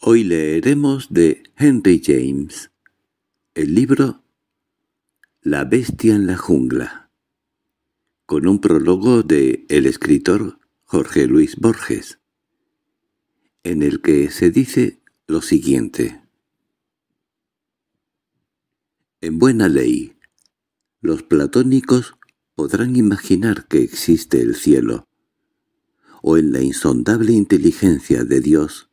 Hoy leeremos de Henry James el libro La bestia en la jungla, con un prólogo de el escritor Jorge Luis Borges, en el que se dice lo siguiente. En buena ley, los platónicos podrán imaginar que existe el cielo, o en la insondable inteligencia de Dios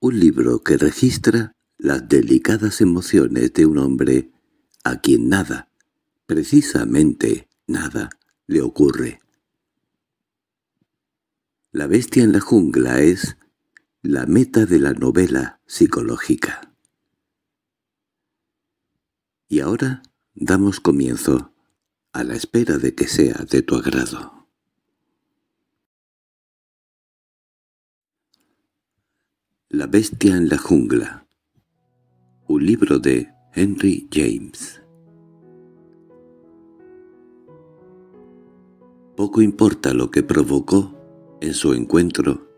un libro que registra las delicadas emociones de un hombre a quien nada, precisamente nada, le ocurre. La bestia en la jungla es la meta de la novela psicológica. Y ahora damos comienzo, a la espera de que sea de tu agrado. La bestia en la jungla Un libro de Henry James Poco importa lo que provocó, en su encuentro,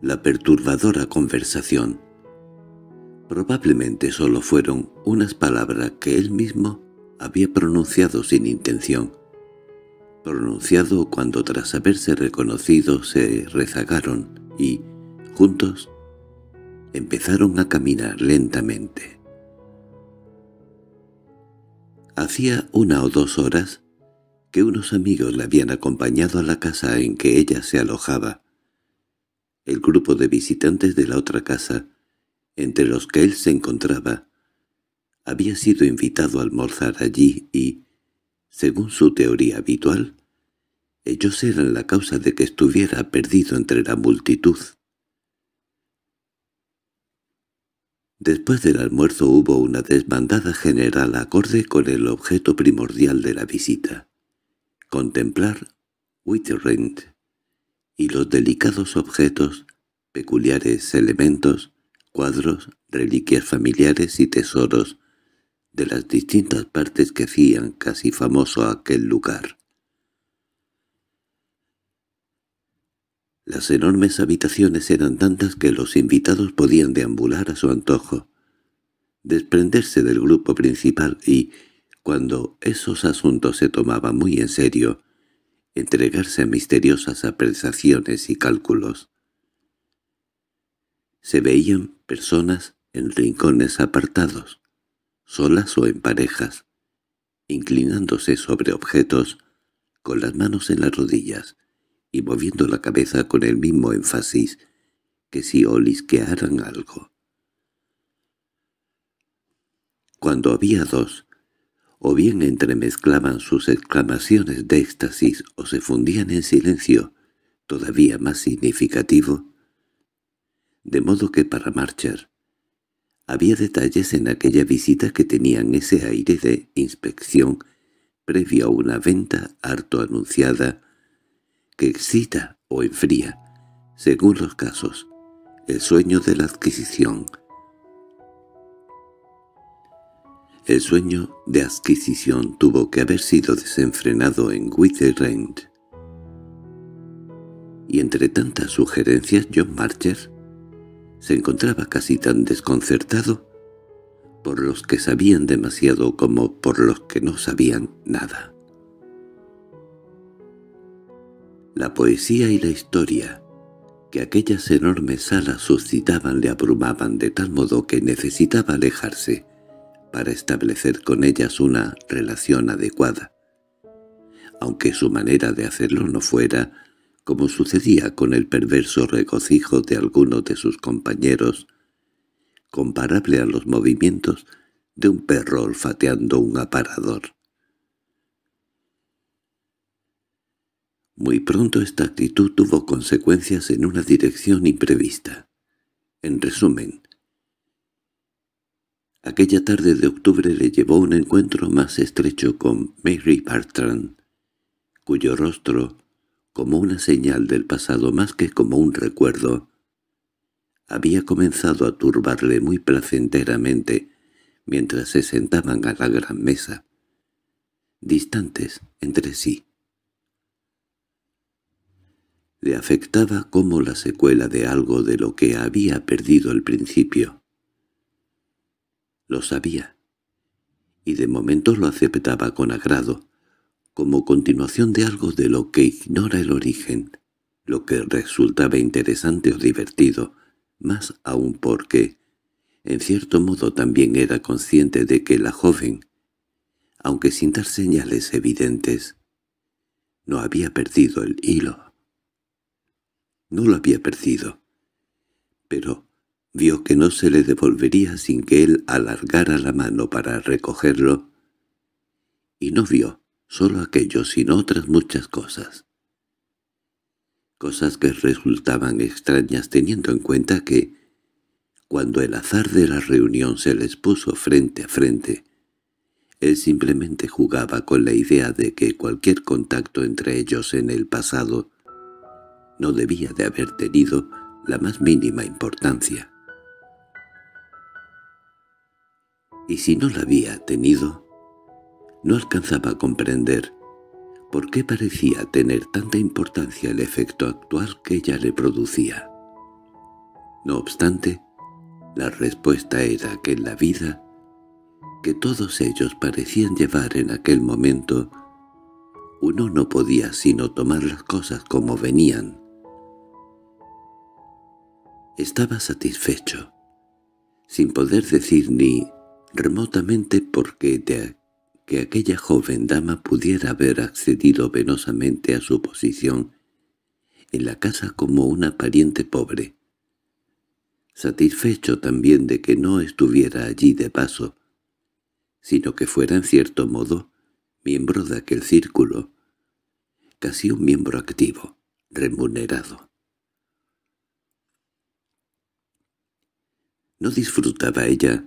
la perturbadora conversación. Probablemente solo fueron unas palabras que él mismo había pronunciado sin intención. Pronunciado cuando tras haberse reconocido se rezagaron y, juntos, empezaron a caminar lentamente. Hacía una o dos horas que unos amigos la habían acompañado a la casa en que ella se alojaba. El grupo de visitantes de la otra casa, entre los que él se encontraba, había sido invitado a almorzar allí y, según su teoría habitual, ellos eran la causa de que estuviera perdido entre la multitud. Después del almuerzo hubo una desbandada general acorde con el objeto primordial de la visita. Contemplar Witherend y los delicados objetos, peculiares elementos, cuadros, reliquias familiares y tesoros de las distintas partes que hacían casi famoso aquel lugar. Las enormes habitaciones eran tantas que los invitados podían deambular a su antojo, desprenderse del grupo principal y, cuando esos asuntos se tomaban muy en serio, entregarse a misteriosas apreciaciones y cálculos. Se veían personas en rincones apartados, solas o en parejas, inclinándose sobre objetos, con las manos en las rodillas, y moviendo la cabeza con el mismo énfasis que si olisquearan algo. Cuando había dos, o bien entremezclaban sus exclamaciones de éxtasis o se fundían en silencio, todavía más significativo, de modo que para Marcher había detalles en aquella visita que tenían ese aire de inspección previo a una venta harto anunciada que excita o enfría, según los casos, el sueño de la adquisición. El sueño de adquisición tuvo que haber sido desenfrenado en Witherend. Y entre tantas sugerencias John Marcher se encontraba casi tan desconcertado por los que sabían demasiado como por los que no sabían nada. La poesía y la historia que aquellas enormes salas suscitaban le abrumaban de tal modo que necesitaba alejarse para establecer con ellas una relación adecuada, aunque su manera de hacerlo no fuera, como sucedía con el perverso regocijo de alguno de sus compañeros, comparable a los movimientos de un perro olfateando un aparador. Muy pronto esta actitud tuvo consecuencias en una dirección imprevista. En resumen, aquella tarde de octubre le llevó un encuentro más estrecho con Mary Bartrand, cuyo rostro, como una señal del pasado más que como un recuerdo, había comenzado a turbarle muy placenteramente mientras se sentaban a la gran mesa, distantes entre sí le afectaba como la secuela de algo de lo que había perdido al principio. Lo sabía, y de momento lo aceptaba con agrado, como continuación de algo de lo que ignora el origen, lo que resultaba interesante o divertido, más aún porque, en cierto modo también era consciente de que la joven, aunque sin dar señales evidentes, no había perdido el hilo. No lo había perdido. Pero vio que no se le devolvería sin que él alargara la mano para recogerlo, y no vio solo aquello, sino otras muchas cosas. Cosas que resultaban extrañas teniendo en cuenta que, cuando el azar de la reunión se les puso frente a frente, él simplemente jugaba con la idea de que cualquier contacto entre ellos en el pasado no debía de haber tenido la más mínima importancia. Y si no la había tenido, no alcanzaba a comprender por qué parecía tener tanta importancia el efecto actual que ella le producía. No obstante, la respuesta era que en la vida, que todos ellos parecían llevar en aquel momento, uno no podía sino tomar las cosas como venían, estaba satisfecho, sin poder decir ni remotamente por qué que aquella joven dama pudiera haber accedido venosamente a su posición en la casa como una pariente pobre. Satisfecho también de que no estuviera allí de paso, sino que fuera en cierto modo miembro de aquel círculo, casi un miembro activo, remunerado. ¿No disfrutaba ella,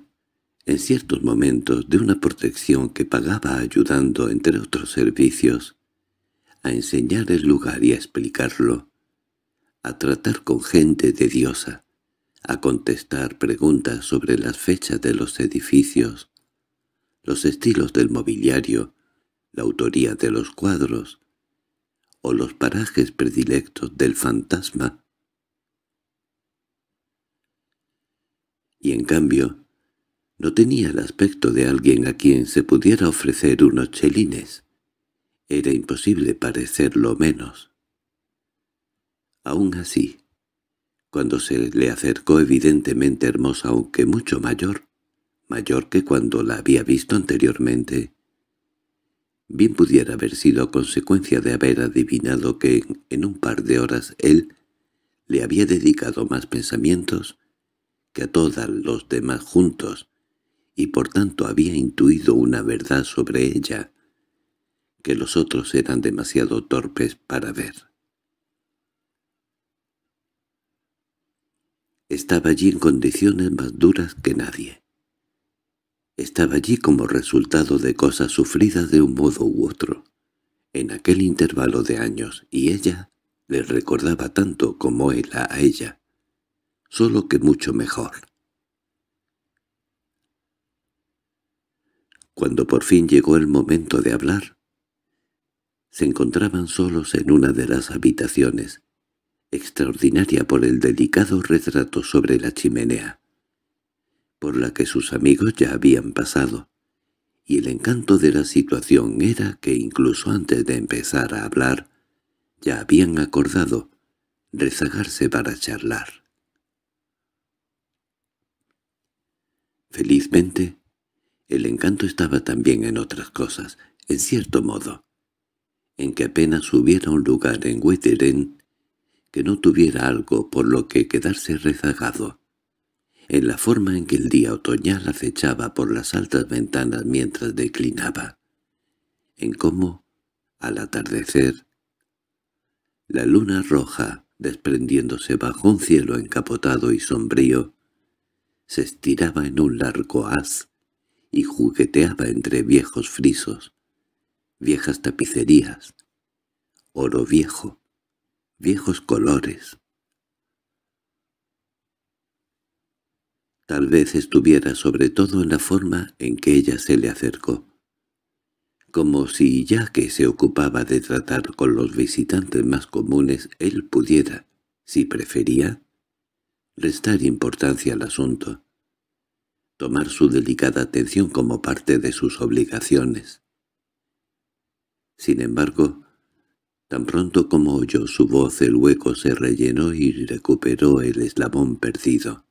en ciertos momentos, de una protección que pagaba ayudando, entre otros servicios, a enseñar el lugar y a explicarlo, a tratar con gente de diosa, a contestar preguntas sobre las fechas de los edificios, los estilos del mobiliario, la autoría de los cuadros, o los parajes predilectos del fantasma y en cambio no tenía el aspecto de alguien a quien se pudiera ofrecer unos chelines. Era imposible parecerlo menos. Aún así, cuando se le acercó evidentemente hermosa aunque mucho mayor, mayor que cuando la había visto anteriormente, bien pudiera haber sido consecuencia de haber adivinado que en un par de horas él le había dedicado más pensamientos a todos los demás juntos, y por tanto había intuido una verdad sobre ella, que los otros eran demasiado torpes para ver. Estaba allí en condiciones más duras que nadie. Estaba allí como resultado de cosas sufridas de un modo u otro, en aquel intervalo de años, y ella le recordaba tanto como él a ella solo que mucho mejor. Cuando por fin llegó el momento de hablar, se encontraban solos en una de las habitaciones, extraordinaria por el delicado retrato sobre la chimenea, por la que sus amigos ya habían pasado, y el encanto de la situación era que incluso antes de empezar a hablar, ya habían acordado rezagarse para charlar. Felizmente, el encanto estaba también en otras cosas, en cierto modo, en que apenas hubiera un lugar en Wetheren que no tuviera algo por lo que quedarse rezagado, en la forma en que el día otoñal acechaba por las altas ventanas mientras declinaba, en cómo, al atardecer, la luna roja, desprendiéndose bajo un cielo encapotado y sombrío, se estiraba en un largo haz y jugueteaba entre viejos frisos, viejas tapicerías, oro viejo, viejos colores. Tal vez estuviera sobre todo en la forma en que ella se le acercó, como si ya que se ocupaba de tratar con los visitantes más comunes él pudiera, si prefería, restar importancia al asunto, tomar su delicada atención como parte de sus obligaciones. Sin embargo, tan pronto como oyó su voz el hueco se rellenó y recuperó el eslabón perdido.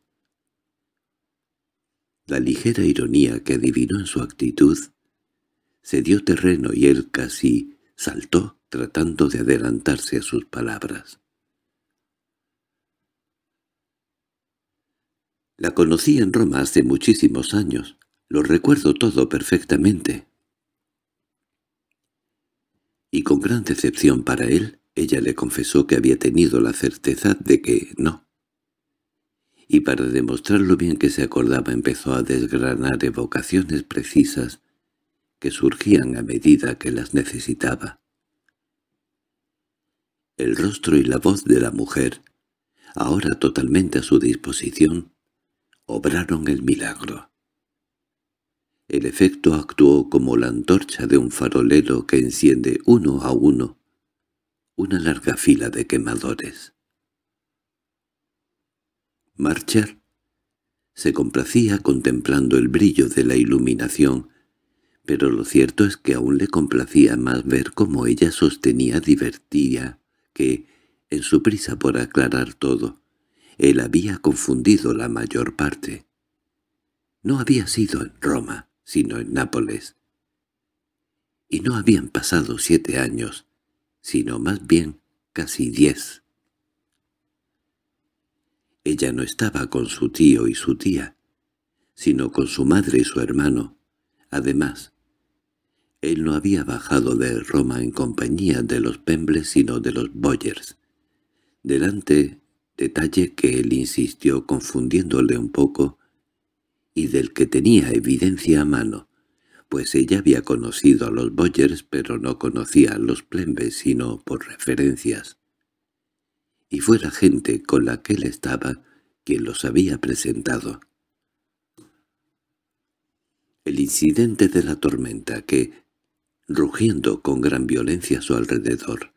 La ligera ironía que adivinó en su actitud se dio terreno y él casi saltó tratando de adelantarse a sus palabras. La conocí en Roma hace muchísimos años. Lo recuerdo todo perfectamente. Y con gran decepción para él, ella le confesó que había tenido la certeza de que no. Y para demostrar lo bien que se acordaba empezó a desgranar evocaciones precisas que surgían a medida que las necesitaba. El rostro y la voz de la mujer, ahora totalmente a su disposición, obraron el milagro. El efecto actuó como la antorcha de un farolero que enciende uno a uno una larga fila de quemadores. Marcher se complacía contemplando el brillo de la iluminación, pero lo cierto es que aún le complacía más ver cómo ella sostenía divertida que, en su prisa por aclarar todo, él había confundido la mayor parte. No había sido en Roma, sino en Nápoles. Y no habían pasado siete años, sino más bien casi diez. Ella no estaba con su tío y su tía, sino con su madre y su hermano. Además, él no había bajado de Roma en compañía de los Pembles sino de los Boyers. Delante detalle que él insistió confundiéndole un poco, y del que tenía evidencia a mano, pues ella había conocido a los Boyers pero no conocía a los Plembes sino por referencias. Y fue la gente con la que él estaba quien los había presentado. El incidente de la tormenta que, rugiendo con gran violencia a su alrededor,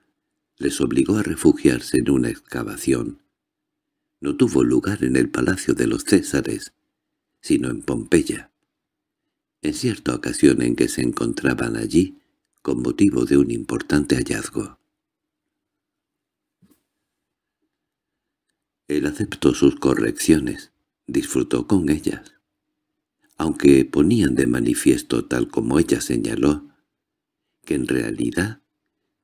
les obligó a refugiarse en una excavación, no tuvo lugar en el Palacio de los Césares, sino en Pompeya. En cierta ocasión en que se encontraban allí, con motivo de un importante hallazgo. Él aceptó sus correcciones, disfrutó con ellas. Aunque ponían de manifiesto, tal como ella señaló, que en realidad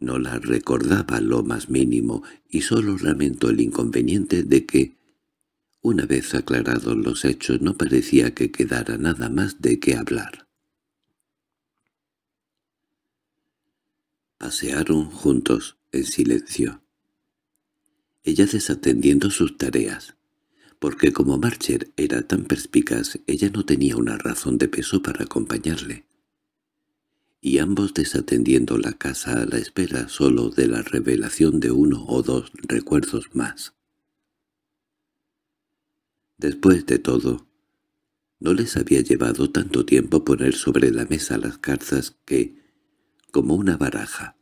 no la recordaba lo más mínimo y solo lamentó el inconveniente de que, una vez aclarados los hechos, no parecía que quedara nada más de qué hablar. Pasearon juntos en silencio. Ella desatendiendo sus tareas, porque como Marcher era tan perspicaz, ella no tenía una razón de peso para acompañarle y ambos desatendiendo la casa a la espera solo de la revelación de uno o dos recuerdos más. Después de todo, no les había llevado tanto tiempo poner sobre la mesa las cartas que, como una baraja,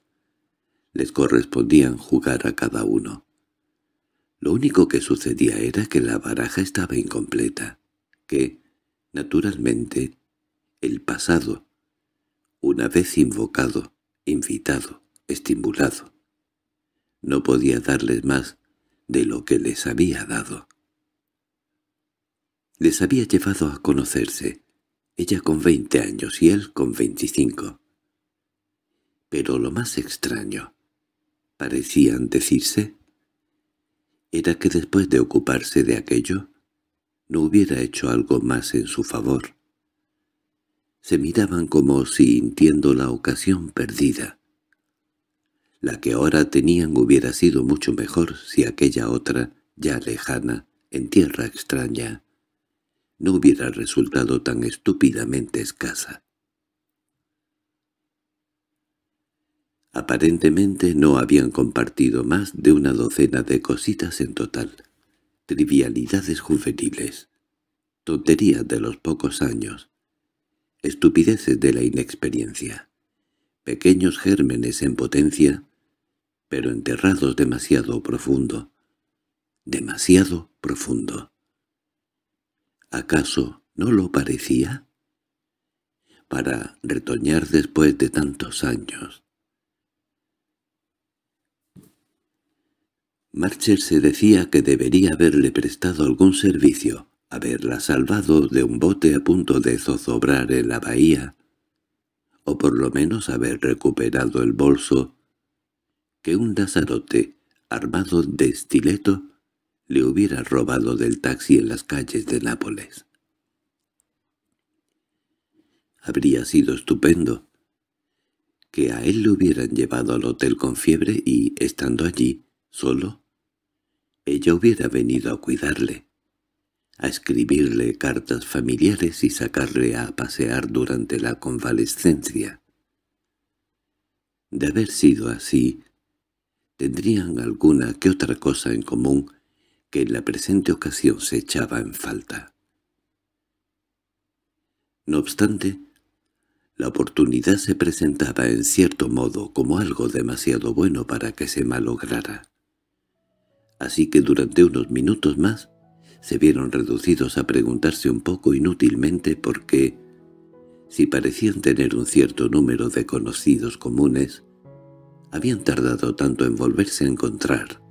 les correspondían jugar a cada uno. Lo único que sucedía era que la baraja estaba incompleta, que, naturalmente, el pasado una vez invocado, invitado, estimulado, no podía darles más de lo que les había dado. Les había llevado a conocerse, ella con veinte años y él con veinticinco. Pero lo más extraño, parecían decirse, era que después de ocuparse de aquello, no hubiera hecho algo más en su favor se miraban como sintiendo la ocasión perdida. La que ahora tenían hubiera sido mucho mejor si aquella otra, ya lejana, en tierra extraña, no hubiera resultado tan estúpidamente escasa. Aparentemente no habían compartido más de una docena de cositas en total, trivialidades juveniles, tonterías de los pocos años, estupideces de la inexperiencia, pequeños gérmenes en potencia, pero enterrados demasiado profundo, demasiado profundo. ¿Acaso no lo parecía? Para retoñar después de tantos años. Marcher se decía que debería haberle prestado algún servicio, haberla salvado de un bote a punto de zozobrar en la bahía, o por lo menos haber recuperado el bolso, que un lazarote armado de estileto le hubiera robado del taxi en las calles de Nápoles. Habría sido estupendo que a él le hubieran llevado al hotel con fiebre y, estando allí, solo, ella hubiera venido a cuidarle a escribirle cartas familiares y sacarle a pasear durante la convalescencia. De haber sido así, tendrían alguna que otra cosa en común que en la presente ocasión se echaba en falta. No obstante, la oportunidad se presentaba en cierto modo como algo demasiado bueno para que se malograra. Así que durante unos minutos más se vieron reducidos a preguntarse un poco inútilmente por qué, si parecían tener un cierto número de conocidos comunes, habían tardado tanto en volverse a encontrar.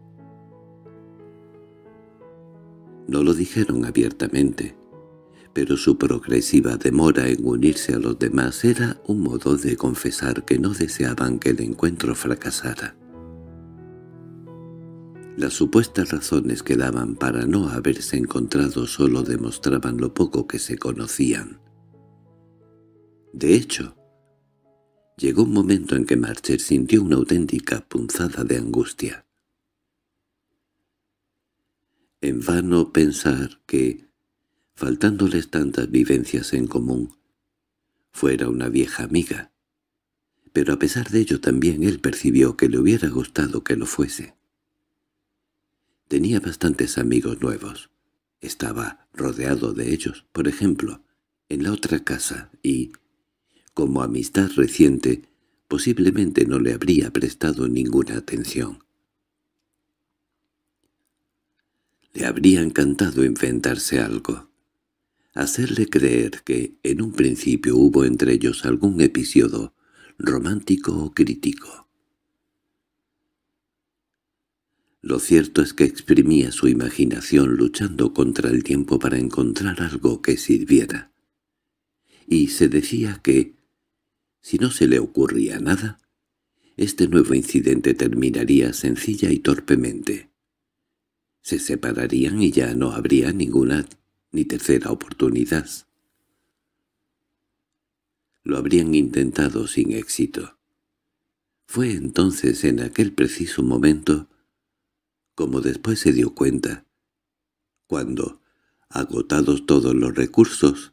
No lo dijeron abiertamente, pero su progresiva demora en unirse a los demás era un modo de confesar que no deseaban que el encuentro fracasara. Las supuestas razones que daban para no haberse encontrado solo demostraban lo poco que se conocían. De hecho, llegó un momento en que Marcher sintió una auténtica punzada de angustia. En vano pensar que, faltándoles tantas vivencias en común, fuera una vieja amiga. Pero a pesar de ello también él percibió que le hubiera gustado que lo fuese. Tenía bastantes amigos nuevos. Estaba rodeado de ellos, por ejemplo, en la otra casa y, como amistad reciente, posiblemente no le habría prestado ninguna atención. Le habría encantado inventarse algo, hacerle creer que en un principio hubo entre ellos algún episodio romántico o crítico. Lo cierto es que exprimía su imaginación luchando contra el tiempo para encontrar algo que sirviera. Y se decía que, si no se le ocurría nada, este nuevo incidente terminaría sencilla y torpemente. Se separarían y ya no habría ninguna ni tercera oportunidad. Lo habrían intentado sin éxito. Fue entonces en aquel preciso momento como después se dio cuenta, cuando, agotados todos los recursos,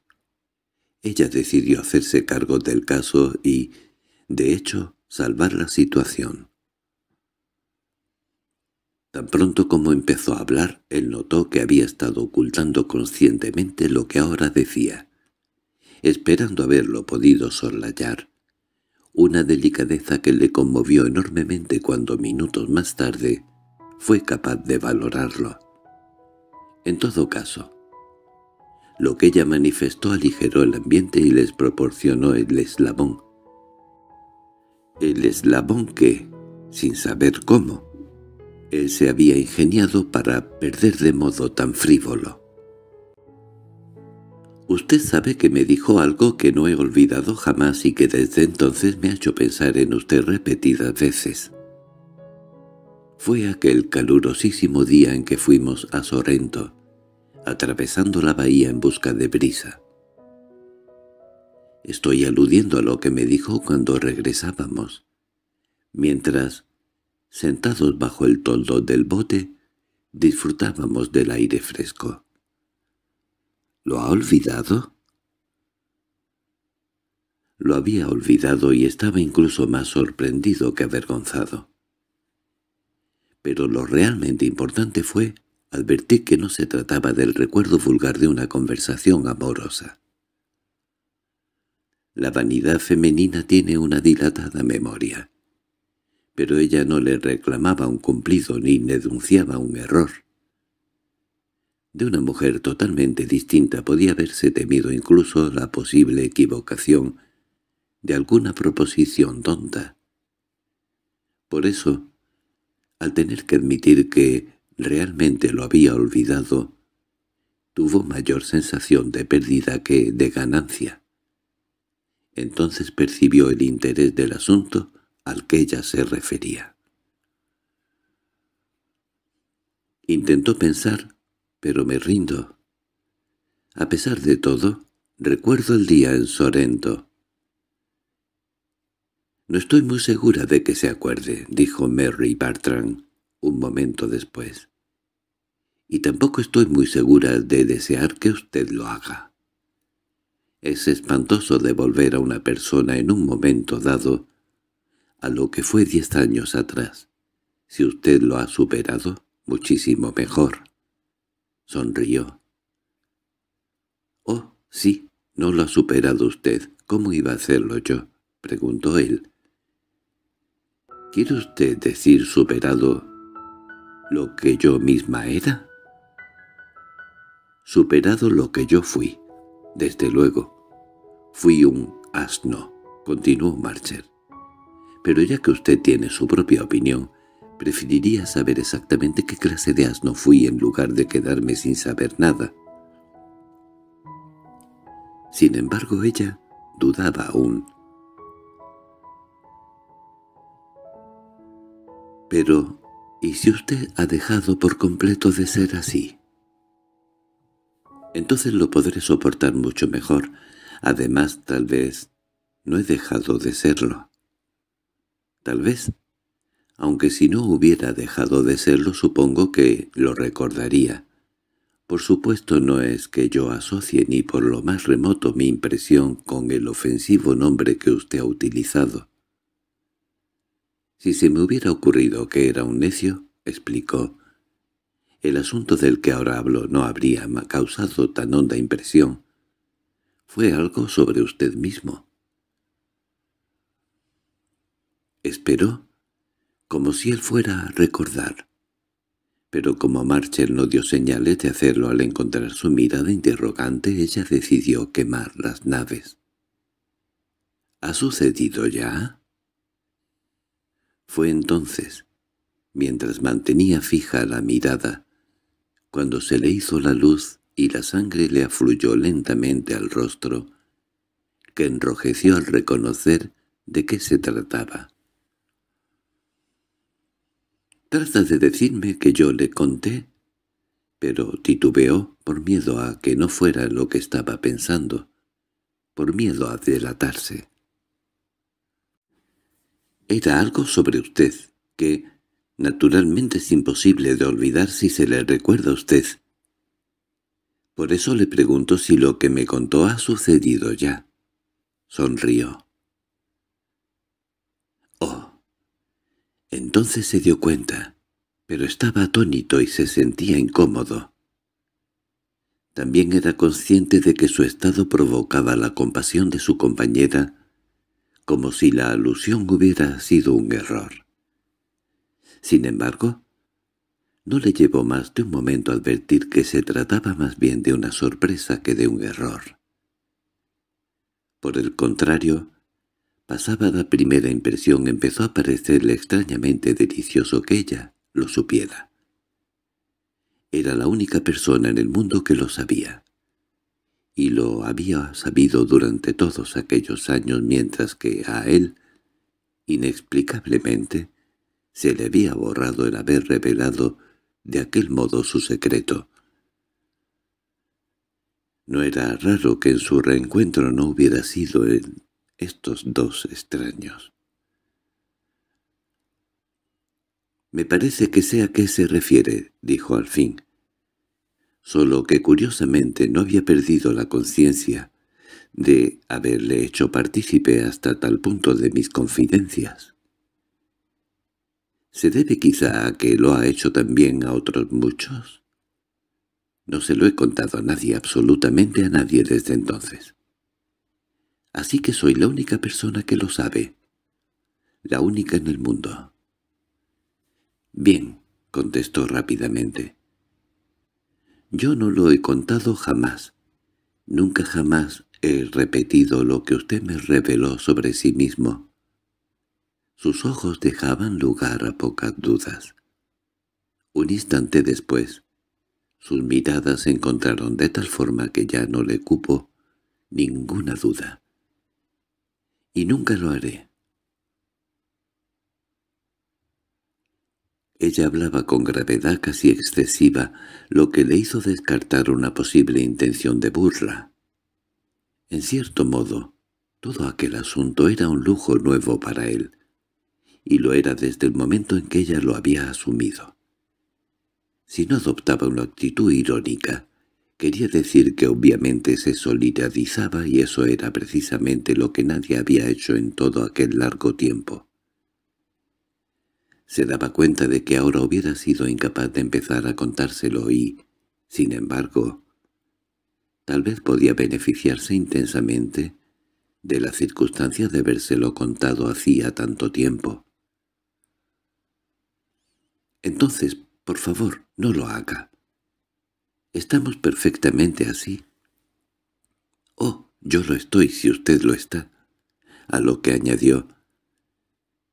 ella decidió hacerse cargo del caso y, de hecho, salvar la situación. Tan pronto como empezó a hablar, él notó que había estado ocultando conscientemente lo que ahora decía, esperando haberlo podido soslayar, una delicadeza que le conmovió enormemente cuando minutos más tarde fue capaz de valorarlo. En todo caso, lo que ella manifestó aligeró el ambiente y les proporcionó el eslabón. El eslabón que, sin saber cómo, él se había ingeniado para perder de modo tan frívolo. Usted sabe que me dijo algo que no he olvidado jamás y que desde entonces me ha hecho pensar en usted repetidas veces. Fue aquel calurosísimo día en que fuimos a Sorrento, atravesando la bahía en busca de brisa. Estoy aludiendo a lo que me dijo cuando regresábamos. Mientras, sentados bajo el toldo del bote, disfrutábamos del aire fresco. ¿Lo ha olvidado? Lo había olvidado y estaba incluso más sorprendido que avergonzado pero lo realmente importante fue advertir que no se trataba del recuerdo vulgar de una conversación amorosa. La vanidad femenina tiene una dilatada memoria, pero ella no le reclamaba un cumplido ni denunciaba un error. De una mujer totalmente distinta podía haberse temido incluso la posible equivocación de alguna proposición tonta. Por eso, al tener que admitir que realmente lo había olvidado, tuvo mayor sensación de pérdida que de ganancia. Entonces percibió el interés del asunto al que ella se refería. Intentó pensar, pero me rindo. A pesar de todo, recuerdo el día en Sorento. No estoy muy segura de que se acuerde, dijo Mary Bartram un momento después. Y tampoco estoy muy segura de desear que usted lo haga. Es espantoso devolver a una persona en un momento dado a lo que fue diez años atrás. Si usted lo ha superado, muchísimo mejor. Sonrió. —Oh, sí, no lo ha superado usted. ¿Cómo iba a hacerlo yo? —preguntó él, ¿Quiere usted decir superado lo que yo misma era? Superado lo que yo fui, desde luego. Fui un asno, continuó Marcher. Pero ya que usted tiene su propia opinión, preferiría saber exactamente qué clase de asno fui en lugar de quedarme sin saber nada. Sin embargo, ella dudaba aún. Pero, ¿y si usted ha dejado por completo de ser así? Entonces lo podré soportar mucho mejor. Además, tal vez, no he dejado de serlo. Tal vez, aunque si no hubiera dejado de serlo, supongo que lo recordaría. Por supuesto no es que yo asocie ni por lo más remoto mi impresión con el ofensivo nombre que usted ha utilizado. Si se me hubiera ocurrido que era un necio, explicó, el asunto del que ahora hablo no habría causado tan honda impresión. Fue algo sobre usted mismo. Esperó, como si él fuera a recordar. Pero como Marchel no dio señales de hacerlo al encontrar su mirada interrogante, ella decidió quemar las naves. —¿Ha sucedido ya? Fue entonces, mientras mantenía fija la mirada, cuando se le hizo la luz y la sangre le afluyó lentamente al rostro, que enrojeció al reconocer de qué se trataba. —¿Trata de decirme que yo le conté? Pero titubeó por miedo a que no fuera lo que estaba pensando, por miedo a delatarse. Era algo sobre usted que, naturalmente, es imposible de olvidar si se le recuerda a usted. Por eso le pregunto si lo que me contó ha sucedido ya. Sonrió. Oh. Entonces se dio cuenta, pero estaba atónito y se sentía incómodo. También era consciente de que su estado provocaba la compasión de su compañera como si la alusión hubiera sido un error. Sin embargo, no le llevó más de un momento advertir que se trataba más bien de una sorpresa que de un error. Por el contrario, pasaba la primera impresión empezó a parecerle extrañamente delicioso que ella lo supiera. Era la única persona en el mundo que lo sabía y lo había sabido durante todos aquellos años mientras que a él, inexplicablemente, se le había borrado el haber revelado de aquel modo su secreto. No era raro que en su reencuentro no hubiera sido en estos dos extraños. —Me parece que sé a qué se refiere —dijo al fin— solo que curiosamente no había perdido la conciencia de haberle hecho partícipe hasta tal punto de mis confidencias. ¿Se debe quizá a que lo ha hecho también a otros muchos? No se lo he contado a nadie, absolutamente a nadie desde entonces. Así que soy la única persona que lo sabe. La única en el mundo. Bien, contestó rápidamente. Yo no lo he contado jamás. Nunca jamás he repetido lo que usted me reveló sobre sí mismo. Sus ojos dejaban lugar a pocas dudas. Un instante después, sus miradas se encontraron de tal forma que ya no le cupo ninguna duda. Y nunca lo haré. Ella hablaba con gravedad casi excesiva, lo que le hizo descartar una posible intención de burla. En cierto modo, todo aquel asunto era un lujo nuevo para él, y lo era desde el momento en que ella lo había asumido. Si no adoptaba una actitud irónica, quería decir que obviamente se solidarizaba y eso era precisamente lo que nadie había hecho en todo aquel largo tiempo. Se daba cuenta de que ahora hubiera sido incapaz de empezar a contárselo y, sin embargo, tal vez podía beneficiarse intensamente de la circunstancia de habérselo contado hacía tanto tiempo. Entonces, por favor, no lo haga. Estamos perfectamente así. Oh, yo lo estoy si usted lo está. A lo que añadió,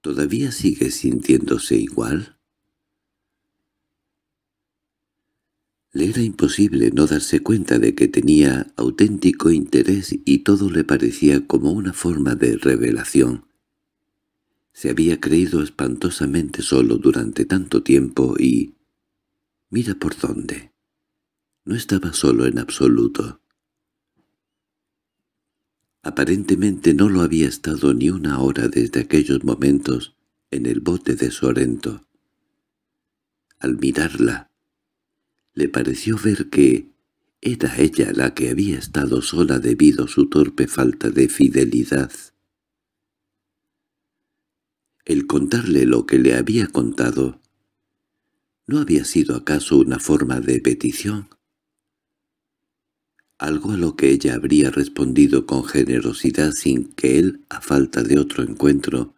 ¿Todavía sigue sintiéndose igual? Le era imposible no darse cuenta de que tenía auténtico interés y todo le parecía como una forma de revelación. Se había creído espantosamente solo durante tanto tiempo y... Mira por dónde. No estaba solo en absoluto. Aparentemente no lo había estado ni una hora desde aquellos momentos en el bote de Sorento. Al mirarla, le pareció ver que era ella la que había estado sola debido a su torpe falta de fidelidad. El contarle lo que le había contado, ¿no había sido acaso una forma de petición? algo a lo que ella habría respondido con generosidad sin que él, a falta de otro encuentro,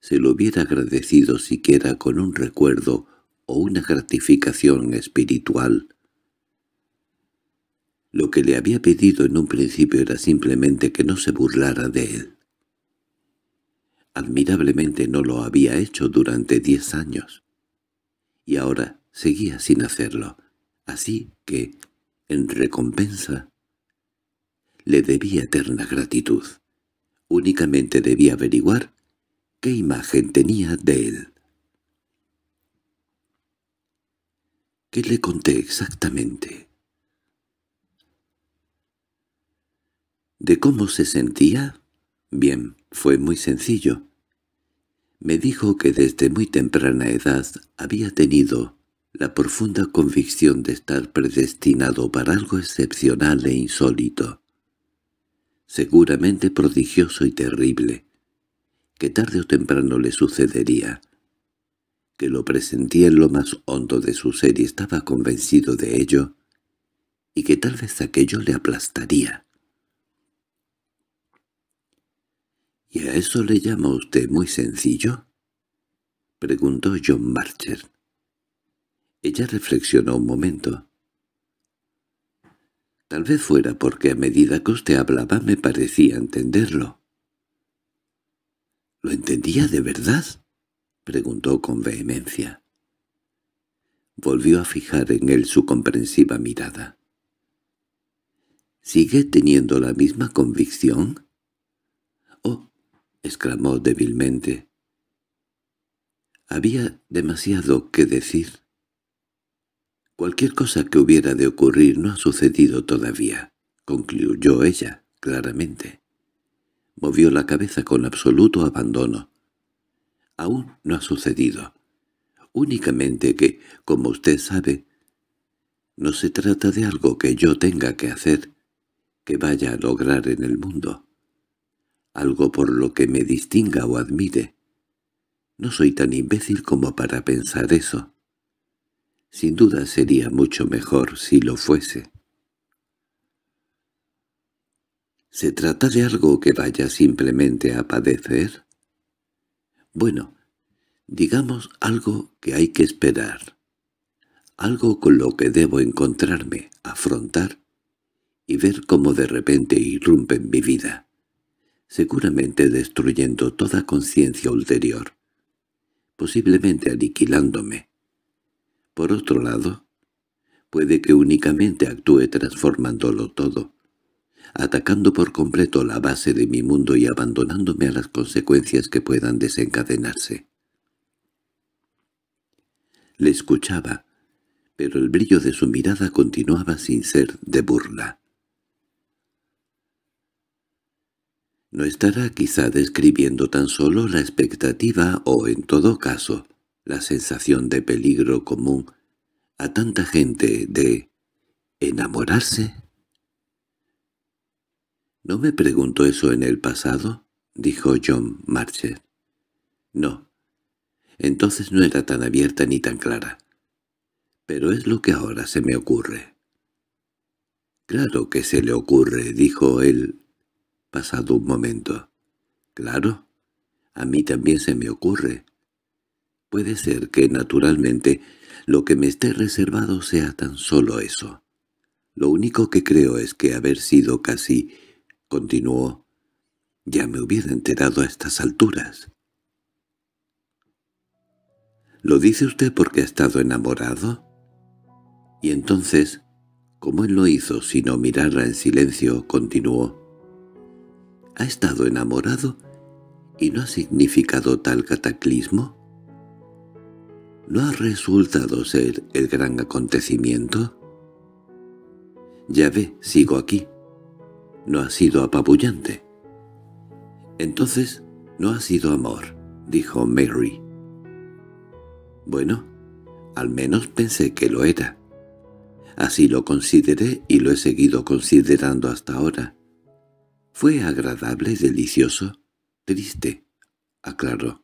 se lo hubiera agradecido siquiera con un recuerdo o una gratificación espiritual. Lo que le había pedido en un principio era simplemente que no se burlara de él. Admirablemente no lo había hecho durante diez años. Y ahora seguía sin hacerlo, así que en recompensa, le debía eterna gratitud. Únicamente debía averiguar qué imagen tenía de él. ¿Qué le conté exactamente? ¿De cómo se sentía? Bien, fue muy sencillo. Me dijo que desde muy temprana edad había tenido la profunda convicción de estar predestinado para algo excepcional e insólito, seguramente prodigioso y terrible, que tarde o temprano le sucedería, que lo presentía en lo más hondo de su ser y estaba convencido de ello, y que tal vez aquello le aplastaría. —¿Y a eso le llama usted muy sencillo? —preguntó John Marcher. Ella reflexionó un momento. Tal vez fuera porque a medida que usted hablaba me parecía entenderlo. —¿Lo entendía de verdad? —preguntó con vehemencia. Volvió a fijar en él su comprensiva mirada. —¿Sigue teniendo la misma convicción? —Oh —exclamó débilmente. Había demasiado que decir. Cualquier cosa que hubiera de ocurrir no ha sucedido todavía, concluyó ella, claramente. Movió la cabeza con absoluto abandono. Aún no ha sucedido. Únicamente que, como usted sabe, no se trata de algo que yo tenga que hacer, que vaya a lograr en el mundo. Algo por lo que me distinga o admire. No soy tan imbécil como para pensar eso. Sin duda sería mucho mejor si lo fuese. ¿Se trata de algo que vaya simplemente a padecer? Bueno, digamos algo que hay que esperar, algo con lo que debo encontrarme, afrontar y ver cómo de repente irrumpe en mi vida, seguramente destruyendo toda conciencia ulterior, posiblemente aniquilándome, por otro lado, puede que únicamente actúe transformándolo todo, atacando por completo la base de mi mundo y abandonándome a las consecuencias que puedan desencadenarse. Le escuchaba, pero el brillo de su mirada continuaba sin ser de burla. No estará quizá describiendo tan solo la expectativa o, en todo caso, la sensación de peligro común a tanta gente de enamorarse? —¿No me preguntó eso en el pasado? —dijo John Marcher. —No. Entonces no era tan abierta ni tan clara. Pero es lo que ahora se me ocurre. —Claro que se le ocurre —dijo él, pasado un momento. —Claro, a mí también se me ocurre. Puede ser que, naturalmente, lo que me esté reservado sea tan solo eso. Lo único que creo es que haber sido casi, continuó, ya me hubiera enterado a estas alturas. —¿Lo dice usted porque ha estado enamorado? Y entonces, como él lo hizo sino mirarla en silencio, continuó. —¿Ha estado enamorado? ¿Y no ha significado tal cataclismo? ¿No ha resultado ser el gran acontecimiento? Ya ve, sigo aquí. No ha sido apabullante. Entonces, no ha sido amor, dijo Mary. Bueno, al menos pensé que lo era. Así lo consideré y lo he seguido considerando hasta ahora. Fue agradable, delicioso, triste, aclaró.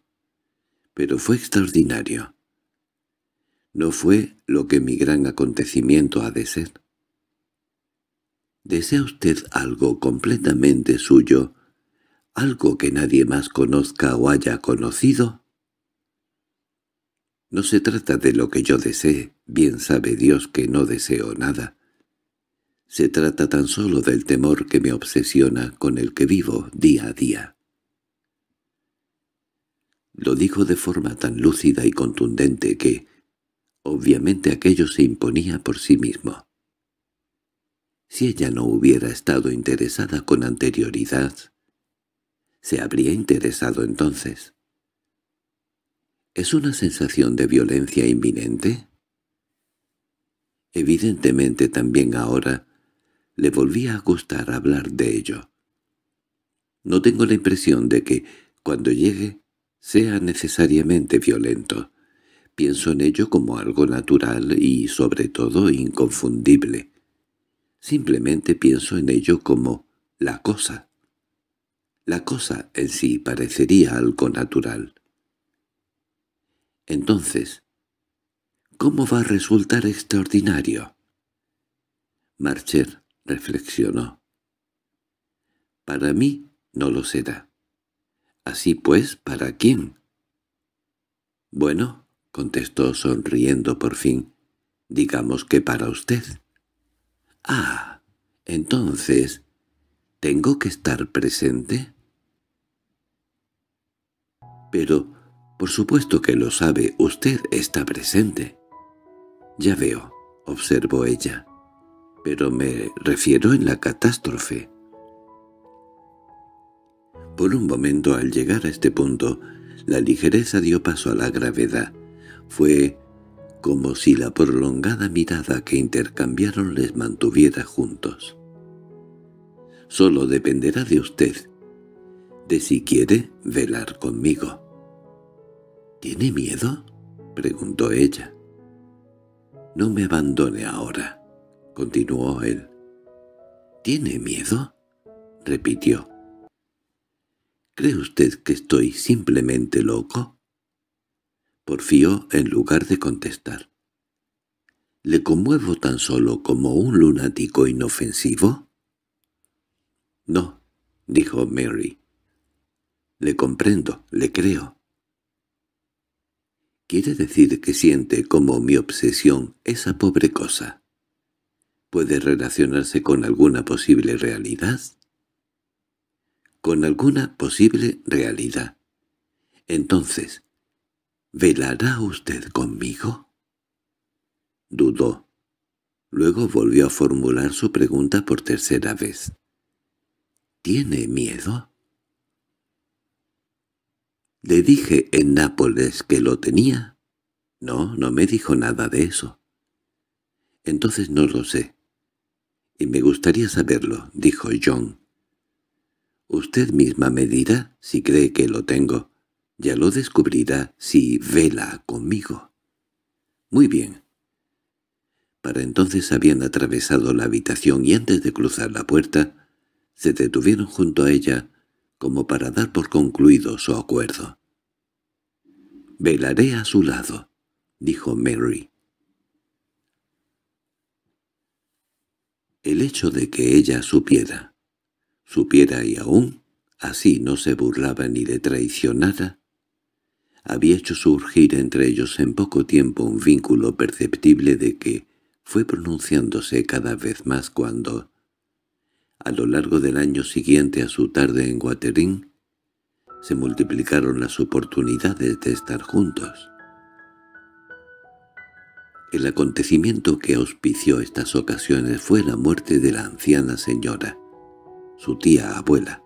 Pero fue extraordinario no fue lo que mi gran acontecimiento ha de ser. ¿Desea usted algo completamente suyo? ¿Algo que nadie más conozca o haya conocido? No se trata de lo que yo desee, bien sabe Dios que no deseo nada. Se trata tan solo del temor que me obsesiona con el que vivo día a día. Lo dijo de forma tan lúcida y contundente que, Obviamente aquello se imponía por sí mismo. Si ella no hubiera estado interesada con anterioridad, se habría interesado entonces. ¿Es una sensación de violencia inminente? Evidentemente también ahora le volvía a gustar hablar de ello. No tengo la impresión de que, cuando llegue, sea necesariamente violento. Pienso en ello como algo natural y, sobre todo, inconfundible. Simplemente pienso en ello como la cosa. La cosa en sí parecería algo natural. Entonces, ¿cómo va a resultar extraordinario? Marcher reflexionó. Para mí no lo será. Así pues, ¿para quién? Bueno, —contestó sonriendo por fin—, digamos que para usted. —Ah, entonces, ¿tengo que estar presente? —Pero, por supuesto que lo sabe, usted está presente. —Ya veo —observó ella—, pero me refiero en la catástrofe. Por un momento al llegar a este punto, la ligereza dio paso a la gravedad, fue como si la prolongada mirada que intercambiaron les mantuviera juntos. Solo dependerá de usted, de si quiere velar conmigo. —¿Tiene miedo? —preguntó ella. —No me abandone ahora —continuó él. —¿Tiene miedo? —repitió. —¿Cree usted que estoy simplemente loco? porfió en lugar de contestar. ¿Le conmuevo tan solo como un lunático inofensivo? No, dijo Mary. Le comprendo, le creo. Quiere decir que siente como mi obsesión esa pobre cosa. ¿Puede relacionarse con alguna posible realidad? Con alguna posible realidad. Entonces, —¿Velará usted conmigo? Dudó. Luego volvió a formular su pregunta por tercera vez. —¿Tiene miedo? —Le dije en Nápoles que lo tenía. —No, no me dijo nada de eso. —Entonces no lo sé. —Y me gustaría saberlo —dijo John—. Usted misma me dirá si cree que lo tengo. Ya lo descubrirá si vela conmigo. Muy bien. Para entonces habían atravesado la habitación y antes de cruzar la puerta, se detuvieron junto a ella como para dar por concluido su acuerdo. «Velaré a su lado», dijo Mary. El hecho de que ella supiera, supiera y aún así no se burlaba ni le traicionara, había hecho surgir entre ellos en poco tiempo un vínculo perceptible de que fue pronunciándose cada vez más cuando, a lo largo del año siguiente a su tarde en Guaterín, se multiplicaron las oportunidades de estar juntos. El acontecimiento que auspició estas ocasiones fue la muerte de la anciana señora, su tía abuela,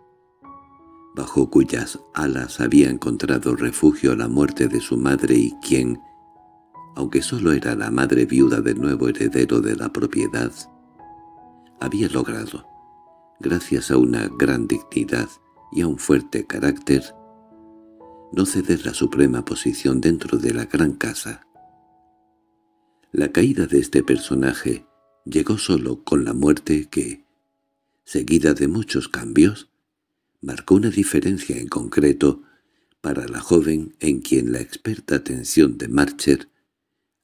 bajo cuyas alas había encontrado refugio a la muerte de su madre y quien, aunque solo era la madre viuda del nuevo heredero de la propiedad, había logrado, gracias a una gran dignidad y a un fuerte carácter, no ceder la suprema posición dentro de la gran casa. La caída de este personaje llegó solo con la muerte que, seguida de muchos cambios, marcó una diferencia en concreto para la joven en quien la experta atención de Marcher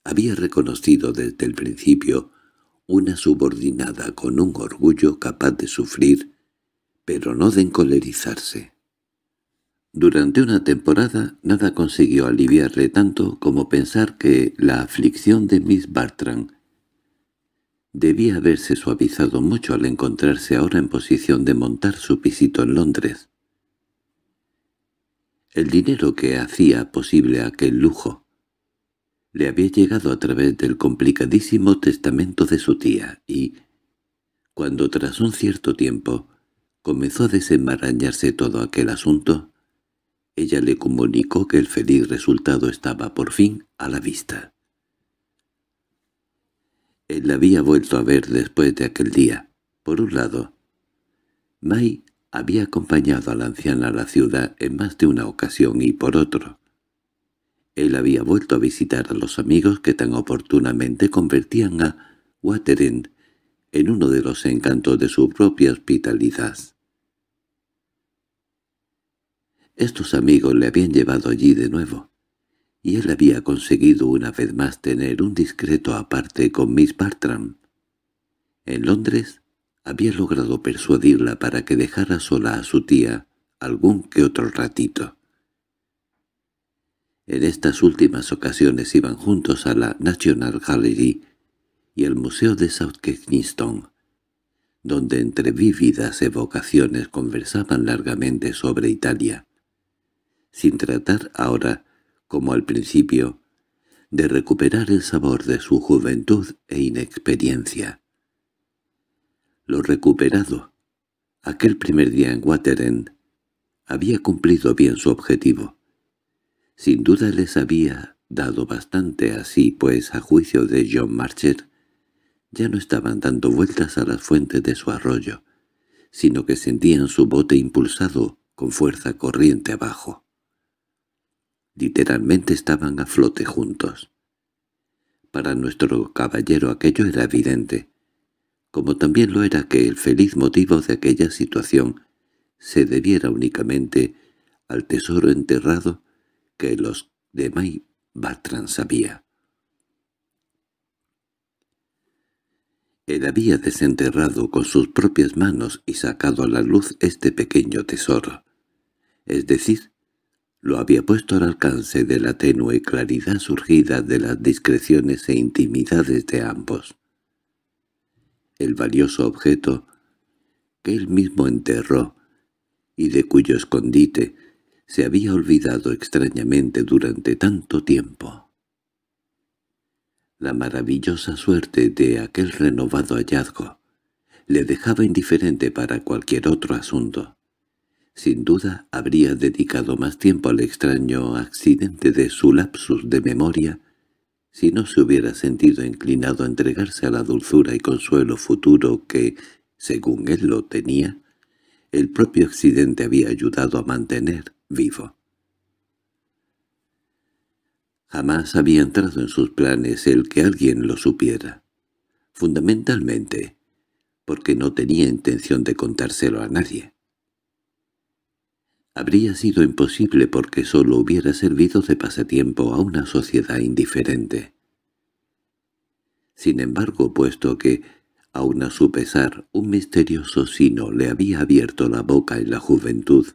había reconocido desde el principio una subordinada con un orgullo capaz de sufrir, pero no de encolerizarse. Durante una temporada nada consiguió aliviarle tanto como pensar que la aflicción de Miss Bartram debía haberse suavizado mucho al encontrarse ahora en posición de montar su pisito en Londres. El dinero que hacía posible aquel lujo le había llegado a través del complicadísimo testamento de su tía y, cuando tras un cierto tiempo comenzó a desenmarañarse todo aquel asunto, ella le comunicó que el feliz resultado estaba por fin a la vista. Eh, la había vuelto a ver después de aquel día. Por un lado, May había acompañado a la anciana a la ciudad en más de una ocasión y por otro. Él había vuelto a visitar a los amigos que tan oportunamente convertían a Waterend en uno de los encantos de su propia hospitalidad. Estos amigos le habían llevado allí de nuevo y él había conseguido una vez más tener un discreto aparte con Miss Bartram. En Londres había logrado persuadirla para que dejara sola a su tía algún que otro ratito. En estas últimas ocasiones iban juntos a la National Gallery y el Museo de South Kensington, donde entre vívidas evocaciones conversaban largamente sobre Italia, sin tratar ahora como al principio, de recuperar el sabor de su juventud e inexperiencia. Lo recuperado, aquel primer día en Waterend, había cumplido bien su objetivo. Sin duda les había dado bastante así, pues a juicio de John Marcher, ya no estaban dando vueltas a las fuentes de su arroyo, sino que sentían su bote impulsado con fuerza corriente abajo. Literalmente estaban a flote juntos. Para nuestro caballero aquello era evidente, como también lo era que el feliz motivo de aquella situación se debiera únicamente al tesoro enterrado que los de May Batran sabía. Él había desenterrado con sus propias manos y sacado a la luz este pequeño tesoro. Es decir, lo había puesto al alcance de la tenue claridad surgida de las discreciones e intimidades de ambos. El valioso objeto que él mismo enterró y de cuyo escondite se había olvidado extrañamente durante tanto tiempo. La maravillosa suerte de aquel renovado hallazgo le dejaba indiferente para cualquier otro asunto. Sin duda habría dedicado más tiempo al extraño accidente de su lapsus de memoria si no se hubiera sentido inclinado a entregarse a la dulzura y consuelo futuro que, según él lo tenía, el propio accidente había ayudado a mantener vivo. Jamás había entrado en sus planes el que alguien lo supiera. Fundamentalmente, porque no tenía intención de contárselo a nadie. Habría sido imposible porque solo hubiera servido de pasatiempo a una sociedad indiferente. Sin embargo, puesto que, aun a su pesar, un misterioso sino le había abierto la boca en la juventud,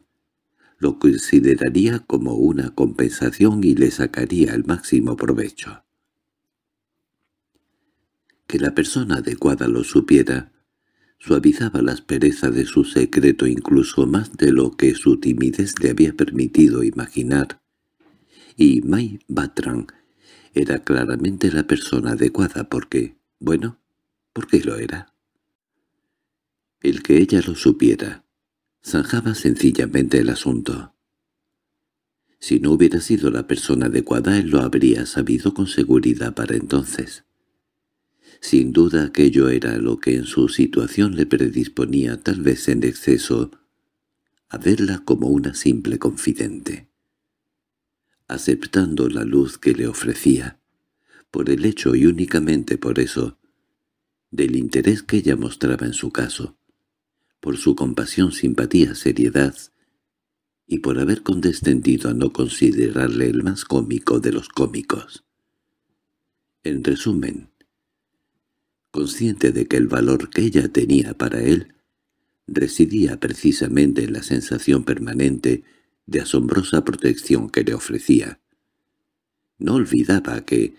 lo consideraría como una compensación y le sacaría el máximo provecho. Que la persona adecuada lo supiera suavizaba la aspereza de su secreto incluso más de lo que su timidez le había permitido imaginar. Y May Batran era claramente la persona adecuada porque, bueno, porque lo era. El que ella lo supiera zanjaba sencillamente el asunto. Si no hubiera sido la persona adecuada, él lo habría sabido con seguridad para entonces. Sin duda aquello era lo que en su situación le predisponía, tal vez en exceso, a verla como una simple confidente. Aceptando la luz que le ofrecía, por el hecho y únicamente por eso, del interés que ella mostraba en su caso, por su compasión, simpatía, seriedad, y por haber condescendido a no considerarle el más cómico de los cómicos. En resumen, consciente de que el valor que ella tenía para él residía precisamente en la sensación permanente de asombrosa protección que le ofrecía. No olvidaba que,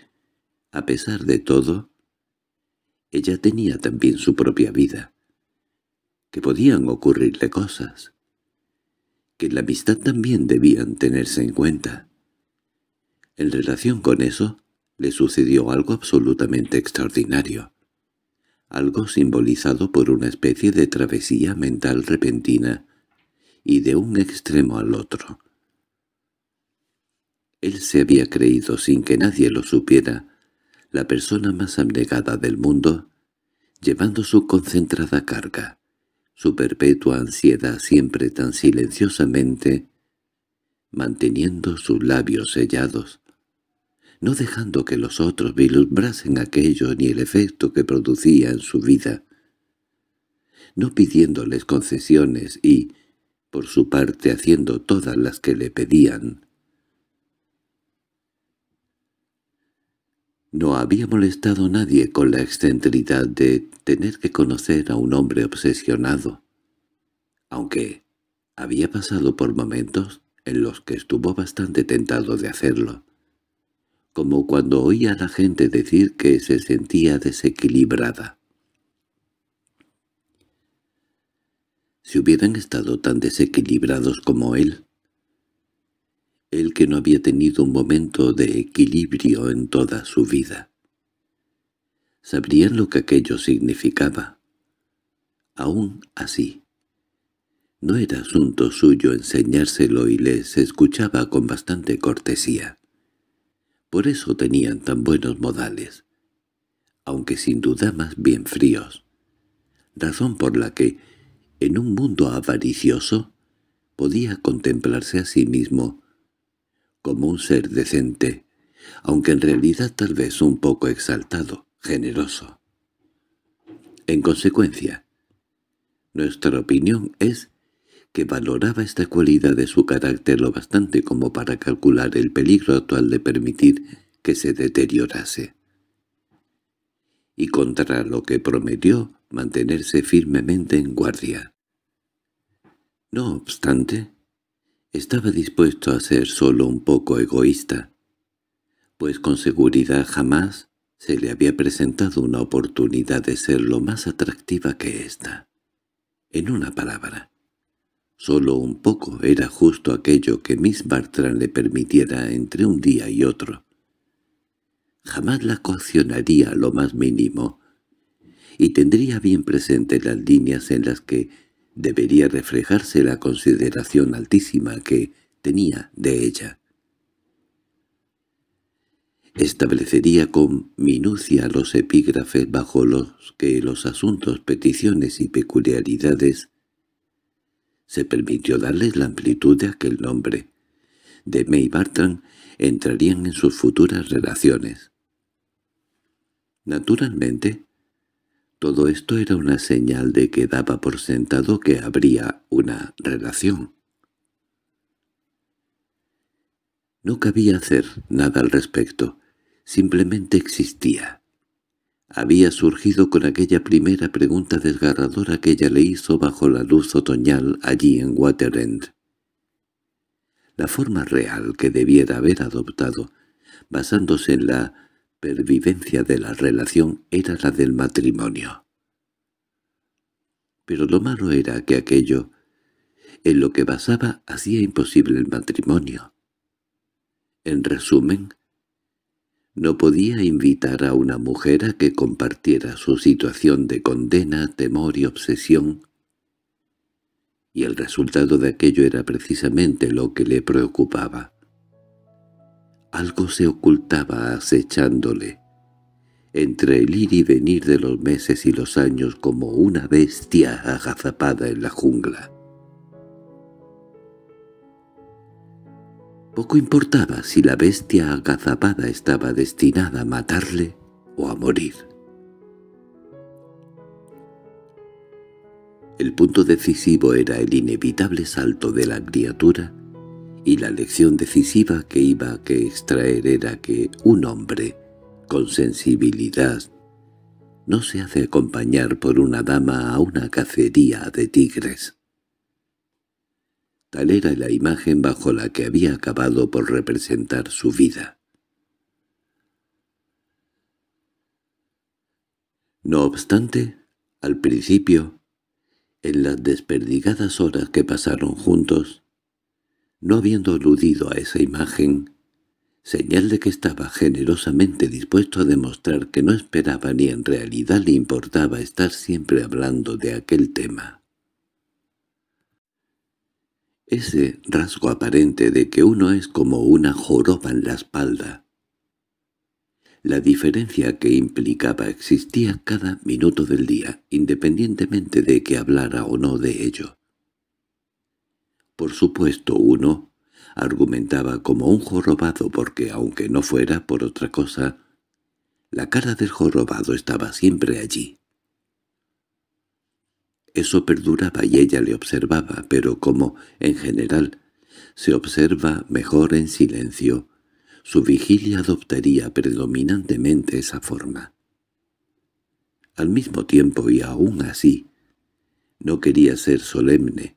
a pesar de todo, ella tenía también su propia vida, que podían ocurrirle cosas, que la amistad también debían tenerse en cuenta. En relación con eso, le sucedió algo absolutamente extraordinario algo simbolizado por una especie de travesía mental repentina, y de un extremo al otro. Él se había creído, sin que nadie lo supiera, la persona más abnegada del mundo, llevando su concentrada carga, su perpetua ansiedad siempre tan silenciosamente, manteniendo sus labios sellados, no dejando que los otros vislumbrasen aquello ni el efecto que producía en su vida, no pidiéndoles concesiones y, por su parte, haciendo todas las que le pedían. No había molestado a nadie con la excentridad de tener que conocer a un hombre obsesionado, aunque había pasado por momentos en los que estuvo bastante tentado de hacerlo como cuando oía a la gente decir que se sentía desequilibrada. Si hubieran estado tan desequilibrados como él, él que no había tenido un momento de equilibrio en toda su vida. Sabrían lo que aquello significaba. Aún así, no era asunto suyo enseñárselo y les escuchaba con bastante cortesía. Por eso tenían tan buenos modales, aunque sin duda más bien fríos. Razón por la que, en un mundo avaricioso, podía contemplarse a sí mismo como un ser decente, aunque en realidad tal vez un poco exaltado, generoso. En consecuencia, nuestra opinión es que valoraba esta cualidad de su carácter lo bastante como para calcular el peligro actual de permitir que se deteriorase. Y contra lo que prometió mantenerse firmemente en guardia. No obstante, estaba dispuesto a ser solo un poco egoísta, pues con seguridad jamás se le había presentado una oportunidad de ser lo más atractiva que ésta. En una palabra, Solo un poco era justo aquello que Miss Bartram le permitiera entre un día y otro. Jamás la coaccionaría lo más mínimo, y tendría bien presente las líneas en las que debería reflejarse la consideración altísima que tenía de ella. Establecería con minucia los epígrafes bajo los que los asuntos, peticiones y peculiaridades se permitió darles la amplitud de aquel nombre. De May Bartram entrarían en sus futuras relaciones. Naturalmente, todo esto era una señal de que daba por sentado que habría una relación. No cabía hacer nada al respecto, simplemente existía había surgido con aquella primera pregunta desgarradora que ella le hizo bajo la luz otoñal allí en Waterend. La forma real que debiera haber adoptado, basándose en la pervivencia de la relación, era la del matrimonio. Pero lo malo era que aquello, en lo que basaba, hacía imposible el matrimonio. En resumen, no podía invitar a una mujer a que compartiera su situación de condena, temor y obsesión, y el resultado de aquello era precisamente lo que le preocupaba. Algo se ocultaba acechándole, entre el ir y venir de los meses y los años como una bestia agazapada en la jungla. Poco importaba si la bestia agazapada estaba destinada a matarle o a morir. El punto decisivo era el inevitable salto de la criatura, y la lección decisiva que iba a que extraer era que un hombre, con sensibilidad, no se hace acompañar por una dama a una cacería de tigres. Tal era la imagen bajo la que había acabado por representar su vida. No obstante, al principio, en las desperdigadas horas que pasaron juntos, no habiendo aludido a esa imagen, señal de que estaba generosamente dispuesto a demostrar que no esperaba ni en realidad le importaba estar siempre hablando de aquel tema ese rasgo aparente de que uno es como una joroba en la espalda. La diferencia que implicaba existía cada minuto del día, independientemente de que hablara o no de ello. Por supuesto, uno argumentaba como un jorobado porque, aunque no fuera por otra cosa, la cara del jorobado estaba siempre allí. Eso perduraba y ella le observaba, pero como, en general, se observa mejor en silencio, su vigilia adoptaría predominantemente esa forma. Al mismo tiempo y aún así, no quería ser solemne.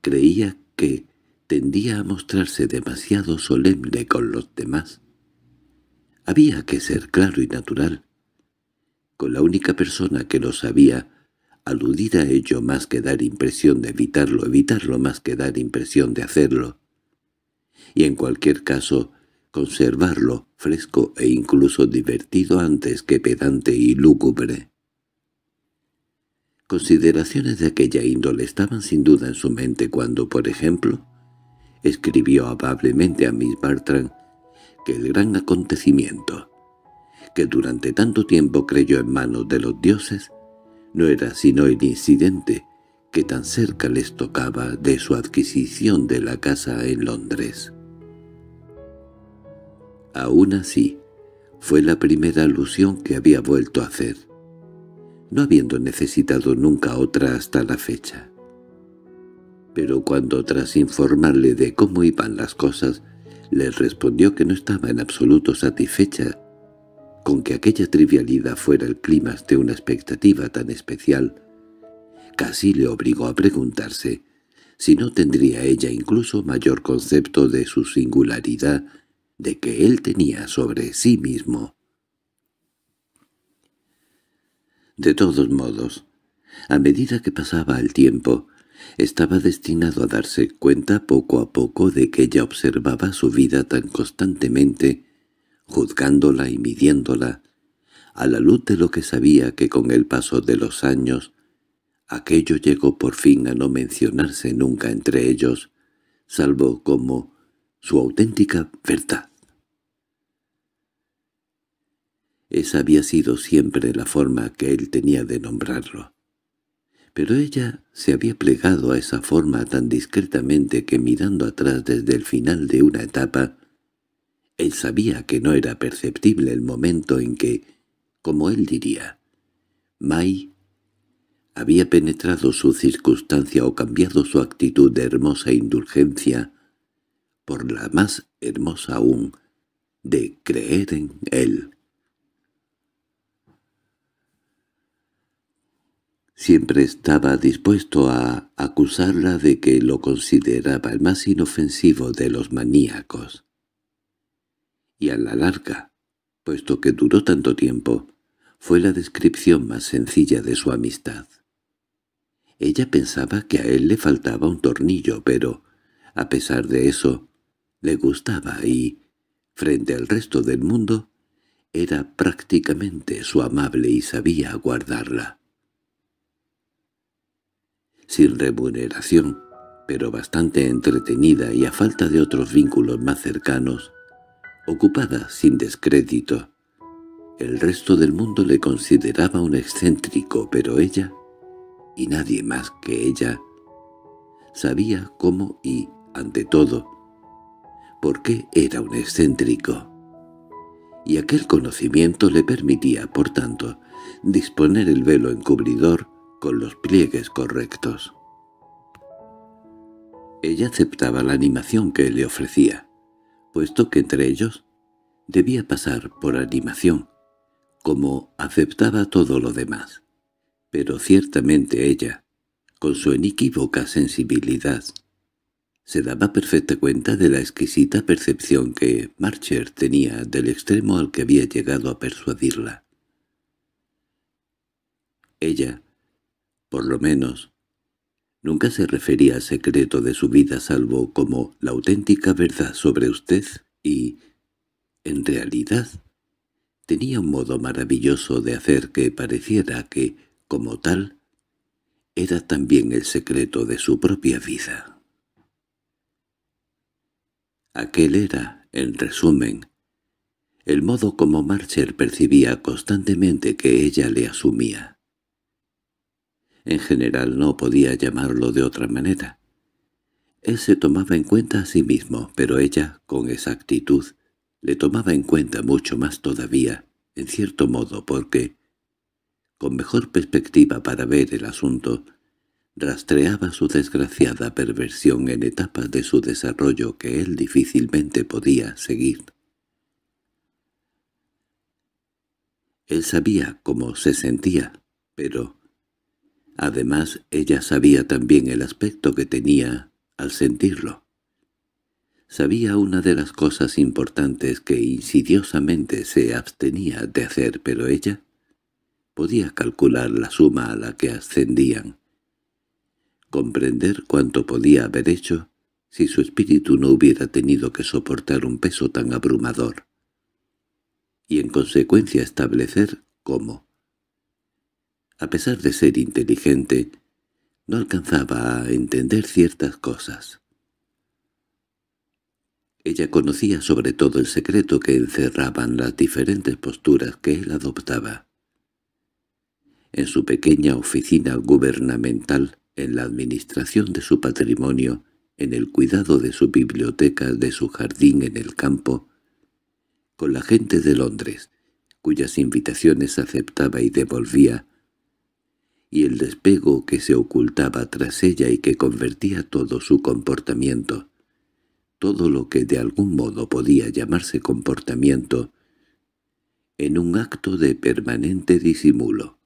Creía que tendía a mostrarse demasiado solemne con los demás. Había que ser claro y natural. Con la única persona que lo sabía, aludir a ello más que dar impresión de evitarlo, evitarlo más que dar impresión de hacerlo, y en cualquier caso conservarlo fresco e incluso divertido antes que pedante y lúgubre. Consideraciones de aquella índole estaban sin duda en su mente cuando, por ejemplo, escribió amablemente a Miss Bartram que el gran acontecimiento, que durante tanto tiempo creyó en manos de los dioses, no era sino el incidente que tan cerca les tocaba de su adquisición de la casa en Londres. Aún así, fue la primera alusión que había vuelto a hacer, no habiendo necesitado nunca otra hasta la fecha. Pero cuando tras informarle de cómo iban las cosas, le respondió que no estaba en absoluto satisfecha con que aquella trivialidad fuera el clima de una expectativa tan especial, casi le obligó a preguntarse si no tendría ella incluso mayor concepto de su singularidad de que él tenía sobre sí mismo. De todos modos, a medida que pasaba el tiempo, estaba destinado a darse cuenta poco a poco de que ella observaba su vida tan constantemente juzgándola y midiéndola, a la luz de lo que sabía que con el paso de los años, aquello llegó por fin a no mencionarse nunca entre ellos, salvo como su auténtica verdad. Esa había sido siempre la forma que él tenía de nombrarlo. Pero ella se había plegado a esa forma tan discretamente que mirando atrás desde el final de una etapa, él sabía que no era perceptible el momento en que, como él diría, Mai había penetrado su circunstancia o cambiado su actitud de hermosa indulgencia por la más hermosa aún de creer en él. Siempre estaba dispuesto a acusarla de que lo consideraba el más inofensivo de los maníacos y a la larga, puesto que duró tanto tiempo, fue la descripción más sencilla de su amistad. Ella pensaba que a él le faltaba un tornillo, pero, a pesar de eso, le gustaba y, frente al resto del mundo, era prácticamente su amable y sabía guardarla. Sin remuneración, pero bastante entretenida y a falta de otros vínculos más cercanos, ocupada sin descrédito. El resto del mundo le consideraba un excéntrico, pero ella, y nadie más que ella, sabía cómo y, ante todo, por qué era un excéntrico. Y aquel conocimiento le permitía, por tanto, disponer el velo encubridor con los pliegues correctos. Ella aceptaba la animación que le ofrecía, puesto que entre ellos debía pasar por animación, como aceptaba todo lo demás. Pero ciertamente ella, con su inequívoca sensibilidad, se daba perfecta cuenta de la exquisita percepción que Marcher tenía del extremo al que había llegado a persuadirla. Ella, por lo menos, Nunca se refería al secreto de su vida salvo como la auténtica verdad sobre usted y, en realidad, tenía un modo maravilloso de hacer que pareciera que, como tal, era también el secreto de su propia vida. Aquel era, en resumen, el modo como Marcher percibía constantemente que ella le asumía. En general no podía llamarlo de otra manera. Él se tomaba en cuenta a sí mismo, pero ella, con exactitud, le tomaba en cuenta mucho más todavía, en cierto modo, porque, con mejor perspectiva para ver el asunto, rastreaba su desgraciada perversión en etapas de su desarrollo que él difícilmente podía seguir. Él sabía cómo se sentía, pero Además, ella sabía también el aspecto que tenía al sentirlo. Sabía una de las cosas importantes que insidiosamente se abstenía de hacer, pero ella podía calcular la suma a la que ascendían. Comprender cuánto podía haber hecho si su espíritu no hubiera tenido que soportar un peso tan abrumador. Y en consecuencia establecer cómo a pesar de ser inteligente, no alcanzaba a entender ciertas cosas. Ella conocía sobre todo el secreto que encerraban las diferentes posturas que él adoptaba. En su pequeña oficina gubernamental, en la administración de su patrimonio, en el cuidado de su biblioteca, de su jardín en el campo, con la gente de Londres, cuyas invitaciones aceptaba y devolvía, y el despego que se ocultaba tras ella y que convertía todo su comportamiento. Todo lo que de algún modo podía llamarse comportamiento, en un acto de permanente disimulo.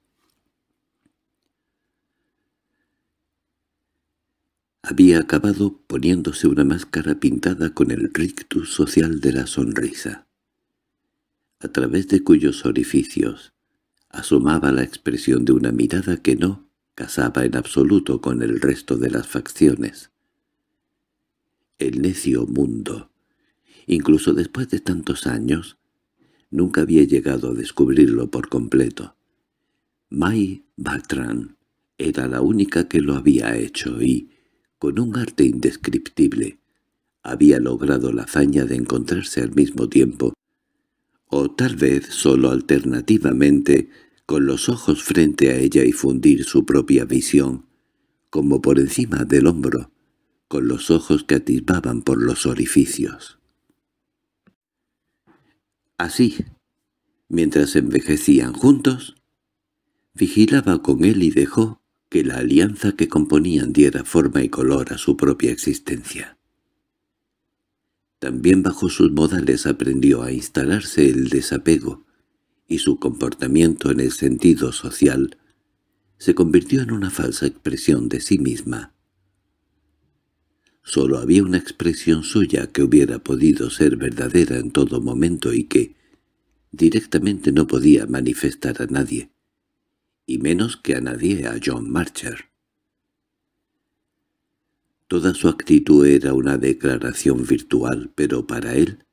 Había acabado poniéndose una máscara pintada con el rictus social de la sonrisa, a través de cuyos orificios asomaba la expresión de una mirada que no casaba en absoluto con el resto de las facciones. El necio mundo, incluso después de tantos años, nunca había llegado a descubrirlo por completo. Mai Batran era la única que lo había hecho y, con un arte indescriptible, había logrado la hazaña de encontrarse al mismo tiempo o tal vez solo alternativamente, con los ojos frente a ella y fundir su propia visión, como por encima del hombro, con los ojos que atisbaban por los orificios. Así, mientras envejecían juntos, vigilaba con él y dejó que la alianza que componían diera forma y color a su propia existencia. También bajo sus modales aprendió a instalarse el desapego, y su comportamiento en el sentido social se convirtió en una falsa expresión de sí misma. Solo había una expresión suya que hubiera podido ser verdadera en todo momento y que directamente no podía manifestar a nadie, y menos que a nadie a John Marcher. Toda su actitud era una declaración virtual, pero para él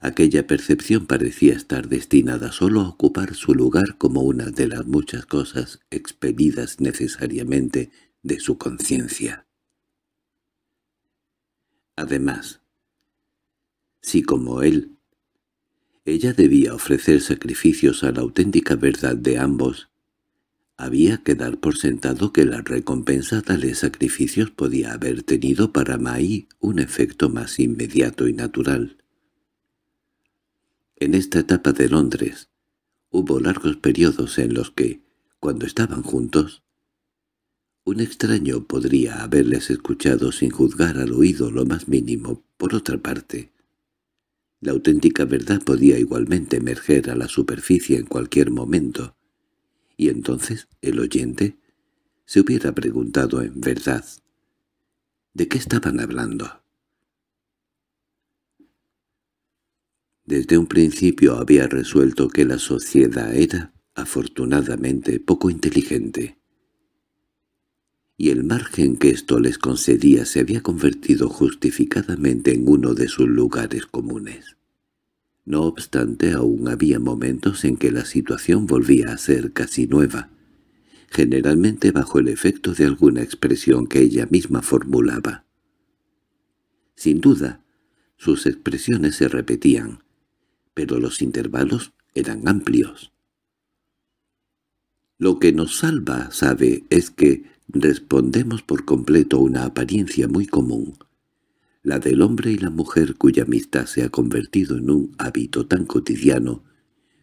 aquella percepción parecía estar destinada solo a ocupar su lugar como una de las muchas cosas expelidas necesariamente de su conciencia. Además, si como él, ella debía ofrecer sacrificios a la auténtica verdad de ambos, había que dar por sentado que la recompensa tales sacrificios podía haber tenido para Maí un efecto más inmediato y natural. En esta etapa de Londres hubo largos periodos en los que, cuando estaban juntos, un extraño podría haberles escuchado sin juzgar al oído lo más mínimo. Por otra parte, la auténtica verdad podía igualmente emerger a la superficie en cualquier momento, y entonces el oyente se hubiera preguntado en verdad ¿de qué estaban hablando? Desde un principio había resuelto que la sociedad era, afortunadamente, poco inteligente y el margen que esto les concedía se había convertido justificadamente en uno de sus lugares comunes. No obstante, aún había momentos en que la situación volvía a ser casi nueva, generalmente bajo el efecto de alguna expresión que ella misma formulaba. Sin duda, sus expresiones se repetían, pero los intervalos eran amplios. Lo que nos salva, sabe, es que respondemos por completo a una apariencia muy común, la del hombre y la mujer cuya amistad se ha convertido en un hábito tan cotidiano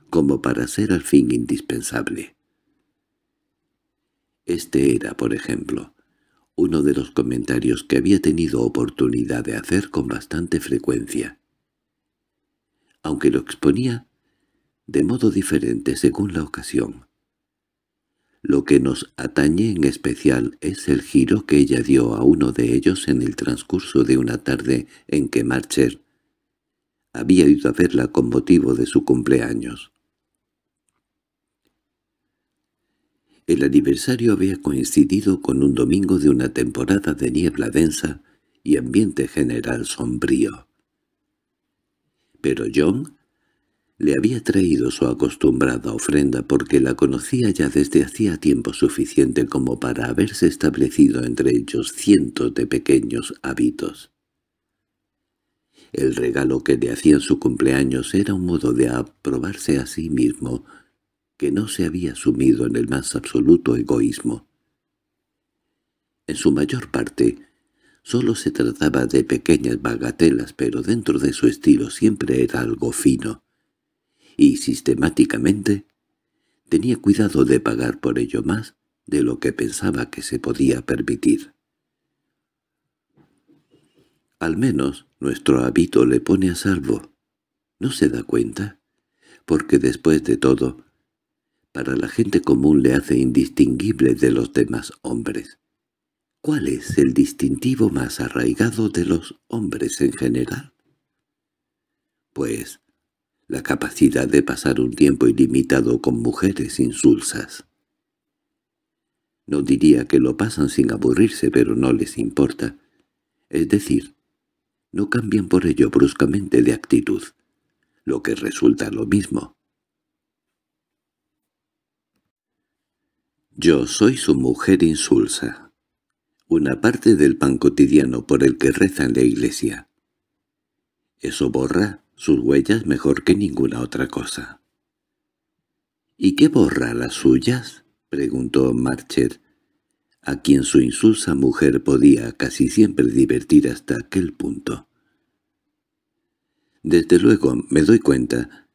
como para ser al fin indispensable. Este era, por ejemplo, uno de los comentarios que había tenido oportunidad de hacer con bastante frecuencia. Aunque lo exponía de modo diferente según la ocasión, lo que nos atañe en especial es el giro que ella dio a uno de ellos en el transcurso de una tarde en que Marcher había ido a verla con motivo de su cumpleaños. El aniversario había coincidido con un domingo de una temporada de niebla densa y ambiente general sombrío. Pero John le había traído su acostumbrada ofrenda porque la conocía ya desde hacía tiempo suficiente como para haberse establecido entre ellos cientos de pequeños hábitos. El regalo que le hacían su cumpleaños era un modo de aprobarse a sí mismo, que no se había sumido en el más absoluto egoísmo. En su mayor parte, sólo se trataba de pequeñas bagatelas, pero dentro de su estilo siempre era algo fino, y sistemáticamente tenía cuidado de pagar por ello más de lo que pensaba que se podía permitir. Al menos nuestro hábito le pone a salvo. ¿No se da cuenta? Porque después de todo, para la gente común le hace indistinguible de los demás hombres. ¿Cuál es el distintivo más arraigado de los hombres en general? Pues la capacidad de pasar un tiempo ilimitado con mujeres insulsas. No diría que lo pasan sin aburrirse, pero no les importa. Es decir, no cambian por ello bruscamente de actitud, lo que resulta lo mismo. Yo soy su mujer insulsa, una parte del pan cotidiano por el que reza en la iglesia. Eso borra sus huellas mejor que ninguna otra cosa. —¿Y qué borra las suyas? —preguntó Marcher, a quien su insulsa mujer podía casi siempre divertir hasta aquel punto. —Desde luego me doy cuenta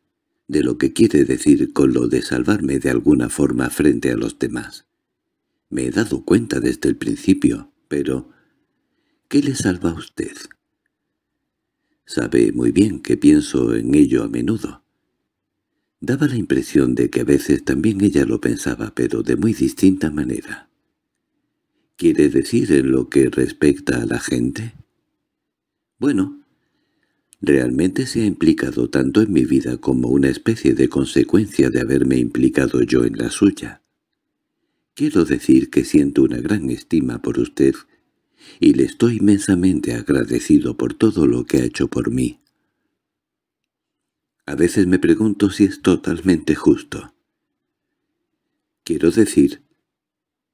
de lo que quiere decir con lo de salvarme de alguna forma frente a los demás. Me he dado cuenta desde el principio, pero... ¿Qué le salva a usted? Sabe muy bien que pienso en ello a menudo. Daba la impresión de que a veces también ella lo pensaba, pero de muy distinta manera. ¿Quiere decir en lo que respecta a la gente? Bueno, realmente se ha implicado tanto en mi vida como una especie de consecuencia de haberme implicado yo en la suya. Quiero decir que siento una gran estima por usted y le estoy inmensamente agradecido por todo lo que ha hecho por mí. A veces me pregunto si es totalmente justo. Quiero decir,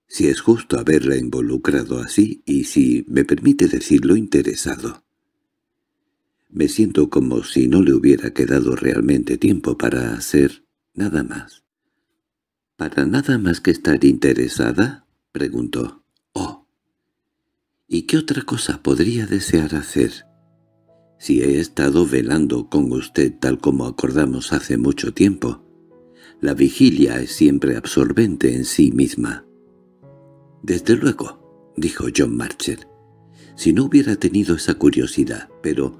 si es justo haberla involucrado así y si me permite decirlo interesado. Me siento como si no le hubiera quedado realmente tiempo para hacer nada más. —¿Para nada más que estar interesada? —preguntó. ¿Y qué otra cosa podría desear hacer? Si he estado velando con usted tal como acordamos hace mucho tiempo, la vigilia es siempre absorbente en sí misma. —Desde luego —dijo John Marcher—, si no hubiera tenido esa curiosidad, pero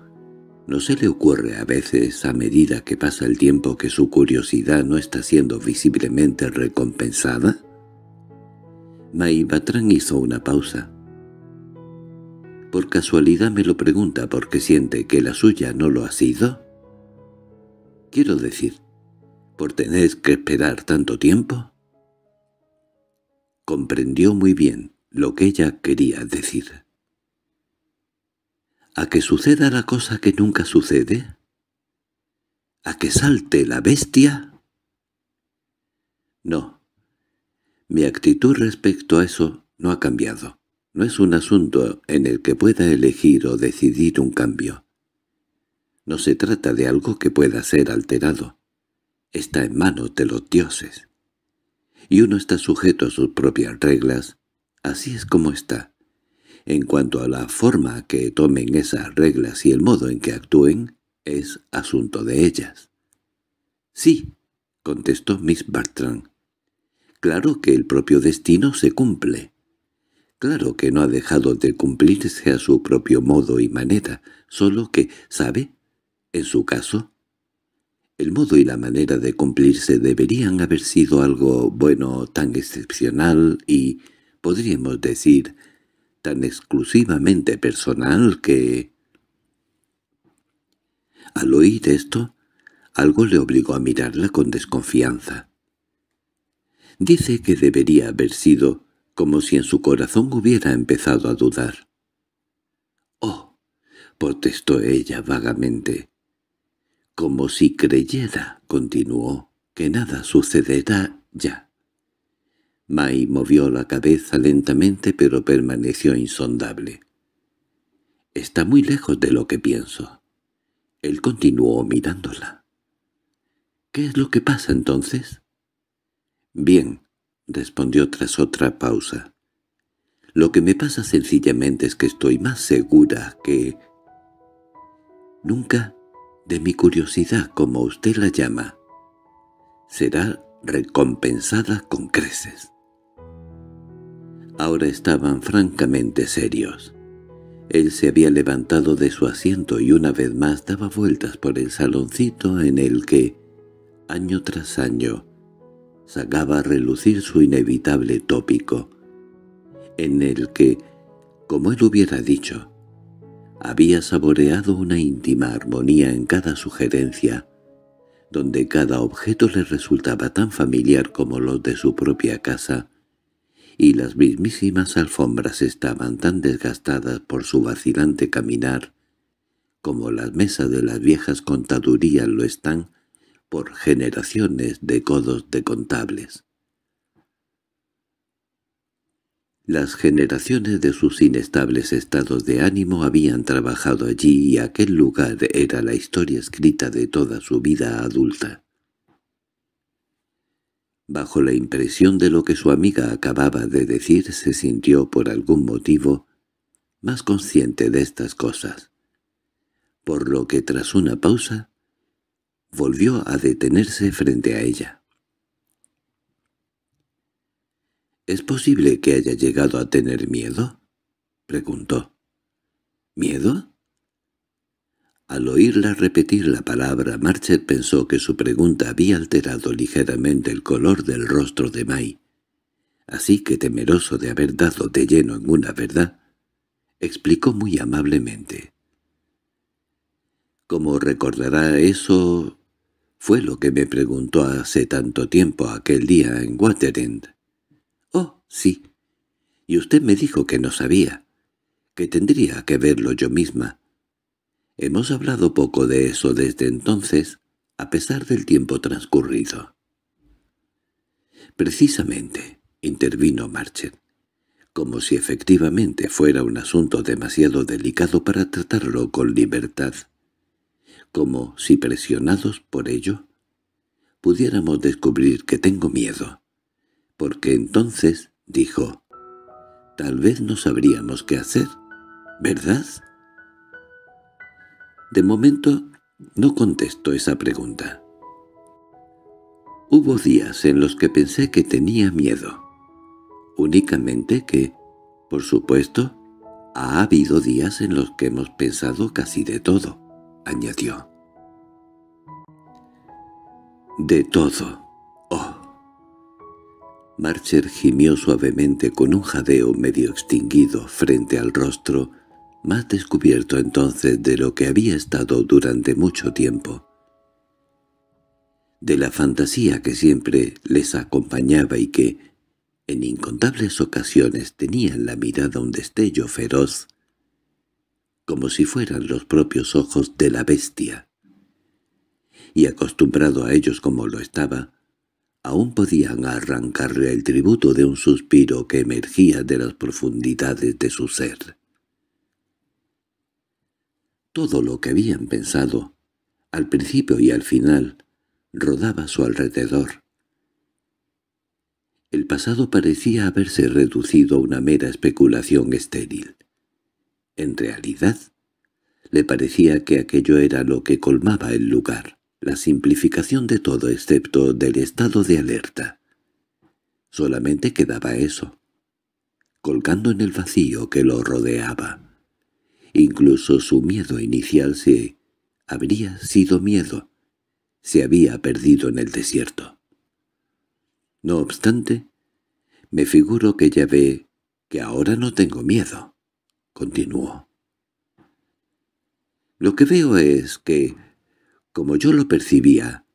¿no se le ocurre a veces a medida que pasa el tiempo que su curiosidad no está siendo visiblemente recompensada? Batrán hizo una pausa. Por casualidad me lo pregunta porque siente que la suya no lo ha sido. Quiero decir, ¿por tener que esperar tanto tiempo? Comprendió muy bien lo que ella quería decir. ¿A que suceda la cosa que nunca sucede? ¿A que salte la bestia? No. Mi actitud respecto a eso no ha cambiado. No es un asunto en el que pueda elegir o decidir un cambio. No se trata de algo que pueda ser alterado. Está en manos de los dioses. Y uno está sujeto a sus propias reglas. Así es como está. En cuanto a la forma que tomen esas reglas y el modo en que actúen, es asunto de ellas. —Sí —contestó Miss Bartram—, claro que el propio destino se cumple. Claro que no ha dejado de cumplirse a su propio modo y manera, solo que, ¿sabe? En su caso, el modo y la manera de cumplirse deberían haber sido algo bueno tan excepcional y, podríamos decir, tan exclusivamente personal que... Al oír esto, algo le obligó a mirarla con desconfianza. Dice que debería haber sido como si en su corazón hubiera empezado a dudar. —¡Oh! —protestó ella vagamente. —Como si creyera —continuó— que nada sucederá ya. May movió la cabeza lentamente pero permaneció insondable. —Está muy lejos de lo que pienso. Él continuó mirándola. —¿Qué es lo que pasa entonces? —Bien respondió tras otra pausa. Lo que me pasa sencillamente es que estoy más segura que... Nunca de mi curiosidad, como usted la llama, será recompensada con creces. Ahora estaban francamente serios. Él se había levantado de su asiento y una vez más daba vueltas por el saloncito en el que, año tras año, sacaba a relucir su inevitable tópico, en el que, como él hubiera dicho, había saboreado una íntima armonía en cada sugerencia, donde cada objeto le resultaba tan familiar como los de su propia casa, y las mismísimas alfombras estaban tan desgastadas por su vacilante caminar, como las mesas de las viejas contadurías lo están por generaciones de codos de contables. Las generaciones de sus inestables estados de ánimo habían trabajado allí y aquel lugar era la historia escrita de toda su vida adulta. Bajo la impresión de lo que su amiga acababa de decir se sintió por algún motivo más consciente de estas cosas, por lo que tras una pausa volvió a detenerse frente a ella. —¿Es posible que haya llegado a tener miedo? —preguntó. —¿Miedo? Al oírla repetir la palabra, Marchet pensó que su pregunta había alterado ligeramente el color del rostro de May. Así que, temeroso de haber dado de lleno en una verdad, explicó muy amablemente. Como recordará eso... Fue lo que me preguntó hace tanto tiempo aquel día en Waterend. —Oh, sí. Y usted me dijo que no sabía, que tendría que verlo yo misma. Hemos hablado poco de eso desde entonces, a pesar del tiempo transcurrido. —Precisamente —intervino Marchet, como si efectivamente fuera un asunto demasiado delicado para tratarlo con libertad como si presionados por ello pudiéramos descubrir que tengo miedo. Porque entonces, dijo, tal vez no sabríamos qué hacer, ¿verdad? De momento no contesto esa pregunta. Hubo días en los que pensé que tenía miedo. Únicamente que, por supuesto, ha habido días en los que hemos pensado casi de todo añadió. —De todo, oh. Marcher gimió suavemente con un jadeo medio extinguido frente al rostro, más descubierto entonces de lo que había estado durante mucho tiempo. De la fantasía que siempre les acompañaba y que, en incontables ocasiones, tenía en la mirada un destello feroz, como si fueran los propios ojos de la bestia. Y acostumbrado a ellos como lo estaba, aún podían arrancarle el tributo de un suspiro que emergía de las profundidades de su ser. Todo lo que habían pensado, al principio y al final, rodaba a su alrededor. El pasado parecía haberse reducido a una mera especulación estéril. En realidad, le parecía que aquello era lo que colmaba el lugar, la simplificación de todo excepto del estado de alerta. Solamente quedaba eso, colgando en el vacío que lo rodeaba. Incluso su miedo inicial se habría sido miedo, se había perdido en el desierto. No obstante, me figuro que ya ve que ahora no tengo miedo continuó. Lo que veo es que, como yo lo percibía,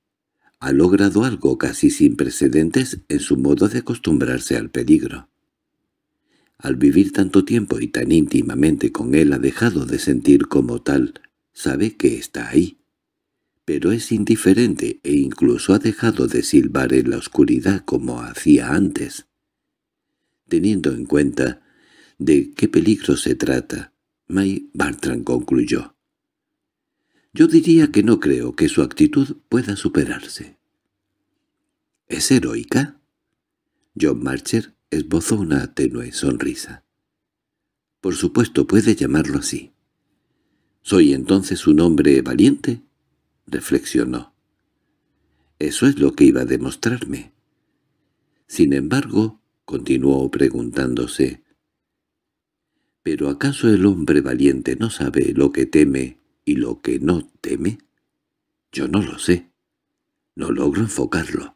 ha logrado algo casi sin precedentes en su modo de acostumbrarse al peligro. Al vivir tanto tiempo y tan íntimamente con él ha dejado de sentir como tal, sabe que está ahí, pero es indiferente e incluso ha dejado de silbar en la oscuridad como hacía antes, teniendo en cuenta de qué peligro se trata, May Bartram concluyó. Yo diría que no creo que su actitud pueda superarse. —¿Es heroica? John Marcher esbozó una tenue sonrisa. —Por supuesto puede llamarlo así. —¿Soy entonces un hombre valiente? —reflexionó. —Eso es lo que iba a demostrarme. Sin embargo, continuó preguntándose, ¿Pero acaso el hombre valiente no sabe lo que teme y lo que no teme? Yo no lo sé. No logro enfocarlo.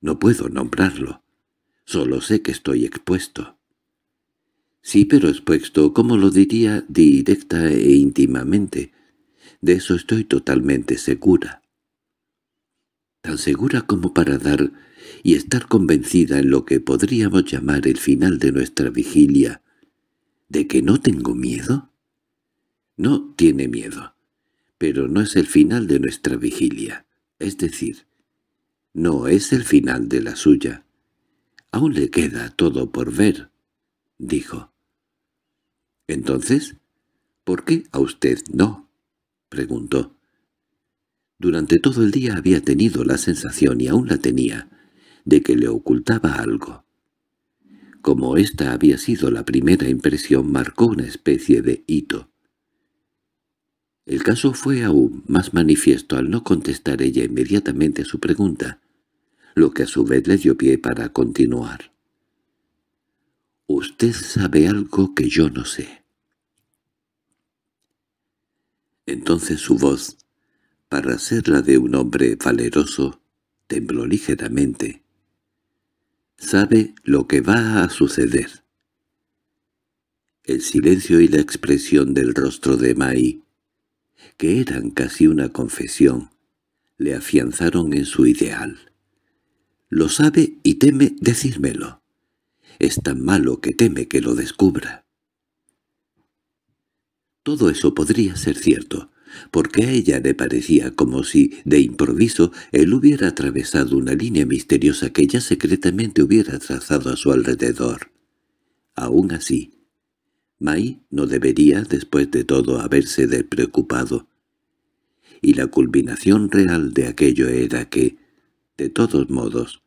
No puedo nombrarlo. Solo sé que estoy expuesto. Sí, pero expuesto, como lo diría, directa e íntimamente. De eso estoy totalmente segura. Tan segura como para dar y estar convencida en lo que podríamos llamar el final de nuestra vigilia, ¿De que no tengo miedo? No tiene miedo, pero no es el final de nuestra vigilia, es decir, no es el final de la suya. Aún le queda todo por ver, dijo. Entonces, ¿por qué a usted no? preguntó. Durante todo el día había tenido la sensación, y aún la tenía, de que le ocultaba algo. Como esta había sido la primera impresión, marcó una especie de hito. El caso fue aún más manifiesto al no contestar ella inmediatamente a su pregunta, lo que a su vez le dio pie para continuar. «Usted sabe algo que yo no sé». Entonces su voz, para ser la de un hombre valeroso, tembló ligeramente, sabe lo que va a suceder. El silencio y la expresión del rostro de Mai, que eran casi una confesión, le afianzaron en su ideal. Lo sabe y teme decírmelo. Es tan malo que teme que lo descubra. Todo eso podría ser cierto, porque a ella le parecía como si, de improviso, él hubiera atravesado una línea misteriosa que ya secretamente hubiera trazado a su alrededor. Aún así, Mai no debería, después de todo, haberse despreocupado. preocupado. Y la culminación real de aquello era que, de todos modos,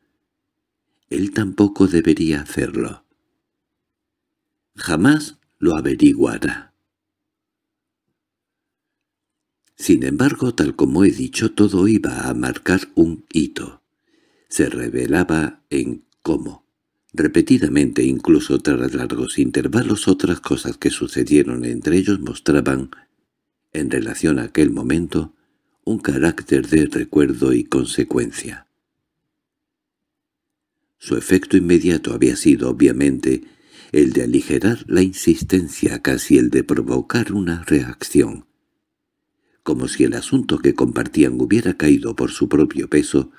él tampoco debería hacerlo. Jamás lo averiguará. Sin embargo, tal como he dicho, todo iba a marcar un hito. Se revelaba en cómo. Repetidamente, incluso tras largos intervalos, otras cosas que sucedieron entre ellos mostraban, en relación a aquel momento, un carácter de recuerdo y consecuencia. Su efecto inmediato había sido, obviamente, el de aligerar la insistencia, casi el de provocar una reacción como si el asunto que compartían hubiera caído por su propio peso,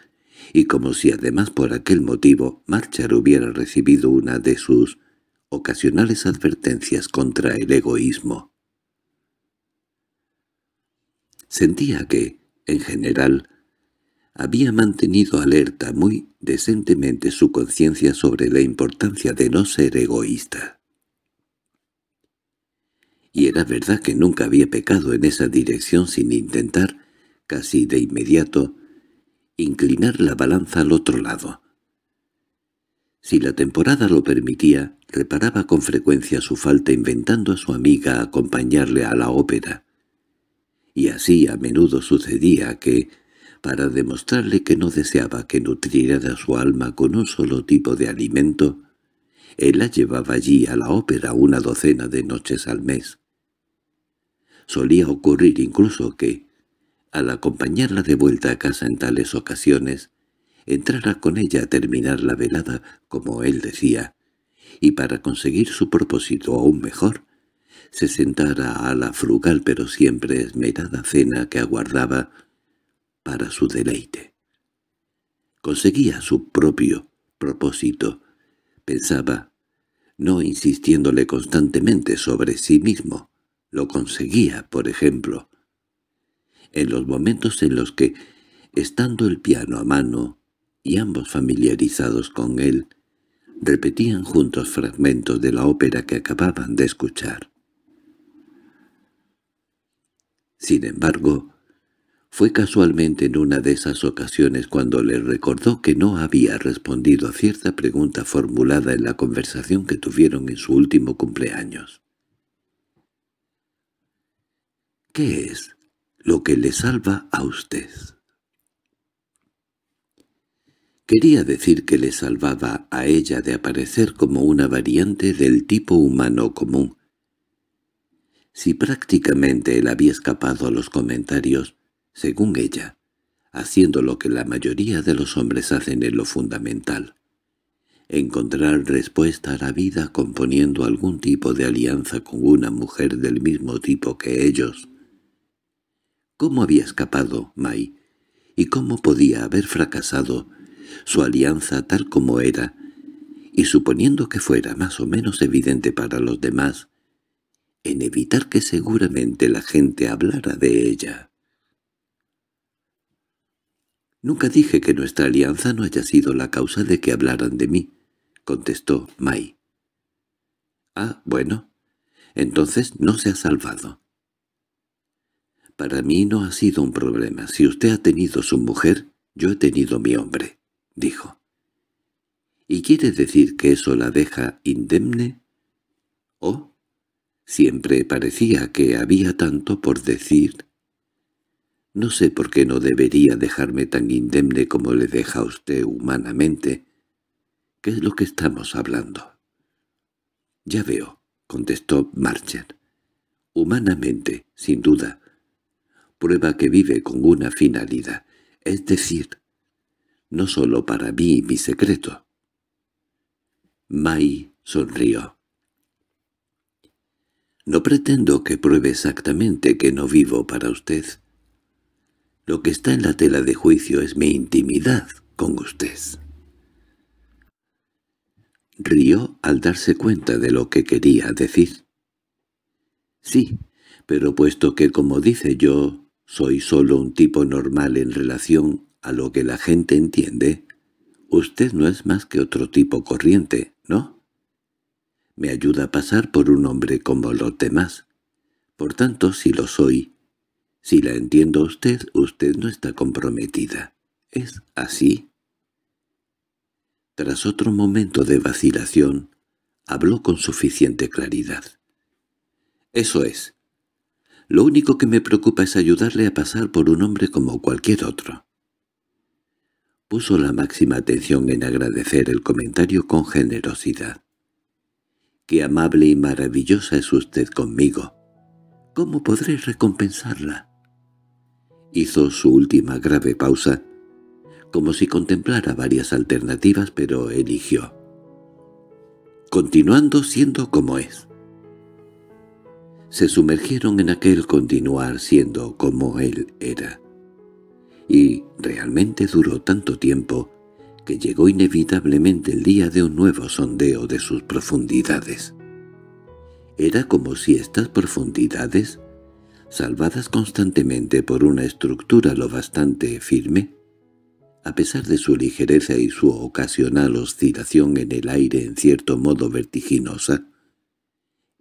y como si además por aquel motivo Marchar hubiera recibido una de sus ocasionales advertencias contra el egoísmo. Sentía que, en general, había mantenido alerta muy decentemente su conciencia sobre la importancia de no ser egoísta y era verdad que nunca había pecado en esa dirección sin intentar, casi de inmediato, inclinar la balanza al otro lado. Si la temporada lo permitía, reparaba con frecuencia su falta inventando a su amiga acompañarle a la ópera. Y así a menudo sucedía que, para demostrarle que no deseaba que nutriera su alma con un solo tipo de alimento, él la llevaba allí a la ópera una docena de noches al mes. Solía ocurrir incluso que, al acompañarla de vuelta a casa en tales ocasiones, entrara con ella a terminar la velada, como él decía, y para conseguir su propósito aún mejor, se sentara a la frugal pero siempre esmerada cena que aguardaba para su deleite. Conseguía su propio propósito, pensaba, no insistiéndole constantemente sobre sí mismo, lo conseguía, por ejemplo. En los momentos en los que, estando el piano a mano y ambos familiarizados con él, repetían juntos fragmentos de la ópera que acababan de escuchar. Sin embargo, fue casualmente en una de esas ocasiones cuando le recordó que no había respondido a cierta pregunta formulada en la conversación que tuvieron en su último cumpleaños. ¿Qué es lo que le salva a usted? Quería decir que le salvaba a ella de aparecer como una variante del tipo humano común. Si prácticamente él había escapado a los comentarios, según ella, haciendo lo que la mayoría de los hombres hacen en lo fundamental, encontrar respuesta a la vida componiendo algún tipo de alianza con una mujer del mismo tipo que ellos, ¿Cómo había escapado Mai? ¿Y cómo podía haber fracasado su alianza tal como era? Y suponiendo que fuera más o menos evidente para los demás, en evitar que seguramente la gente hablara de ella. «Nunca dije que nuestra alianza no haya sido la causa de que hablaran de mí», contestó Mai. «Ah, bueno, entonces no se ha salvado. Para mí no ha sido un problema. Si usted ha tenido su mujer, yo he tenido mi hombre, dijo. ¿Y quiere decir que eso la deja indemne? ¿Oh? Siempre parecía que había tanto por decir. No sé por qué no debería dejarme tan indemne como le deja a usted humanamente. ¿Qué es lo que estamos hablando? —Ya veo —contestó Marcher. —Humanamente, sin duda prueba que vive con una finalidad, es decir, no solo para mí y mi secreto. Mai sonrió. No pretendo que pruebe exactamente que no vivo para usted. Lo que está en la tela de juicio es mi intimidad con usted. Rió al darse cuenta de lo que quería decir. Sí, pero puesto que, como dice yo, soy solo un tipo normal en relación a lo que la gente entiende. Usted no es más que otro tipo corriente, ¿no? Me ayuda a pasar por un hombre como los demás. Por tanto, si lo soy, si la entiendo a usted, usted no está comprometida. ¿Es así? Tras otro momento de vacilación, habló con suficiente claridad. —Eso es. Lo único que me preocupa es ayudarle a pasar por un hombre como cualquier otro. Puso la máxima atención en agradecer el comentario con generosidad. —¡Qué amable y maravillosa es usted conmigo! ¿Cómo podré recompensarla? Hizo su última grave pausa, como si contemplara varias alternativas, pero eligió. Continuando siendo como es se sumergieron en aquel continuar siendo como él era. Y realmente duró tanto tiempo que llegó inevitablemente el día de un nuevo sondeo de sus profundidades. Era como si estas profundidades, salvadas constantemente por una estructura lo bastante firme, a pesar de su ligereza y su ocasional oscilación en el aire en cierto modo vertiginosa,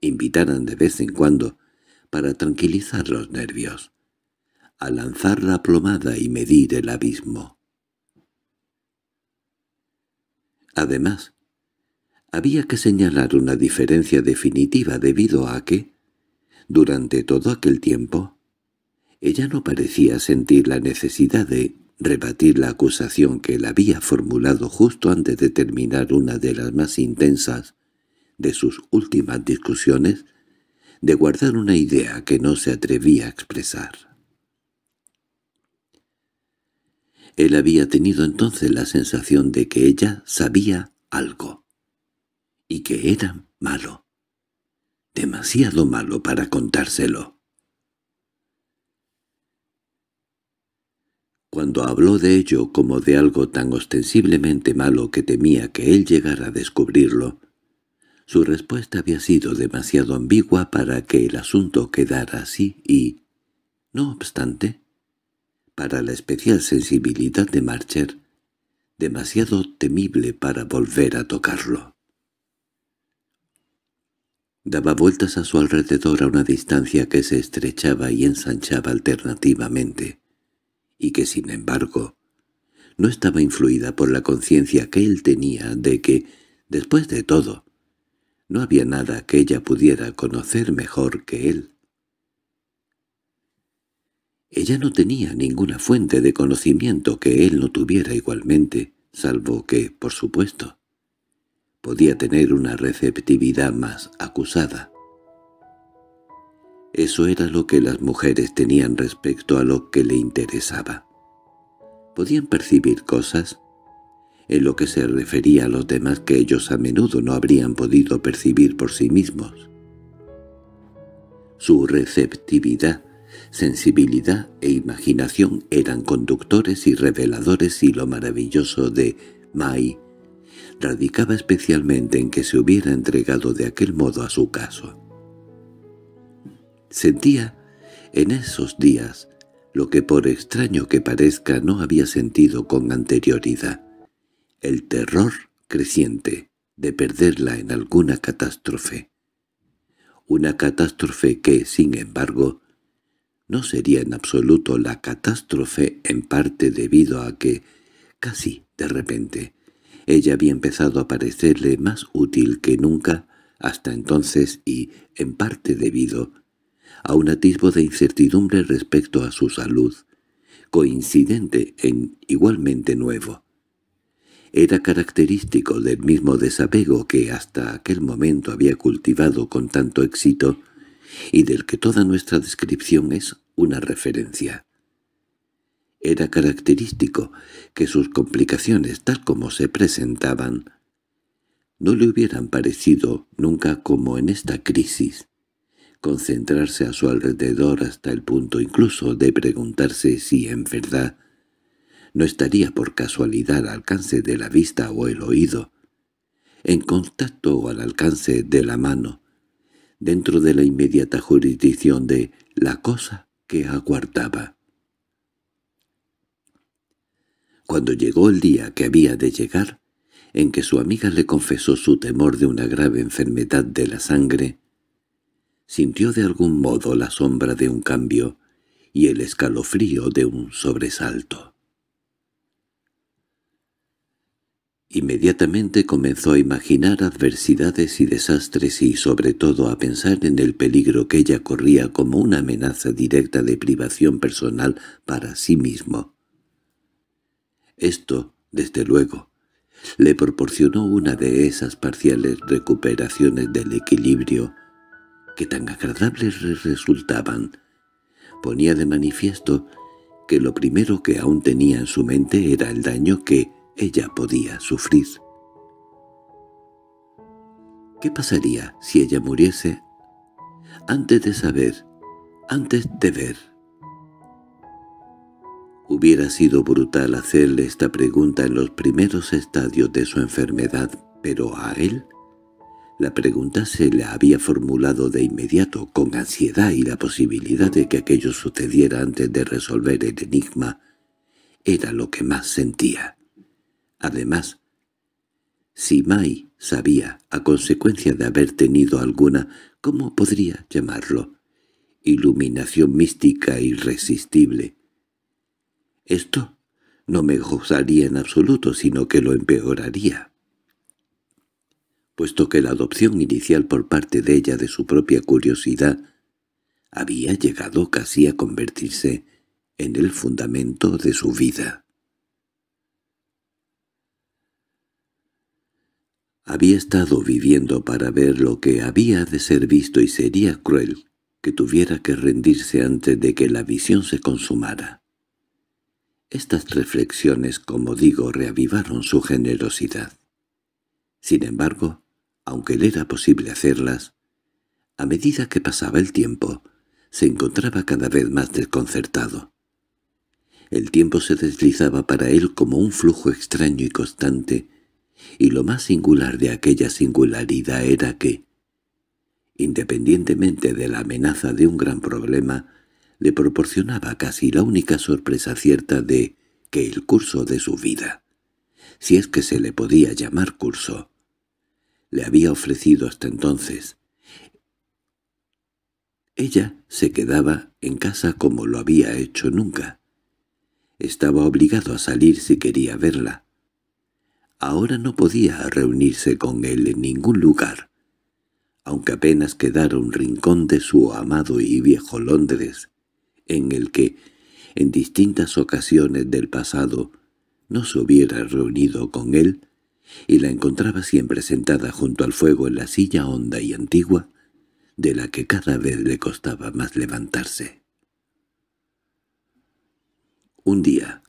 invitaran de vez en cuando para tranquilizar los nervios, a lanzar la plomada y medir el abismo. Además, había que señalar una diferencia definitiva debido a que, durante todo aquel tiempo, ella no parecía sentir la necesidad de rebatir la acusación que él había formulado justo antes de terminar una de las más intensas de sus últimas discusiones, de guardar una idea que no se atrevía a expresar. Él había tenido entonces la sensación de que ella sabía algo, y que era malo, demasiado malo para contárselo. Cuando habló de ello como de algo tan ostensiblemente malo que temía que él llegara a descubrirlo, su respuesta había sido demasiado ambigua para que el asunto quedara así y, no obstante, para la especial sensibilidad de Marcher, demasiado temible para volver a tocarlo. Daba vueltas a su alrededor a una distancia que se estrechaba y ensanchaba alternativamente, y que, sin embargo, no estaba influida por la conciencia que él tenía de que, después de todo, no había nada que ella pudiera conocer mejor que él. Ella no tenía ninguna fuente de conocimiento que él no tuviera igualmente, salvo que, por supuesto, podía tener una receptividad más acusada. Eso era lo que las mujeres tenían respecto a lo que le interesaba. Podían percibir cosas en lo que se refería a los demás que ellos a menudo no habrían podido percibir por sí mismos. Su receptividad, sensibilidad e imaginación eran conductores y reveladores y lo maravilloso de Mai radicaba especialmente en que se hubiera entregado de aquel modo a su caso. Sentía en esos días lo que por extraño que parezca no había sentido con anterioridad el terror creciente de perderla en alguna catástrofe. Una catástrofe que, sin embargo, no sería en absoluto la catástrofe en parte debido a que, casi de repente, ella había empezado a parecerle más útil que nunca hasta entonces y, en parte debido, a un atisbo de incertidumbre respecto a su salud, coincidente en igualmente nuevo era característico del mismo desapego que hasta aquel momento había cultivado con tanto éxito y del que toda nuestra descripción es una referencia. Era característico que sus complicaciones tal como se presentaban no le hubieran parecido nunca como en esta crisis. Concentrarse a su alrededor hasta el punto incluso de preguntarse si en verdad no estaría por casualidad al alcance de la vista o el oído, en contacto o al alcance de la mano, dentro de la inmediata jurisdicción de la cosa que aguardaba. Cuando llegó el día que había de llegar, en que su amiga le confesó su temor de una grave enfermedad de la sangre, sintió de algún modo la sombra de un cambio y el escalofrío de un sobresalto. Inmediatamente comenzó a imaginar adversidades y desastres y sobre todo a pensar en el peligro que ella corría como una amenaza directa de privación personal para sí mismo. Esto, desde luego, le proporcionó una de esas parciales recuperaciones del equilibrio que tan agradables resultaban. Ponía de manifiesto que lo primero que aún tenía en su mente era el daño que, ella podía sufrir. ¿Qué pasaría si ella muriese? Antes de saber, antes de ver. Hubiera sido brutal hacerle esta pregunta en los primeros estadios de su enfermedad, pero a él la pregunta se le había formulado de inmediato con ansiedad y la posibilidad de que aquello sucediera antes de resolver el enigma era lo que más sentía. Además, si Mai sabía, a consecuencia de haber tenido alguna, ¿cómo podría llamarlo? Iluminación mística irresistible. Esto no me gozaría en absoluto, sino que lo empeoraría. Puesto que la adopción inicial por parte de ella de su propia curiosidad había llegado casi a convertirse en el fundamento de su vida. Había estado viviendo para ver lo que había de ser visto y sería cruel que tuviera que rendirse antes de que la visión se consumara. Estas reflexiones, como digo, reavivaron su generosidad. Sin embargo, aunque le era posible hacerlas, a medida que pasaba el tiempo, se encontraba cada vez más desconcertado. El tiempo se deslizaba para él como un flujo extraño y constante, y lo más singular de aquella singularidad era que, independientemente de la amenaza de un gran problema, le proporcionaba casi la única sorpresa cierta de que el curso de su vida, si es que se le podía llamar curso, le había ofrecido hasta entonces. Ella se quedaba en casa como lo había hecho nunca. Estaba obligado a salir si quería verla, Ahora no podía reunirse con él en ningún lugar, aunque apenas quedara un rincón de su amado y viejo Londres, en el que, en distintas ocasiones del pasado, no se hubiera reunido con él, y la encontraba siempre sentada junto al fuego en la silla honda y antigua, de la que cada vez le costaba más levantarse. Un día,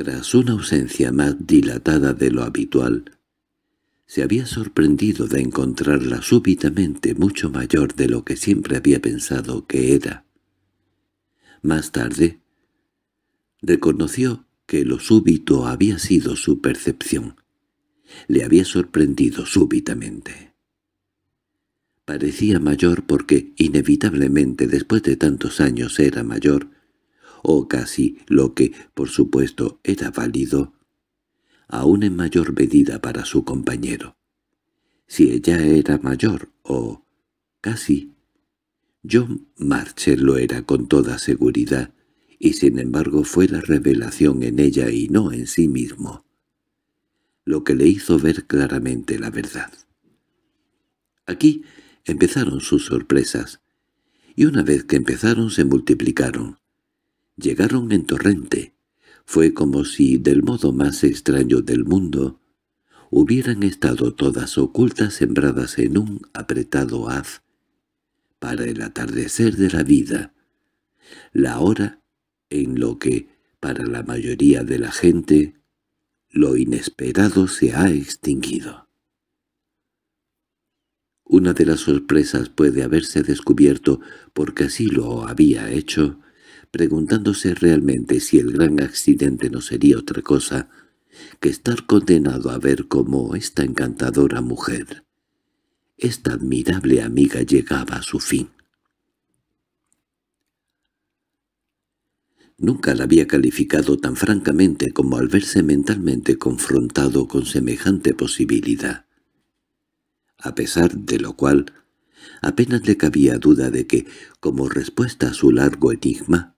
tras una ausencia más dilatada de lo habitual, se había sorprendido de encontrarla súbitamente mucho mayor de lo que siempre había pensado que era. Más tarde, reconoció que lo súbito había sido su percepción. Le había sorprendido súbitamente. Parecía mayor porque, inevitablemente, después de tantos años era mayor, o casi lo que, por supuesto, era válido, aún en mayor medida para su compañero. Si ella era mayor, o casi, John Marcher lo era con toda seguridad, y sin embargo fue la revelación en ella y no en sí mismo, lo que le hizo ver claramente la verdad. Aquí empezaron sus sorpresas, y una vez que empezaron se multiplicaron. Llegaron en torrente. Fue como si, del modo más extraño del mundo, hubieran estado todas ocultas sembradas en un apretado haz para el atardecer de la vida, la hora en lo que, para la mayoría de la gente, lo inesperado se ha extinguido. Una de las sorpresas puede haberse descubierto, porque así lo había hecho, preguntándose realmente si el gran accidente no sería otra cosa que estar condenado a ver cómo esta encantadora mujer, esta admirable amiga llegaba a su fin. Nunca la había calificado tan francamente como al verse mentalmente confrontado con semejante posibilidad. A pesar de lo cual, apenas le cabía duda de que, como respuesta a su largo enigma,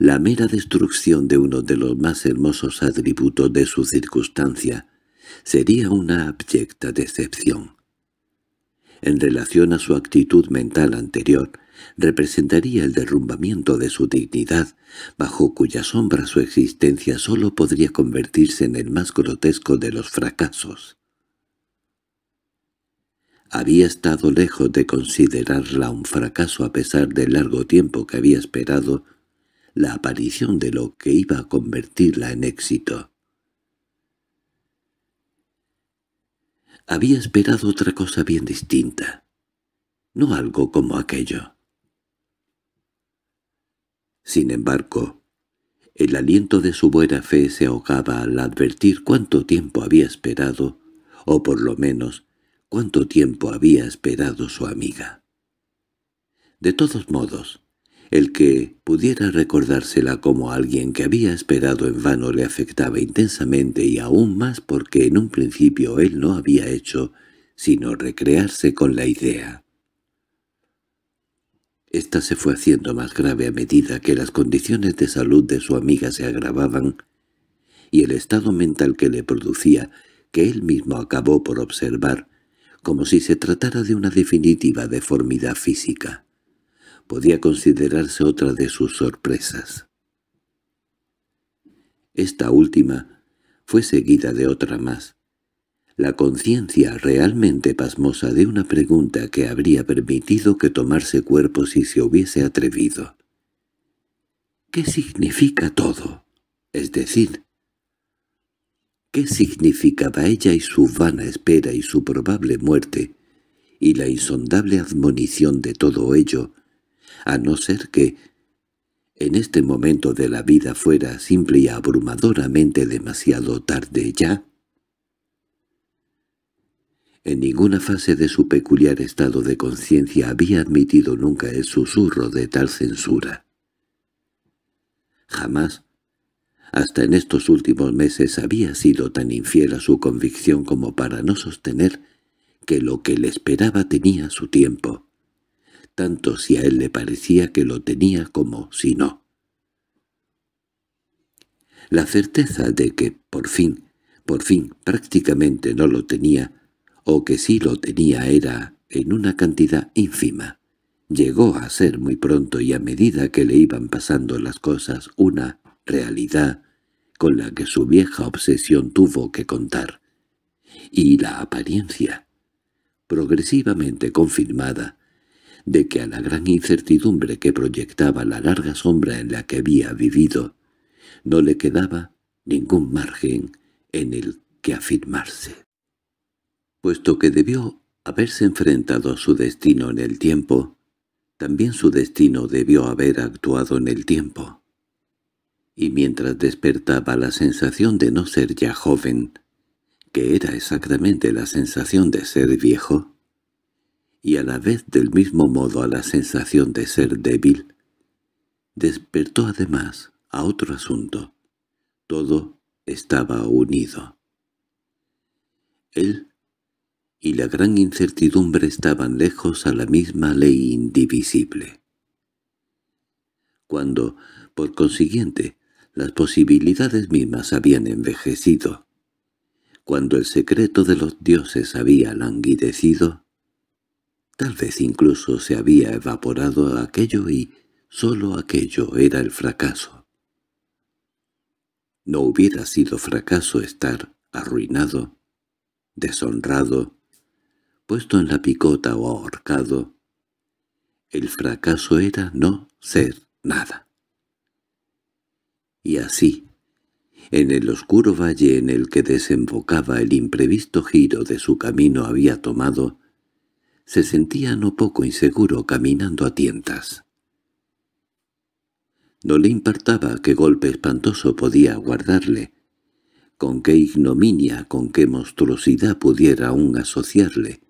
la mera destrucción de uno de los más hermosos atributos de su circunstancia sería una abyecta decepción. En relación a su actitud mental anterior, representaría el derrumbamiento de su dignidad, bajo cuya sombra su existencia sólo podría convertirse en el más grotesco de los fracasos. Había estado lejos de considerarla un fracaso a pesar del largo tiempo que había esperado la aparición de lo que iba a convertirla en éxito. Había esperado otra cosa bien distinta, no algo como aquello. Sin embargo, el aliento de su buena fe se ahogaba al advertir cuánto tiempo había esperado, o por lo menos cuánto tiempo había esperado su amiga. De todos modos, el que pudiera recordársela como alguien que había esperado en vano le afectaba intensamente y aún más porque en un principio él no había hecho sino recrearse con la idea. Esta se fue haciendo más grave a medida que las condiciones de salud de su amiga se agravaban y el estado mental que le producía, que él mismo acabó por observar, como si se tratara de una definitiva deformidad física podía considerarse otra de sus sorpresas. Esta última fue seguida de otra más. La conciencia realmente pasmosa de una pregunta que habría permitido que tomarse cuerpo si se hubiese atrevido. ¿Qué significa todo? Es decir, ¿qué significaba ella y su vana espera y su probable muerte, y la insondable admonición de todo ello, a no ser que, en este momento de la vida fuera simple y abrumadoramente demasiado tarde ya. En ninguna fase de su peculiar estado de conciencia había admitido nunca el susurro de tal censura. Jamás, hasta en estos últimos meses, había sido tan infiel a su convicción como para no sostener que lo que le esperaba tenía su tiempo tanto si a él le parecía que lo tenía como si no. La certeza de que, por fin, por fin prácticamente no lo tenía, o que sí lo tenía era en una cantidad ínfima. Llegó a ser muy pronto y a medida que le iban pasando las cosas una realidad con la que su vieja obsesión tuvo que contar. Y la apariencia, progresivamente confirmada, de que a la gran incertidumbre que proyectaba la larga sombra en la que había vivido, no le quedaba ningún margen en el que afirmarse. Puesto que debió haberse enfrentado a su destino en el tiempo, también su destino debió haber actuado en el tiempo. Y mientras despertaba la sensación de no ser ya joven, que era exactamente la sensación de ser viejo, y a la vez del mismo modo a la sensación de ser débil. Despertó además a otro asunto. Todo estaba unido. Él y la gran incertidumbre estaban lejos a la misma ley indivisible. Cuando, por consiguiente, las posibilidades mismas habían envejecido, cuando el secreto de los dioses había languidecido, Tal vez incluso se había evaporado aquello y solo aquello era el fracaso. No hubiera sido fracaso estar arruinado, deshonrado, puesto en la picota o ahorcado. El fracaso era no ser nada. Y así, en el oscuro valle en el que desembocaba el imprevisto giro de su camino había tomado, se sentía no poco inseguro caminando a tientas. No le importaba qué golpe espantoso podía guardarle, con qué ignominia, con qué monstruosidad pudiera aún asociarle,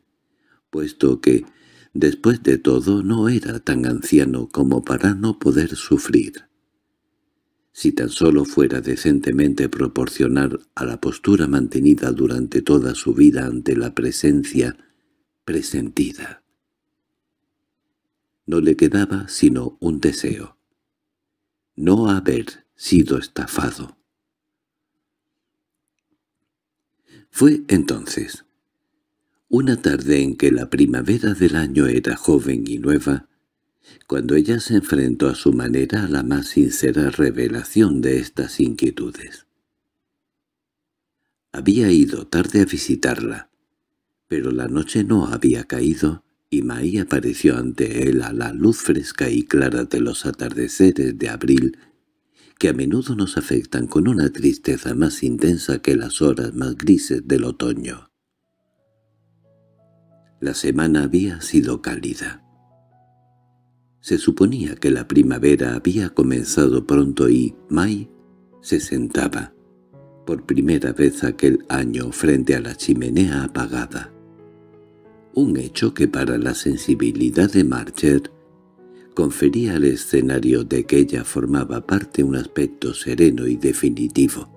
puesto que, después de todo, no era tan anciano como para no poder sufrir. Si tan solo fuera decentemente proporcionar a la postura mantenida durante toda su vida ante la presencia presentida. No le quedaba sino un deseo. No haber sido estafado. Fue entonces, una tarde en que la primavera del año era joven y nueva, cuando ella se enfrentó a su manera a la más sincera revelación de estas inquietudes. Había ido tarde a visitarla, pero la noche no había caído, y Maí apareció ante él a la luz fresca y clara de los atardeceres de abril, que a menudo nos afectan con una tristeza más intensa que las horas más grises del otoño. La semana había sido cálida. Se suponía que la primavera había comenzado pronto y Mai se sentaba, por primera vez aquel año frente a la chimenea apagada un hecho que para la sensibilidad de Marcher confería al escenario de que ella formaba parte un aspecto sereno y definitivo.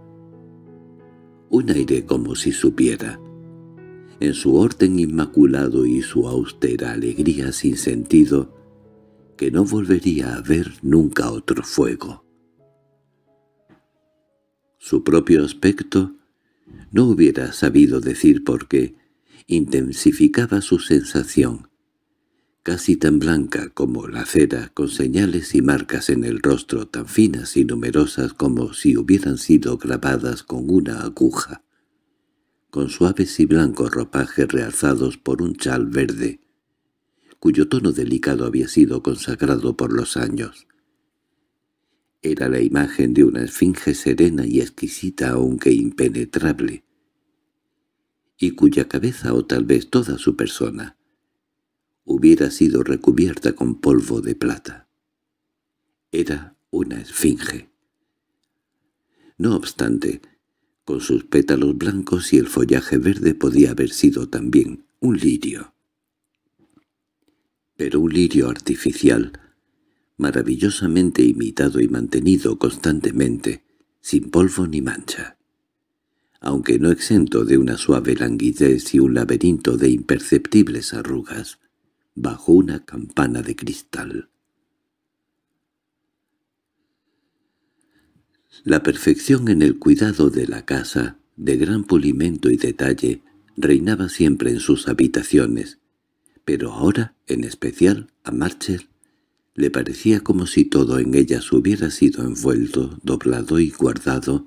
Un aire como si supiera. En su orden inmaculado y su austera alegría sin sentido, que no volvería a ver nunca otro fuego. Su propio aspecto no hubiera sabido decir por qué, intensificaba su sensación, casi tan blanca como la cera, con señales y marcas en el rostro tan finas y numerosas como si hubieran sido grabadas con una aguja, con suaves y blancos ropajes realzados por un chal verde, cuyo tono delicado había sido consagrado por los años. Era la imagen de una esfinge serena y exquisita aunque impenetrable, y cuya cabeza o tal vez toda su persona hubiera sido recubierta con polvo de plata. Era una esfinge. No obstante, con sus pétalos blancos y el follaje verde podía haber sido también un lirio. Pero un lirio artificial, maravillosamente imitado y mantenido constantemente, sin polvo ni mancha aunque no exento de una suave languidez y un laberinto de imperceptibles arrugas, bajo una campana de cristal. La perfección en el cuidado de la casa, de gran pulimento y detalle, reinaba siempre en sus habitaciones, pero ahora, en especial, a Marcher le parecía como si todo en ellas hubiera sido envuelto, doblado y guardado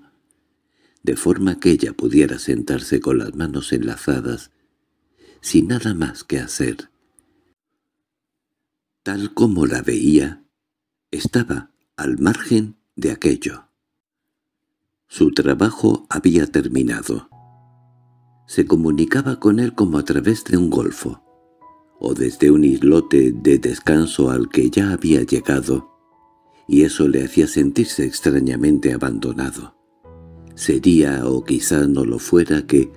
de forma que ella pudiera sentarse con las manos enlazadas, sin nada más que hacer. Tal como la veía, estaba al margen de aquello. Su trabajo había terminado. Se comunicaba con él como a través de un golfo, o desde un islote de descanso al que ya había llegado, y eso le hacía sentirse extrañamente abandonado. Sería, o quizá no lo fuera, que,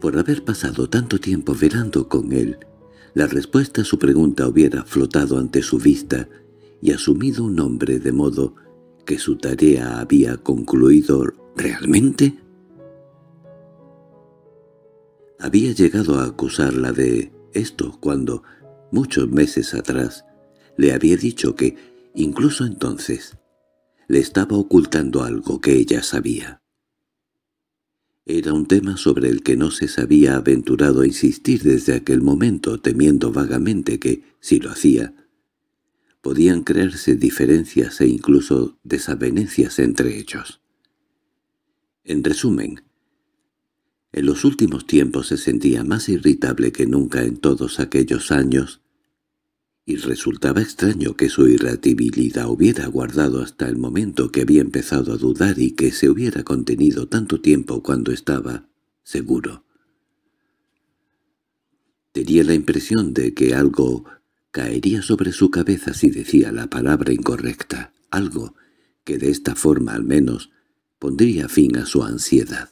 por haber pasado tanto tiempo velando con él, la respuesta a su pregunta hubiera flotado ante su vista y asumido un nombre de modo que su tarea había concluido realmente. Había llegado a acusarla de esto cuando, muchos meses atrás, le había dicho que, incluso entonces, le estaba ocultando algo que ella sabía. Era un tema sobre el que no se había aventurado a insistir desde aquel momento, temiendo vagamente que, si lo hacía, podían creerse diferencias e incluso desavenencias entre ellos. En resumen, en los últimos tiempos se sentía más irritable que nunca en todos aquellos años, y resultaba extraño que su irratibilidad hubiera guardado hasta el momento que había empezado a dudar y que se hubiera contenido tanto tiempo cuando estaba seguro. Tenía la impresión de que algo caería sobre su cabeza si decía la palabra incorrecta, algo que de esta forma al menos pondría fin a su ansiedad.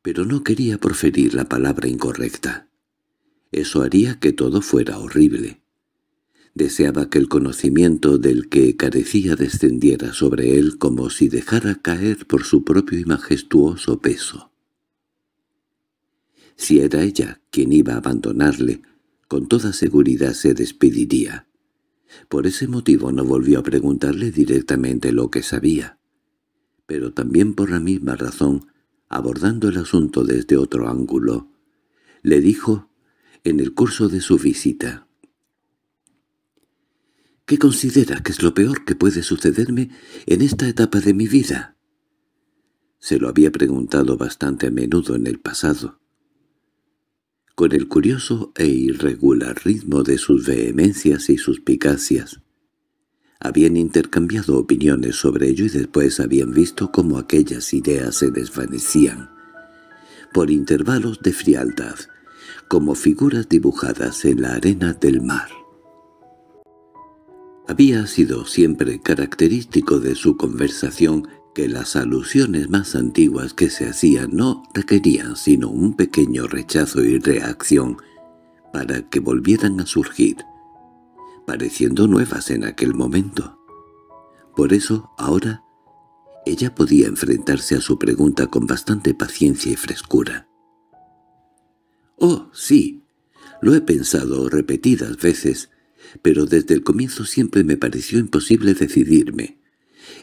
Pero no quería proferir la palabra incorrecta. Eso haría que todo fuera horrible. Deseaba que el conocimiento del que carecía descendiera sobre él como si dejara caer por su propio y majestuoso peso. Si era ella quien iba a abandonarle, con toda seguridad se despediría. Por ese motivo no volvió a preguntarle directamente lo que sabía. Pero también por la misma razón, abordando el asunto desde otro ángulo, le dijo en el curso de su visita. —¿Qué considera que es lo peor que puede sucederme en esta etapa de mi vida? Se lo había preguntado bastante a menudo en el pasado. Con el curioso e irregular ritmo de sus vehemencias y suspicacias, habían intercambiado opiniones sobre ello y después habían visto cómo aquellas ideas se desvanecían, por intervalos de frialdad, como figuras dibujadas en la arena del mar. Había sido siempre característico de su conversación que las alusiones más antiguas que se hacían no requerían sino un pequeño rechazo y reacción para que volvieran a surgir, pareciendo nuevas en aquel momento. Por eso, ahora, ella podía enfrentarse a su pregunta con bastante paciencia y frescura. —¡Oh, sí! Lo he pensado repetidas veces, pero desde el comienzo siempre me pareció imposible decidirme.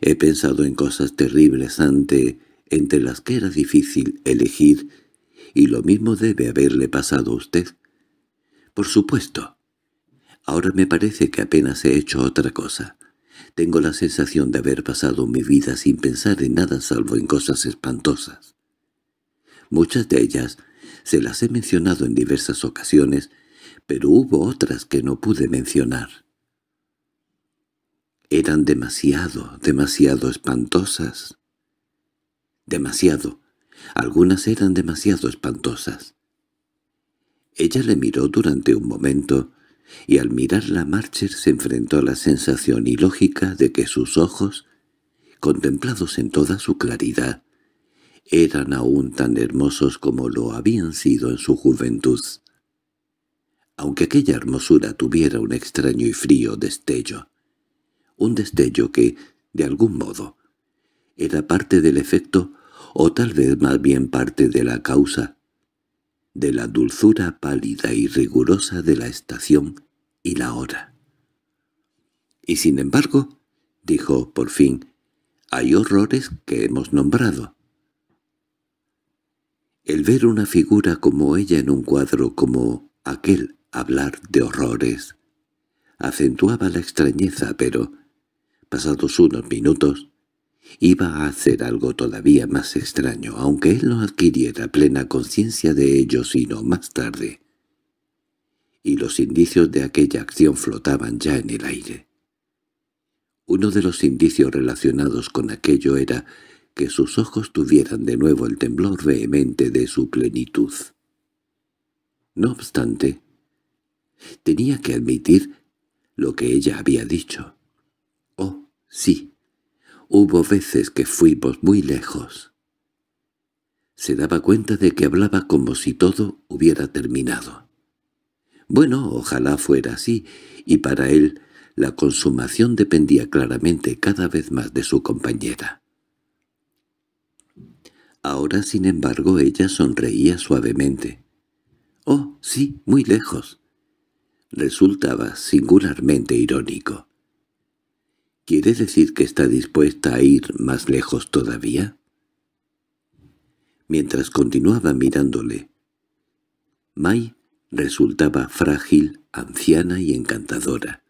He pensado en cosas terribles ante entre las que era difícil elegir, y lo mismo debe haberle pasado a usted. —Por supuesto. Ahora me parece que apenas he hecho otra cosa. Tengo la sensación de haber pasado mi vida sin pensar en nada salvo en cosas espantosas. Muchas de ellas se las he mencionado en diversas ocasiones, pero hubo otras que no pude mencionar. Eran demasiado, demasiado espantosas. Demasiado. Algunas eran demasiado espantosas. Ella le miró durante un momento, y al mirarla Marcher se enfrentó a la sensación ilógica de que sus ojos, contemplados en toda su claridad, eran aún tan hermosos como lo habían sido en su juventud. Aunque aquella hermosura tuviera un extraño y frío destello, un destello que, de algún modo, era parte del efecto o tal vez más bien parte de la causa, de la dulzura pálida y rigurosa de la estación y la hora. —Y sin embargo —dijo por fin—, hay horrores que hemos nombrado. El ver una figura como ella en un cuadro como aquel hablar de horrores acentuaba la extrañeza, pero, pasados unos minutos, iba a hacer algo todavía más extraño, aunque él no adquiriera plena conciencia de ello sino más tarde. Y los indicios de aquella acción flotaban ya en el aire. Uno de los indicios relacionados con aquello era que sus ojos tuvieran de nuevo el temblor vehemente de su plenitud. No obstante, tenía que admitir lo que ella había dicho. Oh, sí, hubo veces que fuimos muy lejos. Se daba cuenta de que hablaba como si todo hubiera terminado. Bueno, ojalá fuera así, y para él la consumación dependía claramente cada vez más de su compañera. Ahora, sin embargo, ella sonreía suavemente. —Oh, sí, muy lejos. Resultaba singularmente irónico. —¿Quiere decir que está dispuesta a ir más lejos todavía? Mientras continuaba mirándole, May resultaba frágil, anciana y encantadora,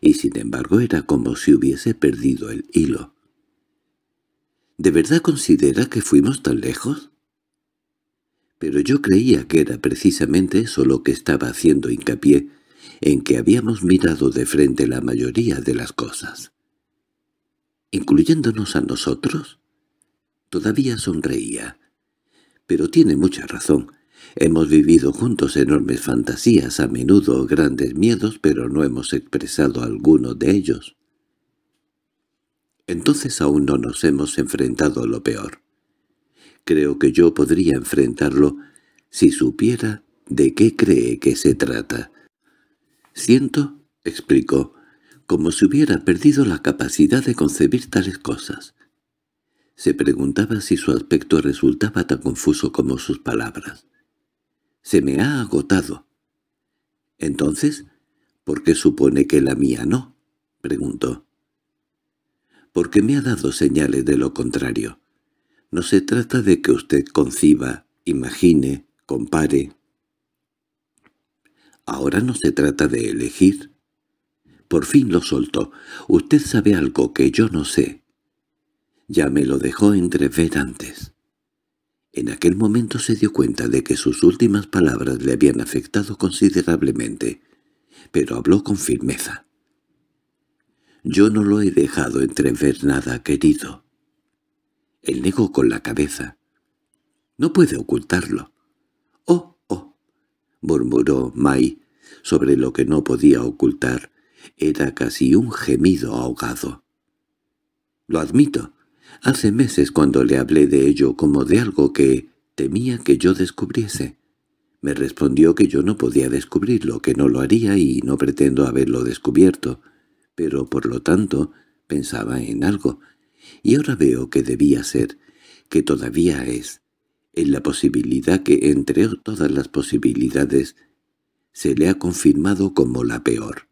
y sin embargo era como si hubiese perdido el hilo. ¿De verdad considera que fuimos tan lejos? Pero yo creía que era precisamente eso lo que estaba haciendo hincapié, en que habíamos mirado de frente la mayoría de las cosas. ¿Incluyéndonos a nosotros? Todavía sonreía. Pero tiene mucha razón. Hemos vivido juntos enormes fantasías, a menudo grandes miedos, pero no hemos expresado alguno de ellos. Entonces aún no nos hemos enfrentado a lo peor. Creo que yo podría enfrentarlo si supiera de qué cree que se trata. Siento, explicó, como si hubiera perdido la capacidad de concebir tales cosas. Se preguntaba si su aspecto resultaba tan confuso como sus palabras. «Se me ha agotado». «Entonces, ¿por qué supone que la mía no?» preguntó porque me ha dado señales de lo contrario. No se trata de que usted conciba, imagine, compare. Ahora no se trata de elegir. Por fin lo soltó. Usted sabe algo que yo no sé. Ya me lo dejó entrever antes. En aquel momento se dio cuenta de que sus últimas palabras le habían afectado considerablemente, pero habló con firmeza. Yo no lo he dejado entrever nada, querido. Él negó con la cabeza. No puede ocultarlo. —Oh, oh —murmuró Mai, sobre lo que no podía ocultar. Era casi un gemido ahogado. —Lo admito. Hace meses cuando le hablé de ello como de algo que temía que yo descubriese. Me respondió que yo no podía descubrirlo, que no lo haría y no pretendo haberlo descubierto pero por lo tanto pensaba en algo, y ahora veo que debía ser, que todavía es, en la posibilidad que entre todas las posibilidades se le ha confirmado como la peor.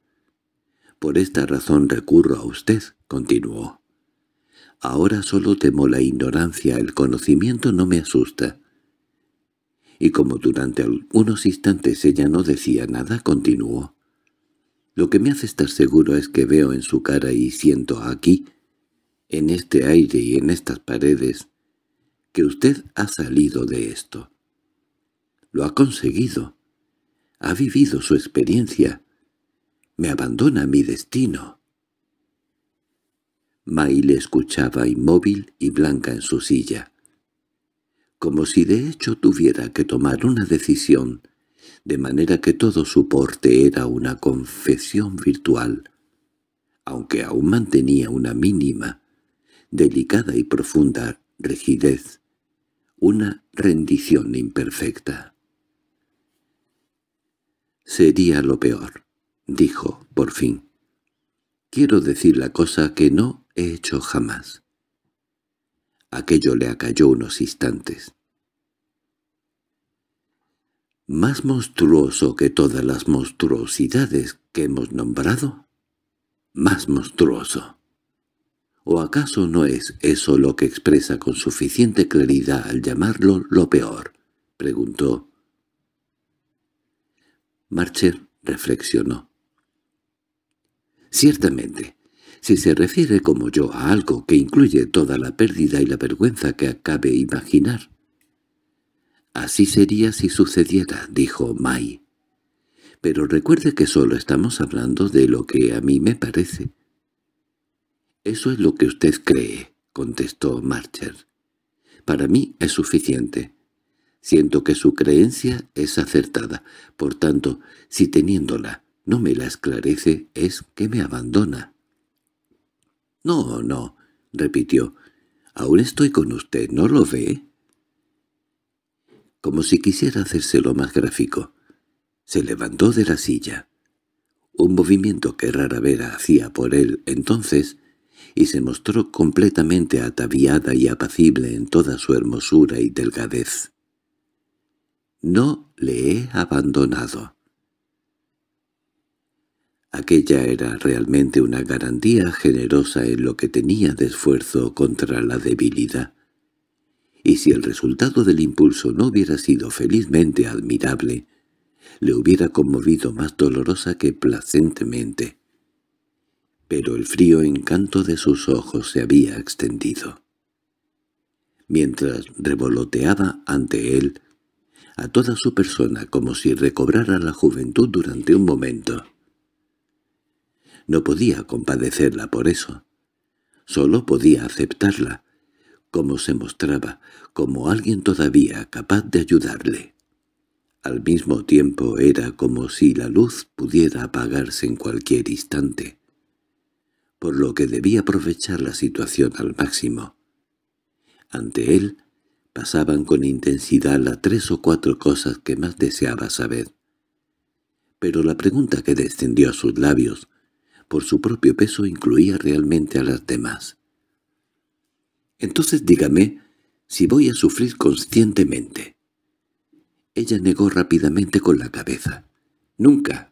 Por esta razón recurro a usted, continuó. Ahora solo temo la ignorancia, el conocimiento no me asusta. Y como durante algunos instantes ella no decía nada, continuó. Lo que me hace estar seguro es que veo en su cara y siento aquí, en este aire y en estas paredes, que usted ha salido de esto. Lo ha conseguido. Ha vivido su experiencia. Me abandona mi destino. May le escuchaba inmóvil y blanca en su silla. Como si de hecho tuviera que tomar una decisión, de manera que todo su porte era una confesión virtual, aunque aún mantenía una mínima, delicada y profunda rigidez, una rendición imperfecta. «Sería lo peor», dijo, por fin. «Quiero decir la cosa que no he hecho jamás». Aquello le acalló unos instantes más monstruoso que todas las monstruosidades que hemos nombrado? Más monstruoso. ¿O acaso no es eso lo que expresa con suficiente claridad al llamarlo lo peor? preguntó. Marcher reflexionó. Ciertamente, si se refiere como yo a algo que incluye toda la pérdida y la vergüenza que acabe imaginar, Así sería si sucediera, dijo Mai. Pero recuerde que solo estamos hablando de lo que a mí me parece. Eso es lo que usted cree, contestó Marcher. Para mí es suficiente. Siento que su creencia es acertada, por tanto, si teniéndola no me la esclarece es que me abandona. —No, no —repitió—, aún estoy con usted, ¿no lo ve? como si quisiera hacérselo más gráfico. Se levantó de la silla, un movimiento que rara vez hacía por él entonces, y se mostró completamente ataviada y apacible en toda su hermosura y delgadez. No le he abandonado. Aquella era realmente una garantía generosa en lo que tenía de esfuerzo contra la debilidad y si el resultado del impulso no hubiera sido felizmente admirable, le hubiera conmovido más dolorosa que placentemente. Pero el frío encanto de sus ojos se había extendido. Mientras revoloteaba ante él, a toda su persona como si recobrara la juventud durante un momento. No podía compadecerla por eso. Solo podía aceptarla, como se mostraba, como alguien todavía capaz de ayudarle. Al mismo tiempo era como si la luz pudiera apagarse en cualquier instante, por lo que debía aprovechar la situación al máximo. Ante él pasaban con intensidad las tres o cuatro cosas que más deseaba saber. Pero la pregunta que descendió a sus labios, por su propio peso, incluía realmente a las demás. Entonces dígame si voy a sufrir conscientemente. Ella negó rápidamente con la cabeza. Nunca.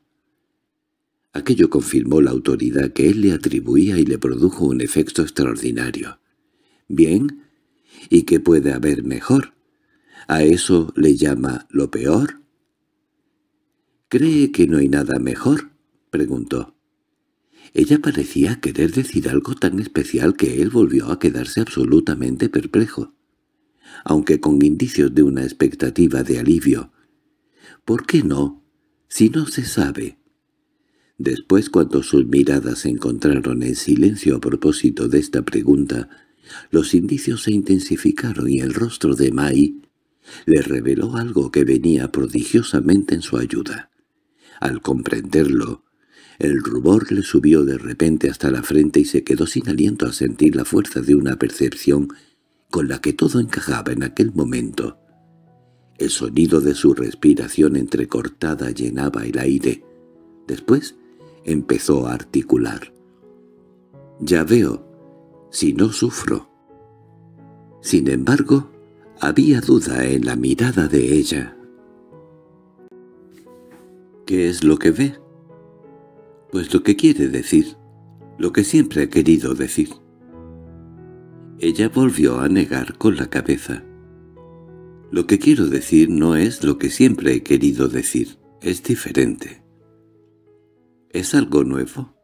Aquello confirmó la autoridad que él le atribuía y le produjo un efecto extraordinario. Bien, ¿y qué puede haber mejor? ¿A eso le llama lo peor? —¿Cree que no hay nada mejor? —preguntó. Ella parecía querer decir algo tan especial que él volvió a quedarse absolutamente perplejo, aunque con indicios de una expectativa de alivio. ¿Por qué no? Si no se sabe. Después, cuando sus miradas se encontraron en silencio a propósito de esta pregunta, los indicios se intensificaron y el rostro de Mai le reveló algo que venía prodigiosamente en su ayuda. Al comprenderlo, el rubor le subió de repente hasta la frente y se quedó sin aliento a sentir la fuerza de una percepción con la que todo encajaba en aquel momento. El sonido de su respiración entrecortada llenaba el aire. Después empezó a articular. «Ya veo, si no sufro». Sin embargo, había duda en la mirada de ella. «¿Qué es lo que ve?» pues lo que quiere decir, lo que siempre he querido decir. Ella volvió a negar con la cabeza. Lo que quiero decir no es lo que siempre he querido decir, es diferente. ¿Es algo nuevo?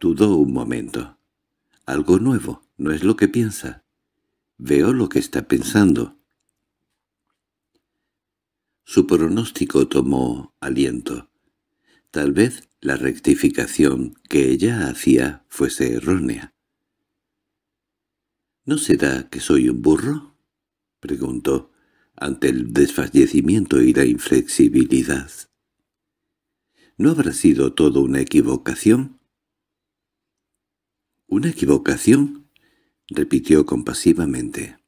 Dudó un momento. Algo nuevo, no es lo que piensa. Veo lo que está pensando. Su pronóstico tomó aliento. Tal vez la rectificación que ella hacía fuese errónea. —¿No será que soy un burro? —preguntó, ante el desfallecimiento y la inflexibilidad. —¿No habrá sido todo una equivocación? —¿Una equivocación? —repitió compasivamente.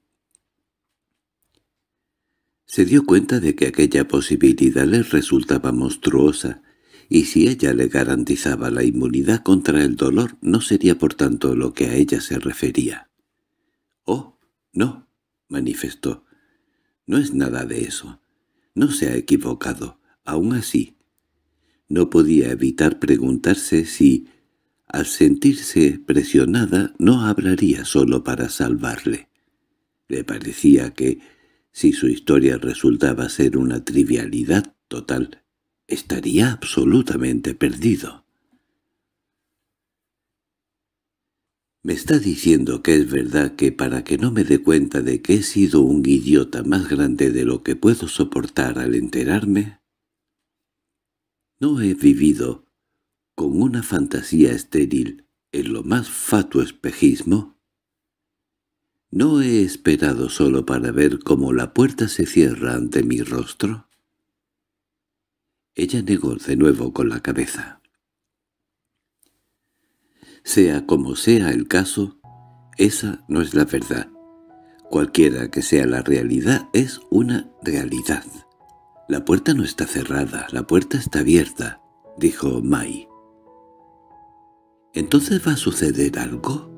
Se dio cuenta de que aquella posibilidad le resultaba monstruosa, y si ella le garantizaba la inmunidad contra el dolor no sería por tanto lo que a ella se refería. —Oh, no —manifestó—, no es nada de eso. No se ha equivocado, aún así. No podía evitar preguntarse si, al sentirse presionada, no hablaría solo para salvarle. Le parecía que, si su historia resultaba ser una trivialidad total, estaría absolutamente perdido. Me está diciendo que es verdad que para que no me dé cuenta de que he sido un idiota más grande de lo que puedo soportar al enterarme, no he vivido con una fantasía estéril en lo más fatuo espejismo. No he esperado solo para ver cómo la puerta se cierra ante mi rostro. Ella negó de nuevo con la cabeza. Sea como sea el caso, esa no es la verdad. Cualquiera que sea la realidad es una realidad. La puerta no está cerrada, la puerta está abierta, dijo Mai. ¿Entonces va a suceder algo?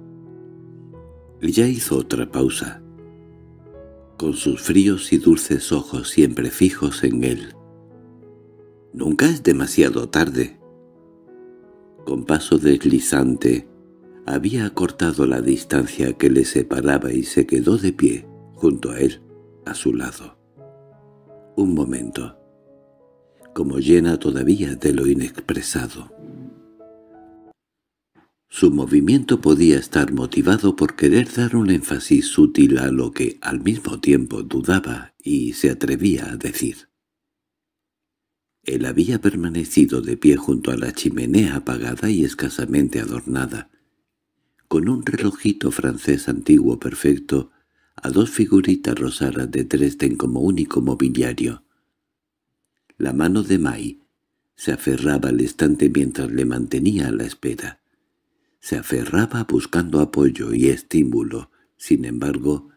Ya hizo otra pausa, con sus fríos y dulces ojos siempre fijos en él. Nunca es demasiado tarde. Con paso deslizante, había acortado la distancia que le separaba y se quedó de pie, junto a él, a su lado. Un momento, como llena todavía de lo inexpresado. Su movimiento podía estar motivado por querer dar un énfasis sutil a lo que al mismo tiempo dudaba y se atrevía a decir. Él había permanecido de pie junto a la chimenea apagada y escasamente adornada, con un relojito francés antiguo perfecto, a dos figuritas rosadas de Dresden como único mobiliario. La mano de Mai se aferraba al estante mientras le mantenía a la espera. Se aferraba buscando apoyo y estímulo, sin embargo,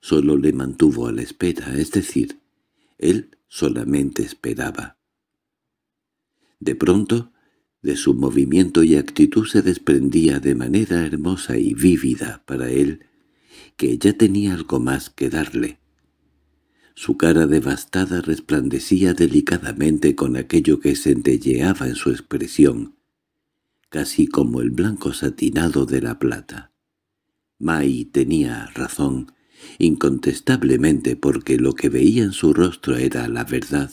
solo le mantuvo a la espera, es decir, él solamente esperaba. De pronto, de su movimiento y actitud se desprendía de manera hermosa y vívida para él que ya tenía algo más que darle. Su cara devastada resplandecía delicadamente con aquello que centelleaba en su expresión, casi como el blanco satinado de la plata. Mai tenía razón, incontestablemente porque lo que veía en su rostro era la verdad.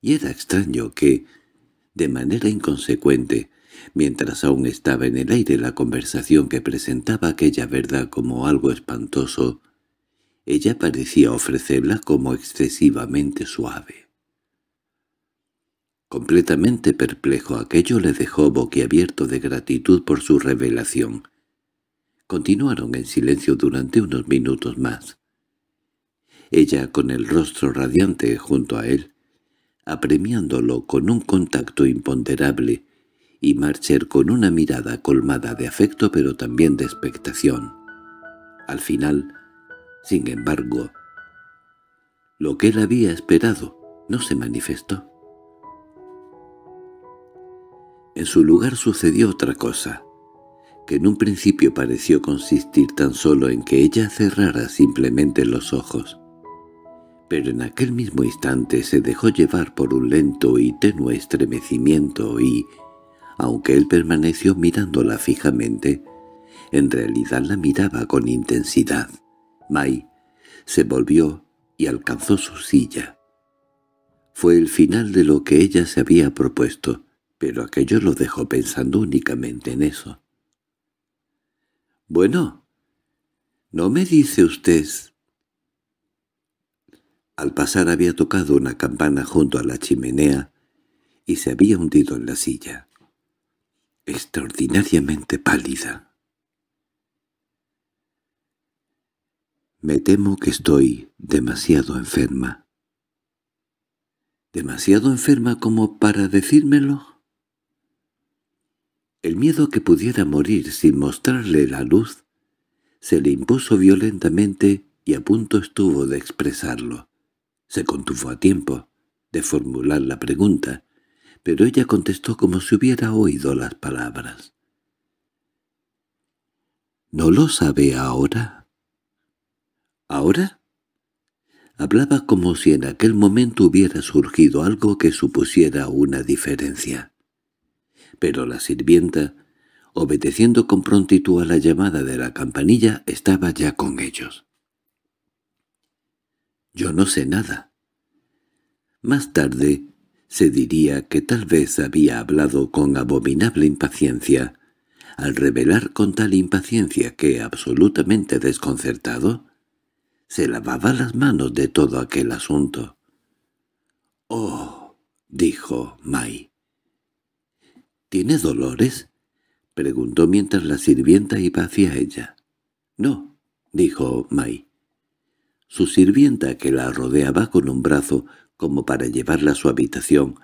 Y era extraño que, de manera inconsecuente, mientras aún estaba en el aire la conversación que presentaba aquella verdad como algo espantoso, ella parecía ofrecerla como excesivamente suave. Completamente perplejo aquello le dejó boquiabierto de gratitud por su revelación, Continuaron en silencio durante unos minutos más. Ella con el rostro radiante junto a él, apremiándolo con un contacto imponderable, y Marcher con una mirada colmada de afecto pero también de expectación. Al final, sin embargo, lo que él había esperado no se manifestó. En su lugar sucedió otra cosa que en un principio pareció consistir tan solo en que ella cerrara simplemente los ojos. Pero en aquel mismo instante se dejó llevar por un lento y tenue estremecimiento y, aunque él permaneció mirándola fijamente, en realidad la miraba con intensidad. Mai se volvió y alcanzó su silla. Fue el final de lo que ella se había propuesto, pero aquello lo dejó pensando únicamente en eso. Bueno, ¿no me dice usted? Al pasar había tocado una campana junto a la chimenea y se había hundido en la silla, extraordinariamente pálida. Me temo que estoy demasiado enferma. —¿Demasiado enferma como para decírmelo? El miedo que pudiera morir sin mostrarle la luz se le impuso violentamente y a punto estuvo de expresarlo. Se contuvo a tiempo de formular la pregunta, pero ella contestó como si hubiera oído las palabras. —¿No lo sabe ahora? —¿Ahora? Hablaba como si en aquel momento hubiera surgido algo que supusiera una diferencia pero la sirvienta, obedeciendo con prontitud a la llamada de la campanilla, estaba ya con ellos. Yo no sé nada. Más tarde se diría que tal vez había hablado con abominable impaciencia, al revelar con tal impaciencia que, absolutamente desconcertado, se lavaba las manos de todo aquel asunto. —¡Oh! —dijo Mai. —¿Tiene dolores? —preguntó mientras la sirvienta iba hacia ella. —No —dijo May. Su sirvienta, que la rodeaba con un brazo como para llevarla a su habitación,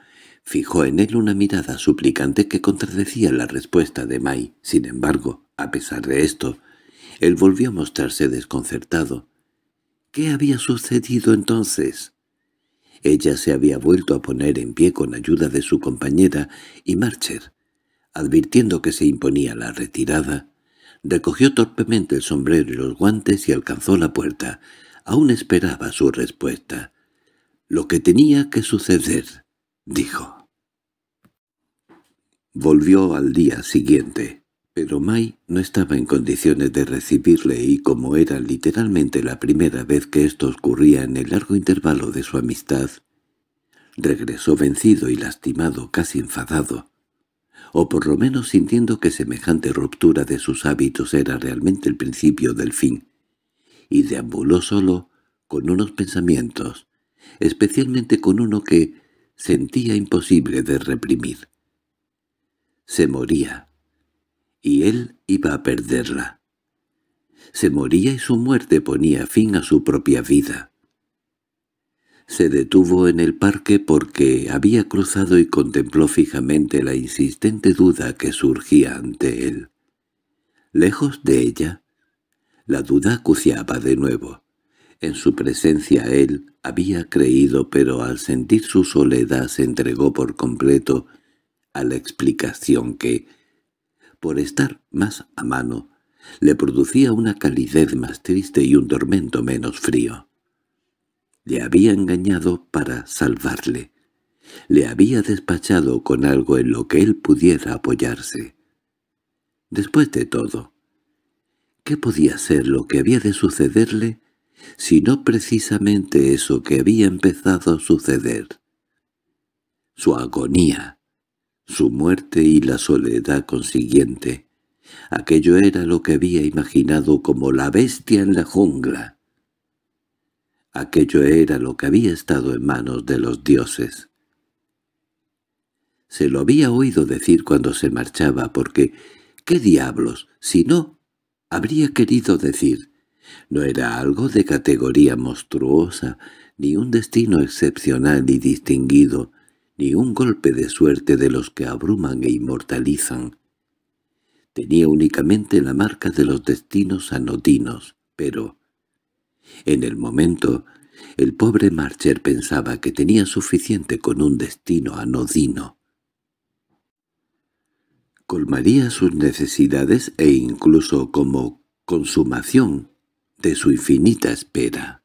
fijó en él una mirada suplicante que contradecía la respuesta de May. Sin embargo, a pesar de esto, él volvió a mostrarse desconcertado. —¿Qué había sucedido entonces? Ella se había vuelto a poner en pie con ayuda de su compañera y Marcher advirtiendo que se imponía la retirada, recogió torpemente el sombrero y los guantes y alcanzó la puerta. Aún esperaba su respuesta. «Lo que tenía que suceder», dijo. Volvió al día siguiente, pero May no estaba en condiciones de recibirle y como era literalmente la primera vez que esto ocurría en el largo intervalo de su amistad, regresó vencido y lastimado, casi enfadado o por lo menos sintiendo que semejante ruptura de sus hábitos era realmente el principio del fin, y deambuló solo con unos pensamientos, especialmente con uno que sentía imposible de reprimir. Se moría, y él iba a perderla. Se moría y su muerte ponía fin a su propia vida. Se detuvo en el parque porque había cruzado y contempló fijamente la insistente duda que surgía ante él. Lejos de ella, la duda acuciaba de nuevo. En su presencia él había creído, pero al sentir su soledad se entregó por completo a la explicación que, por estar más a mano, le producía una calidez más triste y un tormento menos frío. Le había engañado para salvarle. Le había despachado con algo en lo que él pudiera apoyarse. Después de todo, ¿qué podía ser lo que había de sucederle si no precisamente eso que había empezado a suceder? Su agonía, su muerte y la soledad consiguiente. Aquello era lo que había imaginado como la bestia en la jungla. Aquello era lo que había estado en manos de los dioses. Se lo había oído decir cuando se marchaba, porque ¿qué diablos, si no, habría querido decir? No era algo de categoría monstruosa, ni un destino excepcional y distinguido, ni un golpe de suerte de los que abruman e inmortalizan. Tenía únicamente la marca de los destinos anodinos, pero en el momento, el pobre Marcher pensaba que tenía suficiente con un destino anodino. Colmaría sus necesidades e incluso como consumación de su infinita espera.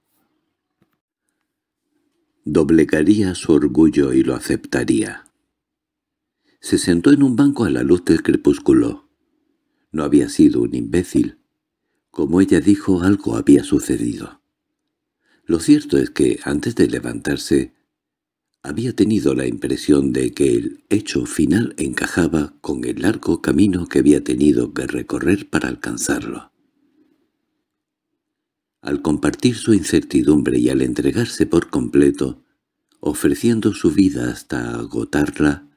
Doblegaría su orgullo y lo aceptaría. Se sentó en un banco a la luz del crepúsculo. No había sido un imbécil, como ella dijo, algo había sucedido. Lo cierto es que, antes de levantarse, había tenido la impresión de que el hecho final encajaba con el largo camino que había tenido que recorrer para alcanzarlo. Al compartir su incertidumbre y al entregarse por completo, ofreciendo su vida hasta agotarla,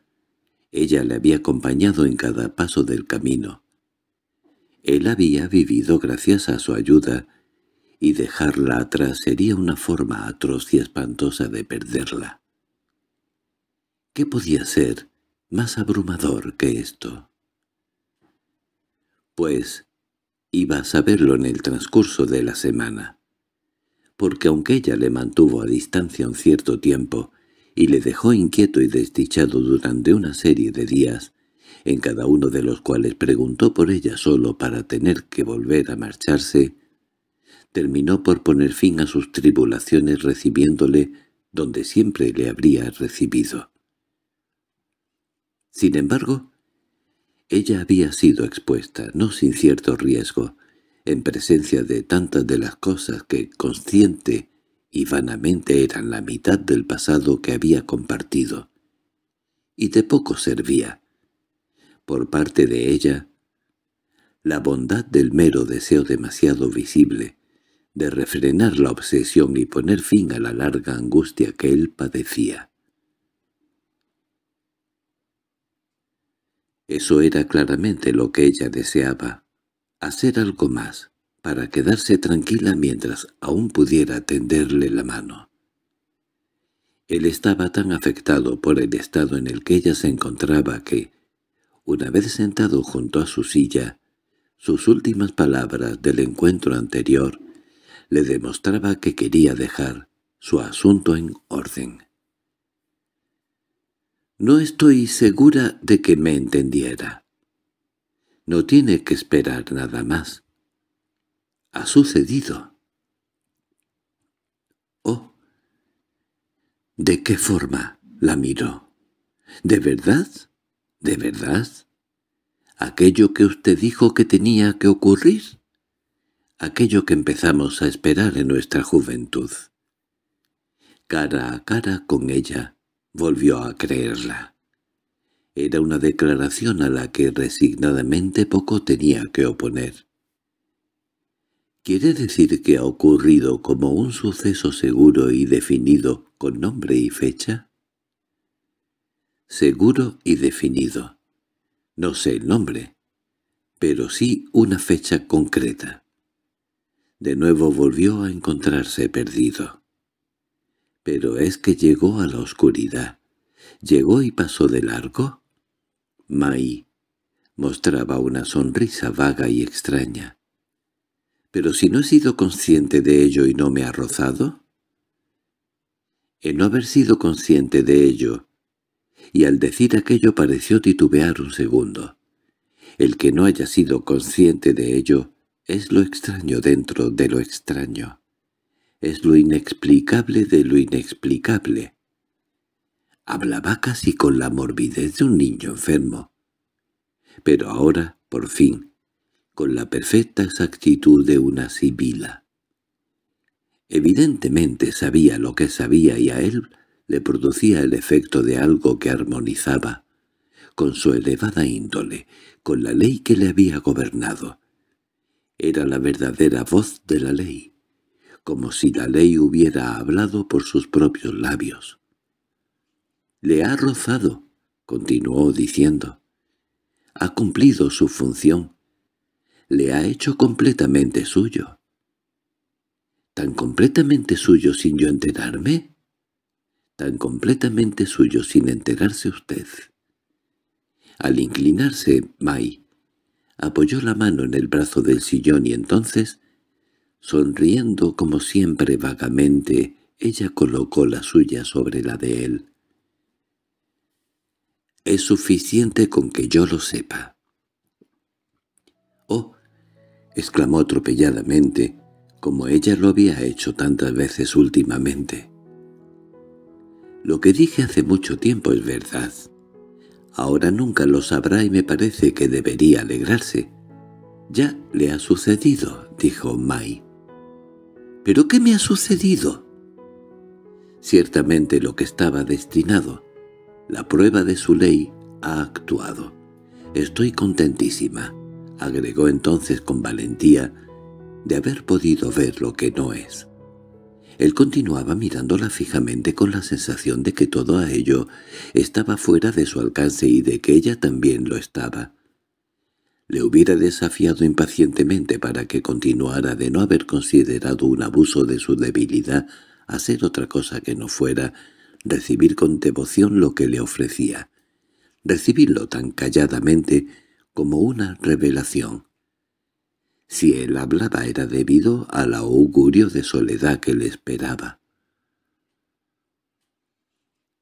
ella le había acompañado en cada paso del camino, él había vivido gracias a su ayuda, y dejarla atrás sería una forma atroz y espantosa de perderla. ¿Qué podía ser más abrumador que esto? Pues iba a saberlo en el transcurso de la semana, porque aunque ella le mantuvo a distancia un cierto tiempo y le dejó inquieto y desdichado durante una serie de días, en cada uno de los cuales preguntó por ella solo para tener que volver a marcharse, terminó por poner fin a sus tribulaciones recibiéndole donde siempre le habría recibido. Sin embargo, ella había sido expuesta, no sin cierto riesgo, en presencia de tantas de las cosas que, consciente y vanamente, eran la mitad del pasado que había compartido, y de poco servía, por parte de ella, la bondad del mero deseo demasiado visible, de refrenar la obsesión y poner fin a la larga angustia que él padecía. Eso era claramente lo que ella deseaba, hacer algo más, para quedarse tranquila mientras aún pudiera tenderle la mano. Él estaba tan afectado por el estado en el que ella se encontraba que, una vez sentado junto a su silla, sus últimas palabras del encuentro anterior le demostraba que quería dejar su asunto en orden. No estoy segura de que me entendiera. No tiene que esperar nada más. Ha sucedido. Oh. ¿De qué forma la miró? ¿De verdad? ¿De verdad? ¿Aquello que usted dijo que tenía que ocurrir? Aquello que empezamos a esperar en nuestra juventud. Cara a cara con ella, volvió a creerla. Era una declaración a la que resignadamente poco tenía que oponer. Quiere decir que ha ocurrido como un suceso seguro y definido con nombre y fecha? seguro y definido. No sé el nombre, pero sí una fecha concreta. De nuevo volvió a encontrarse perdido. Pero es que llegó a la oscuridad. Llegó y pasó de largo. Mai mostraba una sonrisa vaga y extraña. —¿Pero si no he sido consciente de ello y no me ha rozado? —En no haber sido consciente de ello y al decir aquello pareció titubear un segundo. El que no haya sido consciente de ello es lo extraño dentro de lo extraño. Es lo inexplicable de lo inexplicable. Hablaba casi con la morbidez de un niño enfermo. Pero ahora, por fin, con la perfecta exactitud de una sibila. Evidentemente sabía lo que sabía y a él le producía el efecto de algo que armonizaba, con su elevada índole, con la ley que le había gobernado. Era la verdadera voz de la ley, como si la ley hubiera hablado por sus propios labios. «Le ha rozado», continuó diciendo. «Ha cumplido su función. Le ha hecho completamente suyo». «¿Tan completamente suyo sin yo enterarme?» completamente suyo sin enterarse usted. Al inclinarse, May apoyó la mano en el brazo del sillón y entonces, sonriendo como siempre vagamente, ella colocó la suya sobre la de él. Es suficiente con que yo lo sepa. —¡Oh! —exclamó atropelladamente, como ella lo había hecho tantas veces últimamente. Lo que dije hace mucho tiempo es verdad. Ahora nunca lo sabrá y me parece que debería alegrarse. —Ya le ha sucedido —dijo Mai. —¿Pero qué me ha sucedido? Ciertamente lo que estaba destinado. La prueba de su ley ha actuado. Estoy contentísima —agregó entonces con valentía—de haber podido ver lo que no es. Él continuaba mirándola fijamente con la sensación de que todo a ello estaba fuera de su alcance y de que ella también lo estaba. Le hubiera desafiado impacientemente para que continuara de no haber considerado un abuso de su debilidad hacer otra cosa que no fuera recibir con devoción lo que le ofrecía, recibirlo tan calladamente como una revelación. Si él hablaba era debido al augurio de soledad que le esperaba.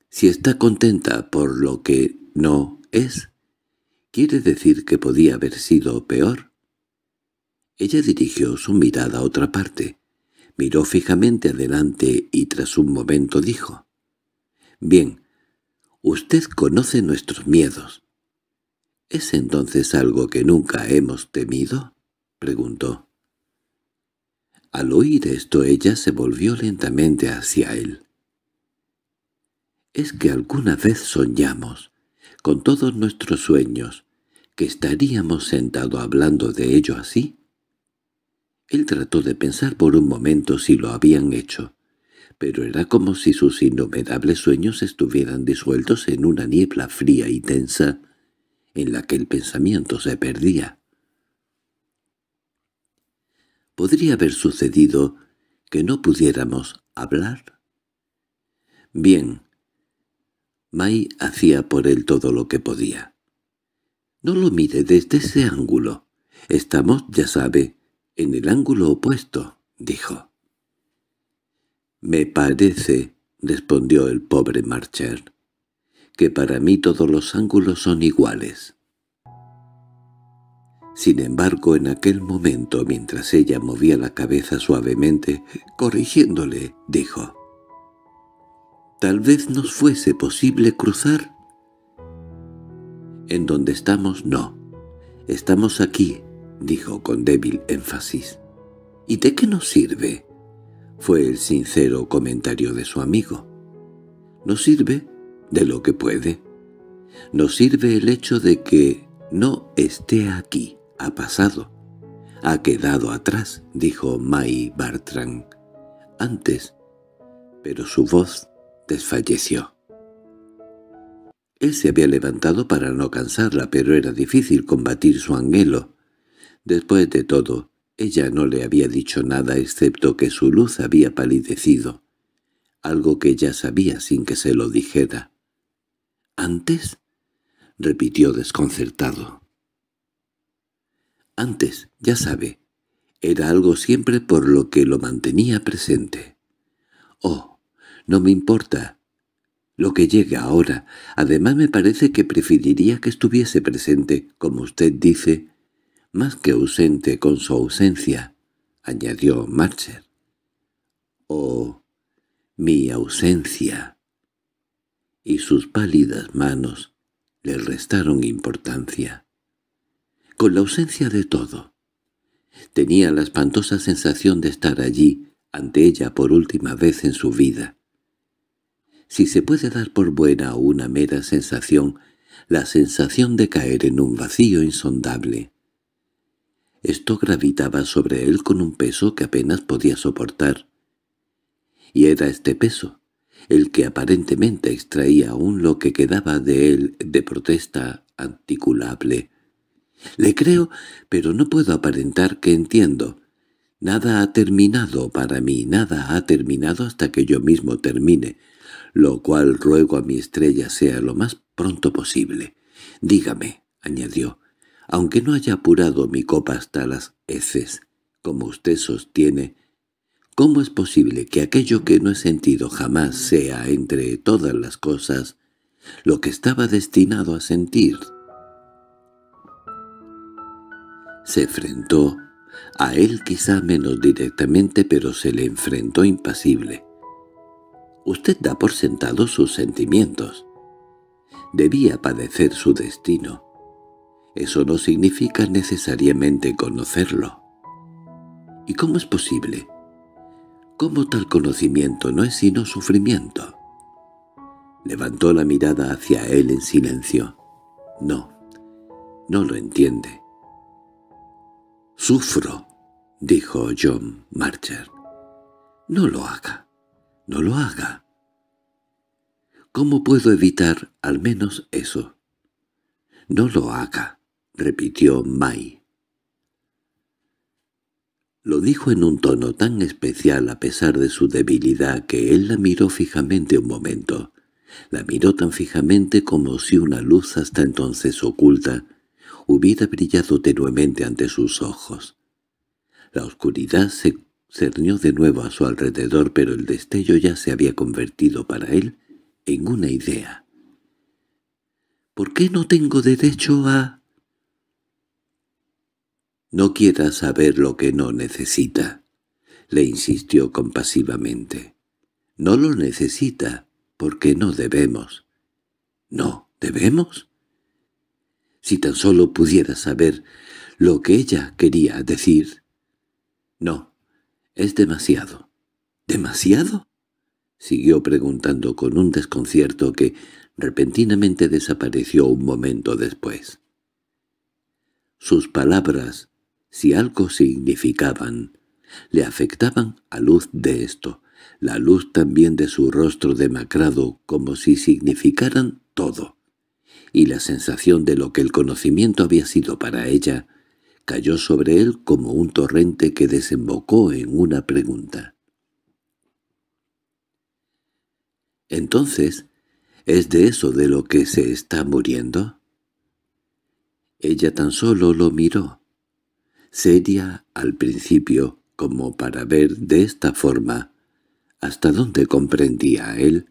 Si está contenta por lo que no es, ¿quiere decir que podía haber sido peor? Ella dirigió su mirada a otra parte, miró fijamente adelante y tras un momento dijo, «Bien, usted conoce nuestros miedos. ¿Es entonces algo que nunca hemos temido?» preguntó. Al oír esto ella se volvió lentamente hacia él. «Es que alguna vez soñamos, con todos nuestros sueños, que estaríamos sentados hablando de ello así?» Él trató de pensar por un momento si lo habían hecho, pero era como si sus innumerables sueños estuvieran disueltos en una niebla fría y densa en la que el pensamiento se perdía. ¿Podría haber sucedido que no pudiéramos hablar? Bien. May hacía por él todo lo que podía. No lo mire desde ese ángulo. Estamos, ya sabe, en el ángulo opuesto, dijo. Me parece, respondió el pobre Marcher, que para mí todos los ángulos son iguales. Sin embargo, en aquel momento, mientras ella movía la cabeza suavemente, corrigiéndole, dijo, «Tal vez nos fuese posible cruzar». «En donde estamos, no. Estamos aquí», dijo con débil énfasis. «¿Y de qué nos sirve?» fue el sincero comentario de su amigo. «Nos sirve de lo que puede. Nos sirve el hecho de que no esté aquí» ha pasado. Ha quedado atrás, dijo May Bartran. Antes, pero su voz desfalleció. Él se había levantado para no cansarla, pero era difícil combatir su anhelo. Después de todo, ella no le había dicho nada excepto que su luz había palidecido, algo que ya sabía sin que se lo dijera. —¿Antes? —repitió desconcertado. Antes, ya sabe, era algo siempre por lo que lo mantenía presente. Oh, no me importa lo que llegue ahora. Además me parece que preferiría que estuviese presente, como usted dice, más que ausente con su ausencia, añadió Marcher. Oh, mi ausencia. Y sus pálidas manos le restaron importancia con la ausencia de todo. Tenía la espantosa sensación de estar allí, ante ella por última vez en su vida. Si se puede dar por buena una mera sensación, la sensación de caer en un vacío insondable. Esto gravitaba sobre él con un peso que apenas podía soportar. Y era este peso, el que aparentemente extraía aún lo que quedaba de él de protesta articulable, le creo, pero no puedo aparentar que entiendo. Nada ha terminado para mí, nada ha terminado hasta que yo mismo termine, lo cual ruego a mi estrella sea lo más pronto posible. Dígame, añadió, aunque no haya apurado mi copa hasta las heces, como usted sostiene, ¿cómo es posible que aquello que no he sentido jamás sea, entre todas las cosas, lo que estaba destinado a sentir?» Se enfrentó a él quizá menos directamente, pero se le enfrentó impasible. Usted da por sentado sus sentimientos. Debía padecer su destino. Eso no significa necesariamente conocerlo. ¿Y cómo es posible? ¿Cómo tal conocimiento no es sino sufrimiento? Levantó la mirada hacia él en silencio. No, no lo entiende. —Sufro —dijo John Marcher. —No lo haga, no lo haga. —¿Cómo puedo evitar al menos eso? —No lo haga —repitió May. Lo dijo en un tono tan especial a pesar de su debilidad que él la miró fijamente un momento. La miró tan fijamente como si una luz hasta entonces oculta hubiera brillado tenuemente ante sus ojos. La oscuridad se cernió de nuevo a su alrededor, pero el destello ya se había convertido para él en una idea. —¿Por qué no tengo derecho a...? —No quiera saber lo que no necesita —le insistió compasivamente. —No lo necesita, porque no debemos. —¿No debemos? Si tan solo pudiera saber lo que ella quería decir. No, es demasiado. ¿Demasiado? Siguió preguntando con un desconcierto que repentinamente desapareció un momento después. Sus palabras, si algo significaban, le afectaban a luz de esto, la luz también de su rostro demacrado, como si significaran todo y la sensación de lo que el conocimiento había sido para ella cayó sobre él como un torrente que desembocó en una pregunta. Entonces, ¿es de eso de lo que se está muriendo? Ella tan solo lo miró, seria al principio, como para ver de esta forma hasta dónde comprendía él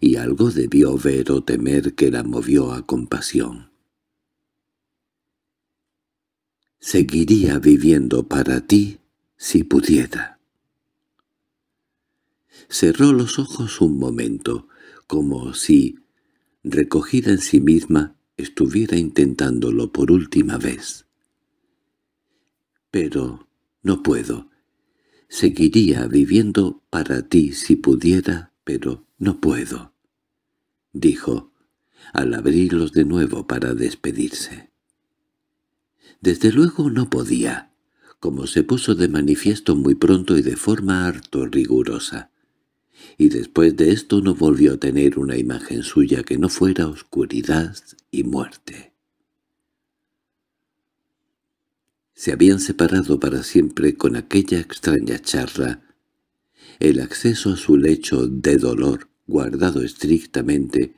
y algo debió ver o temer que la movió a compasión. Seguiría viviendo para ti si pudiera. Cerró los ojos un momento, como si, recogida en sí misma, estuviera intentándolo por última vez. Pero no puedo. Seguiría viviendo para ti si pudiera, pero —No puedo —dijo, al abrirlos de nuevo para despedirse. Desde luego no podía, como se puso de manifiesto muy pronto y de forma harto rigurosa. Y después de esto no volvió a tener una imagen suya que no fuera oscuridad y muerte. Se habían separado para siempre con aquella extraña charla, el acceso a su lecho de dolor, guardado estrictamente,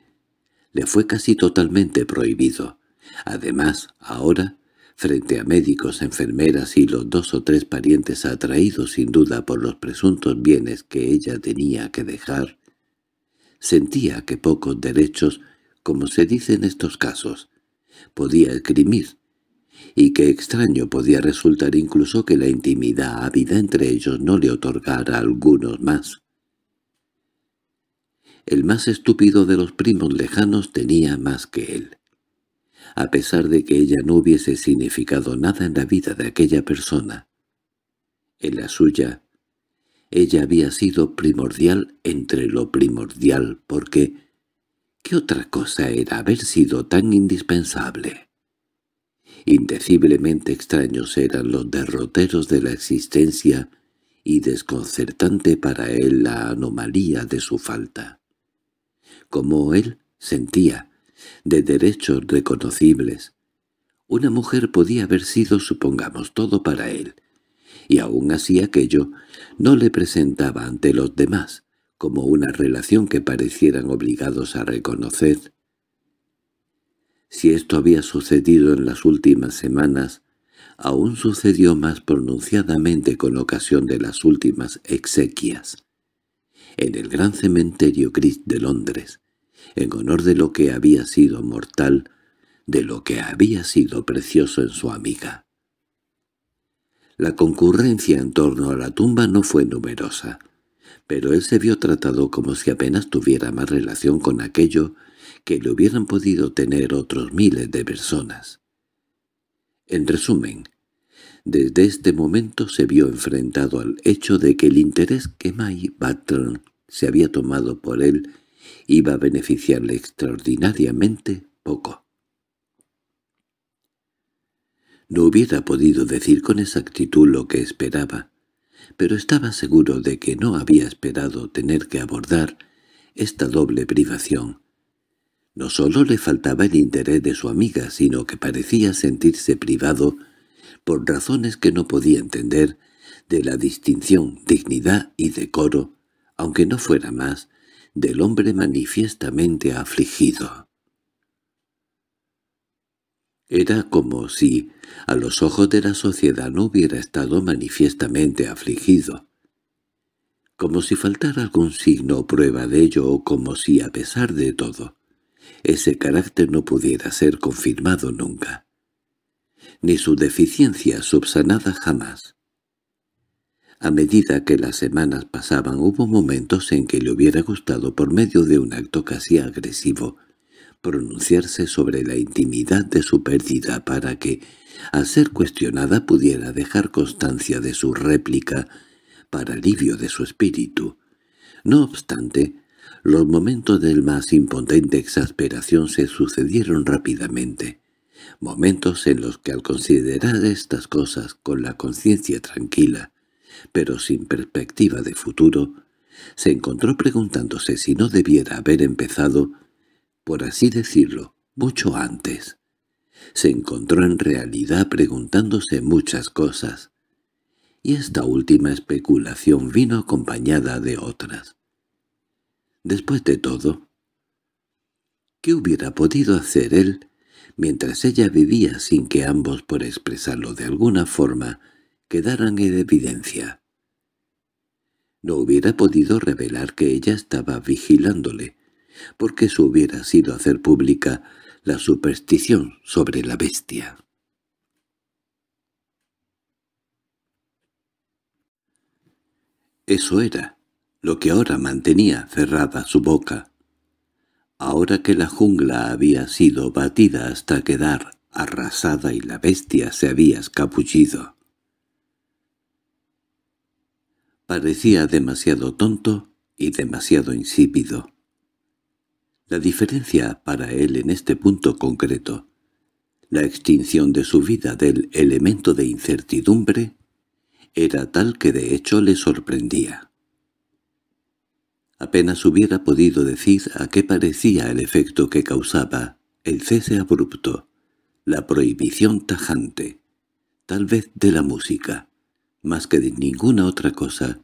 le fue casi totalmente prohibido. Además, ahora, frente a médicos, enfermeras y los dos o tres parientes atraídos sin duda por los presuntos bienes que ella tenía que dejar, sentía que pocos derechos, como se dice en estos casos, podía esgrimir, y que extraño podía resultar incluso que la intimidad ávida entre ellos no le otorgara algunos más. El más estúpido de los primos lejanos tenía más que él. A pesar de que ella no hubiese significado nada en la vida de aquella persona, en la suya, ella había sido primordial entre lo primordial, porque ¿qué otra cosa era haber sido tan indispensable? Indeciblemente extraños eran los derroteros de la existencia y desconcertante para él la anomalía de su falta como él sentía, de derechos reconocibles. Una mujer podía haber sido, supongamos, todo para él, y aún así aquello no le presentaba ante los demás como una relación que parecieran obligados a reconocer. Si esto había sucedido en las últimas semanas, aún sucedió más pronunciadamente con ocasión de las últimas exequias en el gran cementerio gris de Londres, en honor de lo que había sido mortal, de lo que había sido precioso en su amiga. La concurrencia en torno a la tumba no fue numerosa, pero él se vio tratado como si apenas tuviera más relación con aquello que le hubieran podido tener otros miles de personas. En resumen, desde este momento se vio enfrentado al hecho de que el interés que May Barton se había tomado por él iba a beneficiarle extraordinariamente poco. No hubiera podido decir con exactitud lo que esperaba, pero estaba seguro de que no había esperado tener que abordar esta doble privación. No solo le faltaba el interés de su amiga, sino que parecía sentirse privado por razones que no podía entender, de la distinción, dignidad y decoro, aunque no fuera más, del hombre manifiestamente afligido. Era como si, a los ojos de la sociedad, no hubiera estado manifiestamente afligido, como si faltara algún signo o prueba de ello, o como si, a pesar de todo, ese carácter no pudiera ser confirmado nunca ni su deficiencia subsanada jamás. A medida que las semanas pasaban hubo momentos en que le hubiera gustado por medio de un acto casi agresivo pronunciarse sobre la intimidad de su pérdida para que, al ser cuestionada, pudiera dejar constancia de su réplica para alivio de su espíritu. No obstante, los momentos de más impotente exasperación se sucedieron rápidamente momentos en los que al considerar estas cosas con la conciencia tranquila, pero sin perspectiva de futuro, se encontró preguntándose si no debiera haber empezado, por así decirlo, mucho antes. Se encontró en realidad preguntándose muchas cosas, y esta última especulación vino acompañada de otras. Después de todo, ¿qué hubiera podido hacer él mientras ella vivía sin que ambos, por expresarlo de alguna forma, quedaran en evidencia. No hubiera podido revelar que ella estaba vigilándole, porque eso hubiera sido hacer pública la superstición sobre la bestia. Eso era lo que ahora mantenía cerrada su boca, Ahora que la jungla había sido batida hasta quedar arrasada y la bestia se había escapullido. Parecía demasiado tonto y demasiado insípido. La diferencia para él en este punto concreto, la extinción de su vida del elemento de incertidumbre, era tal que de hecho le sorprendía. Apenas hubiera podido decir a qué parecía el efecto que causaba el cese abrupto, la prohibición tajante, tal vez de la música, más que de ninguna otra cosa,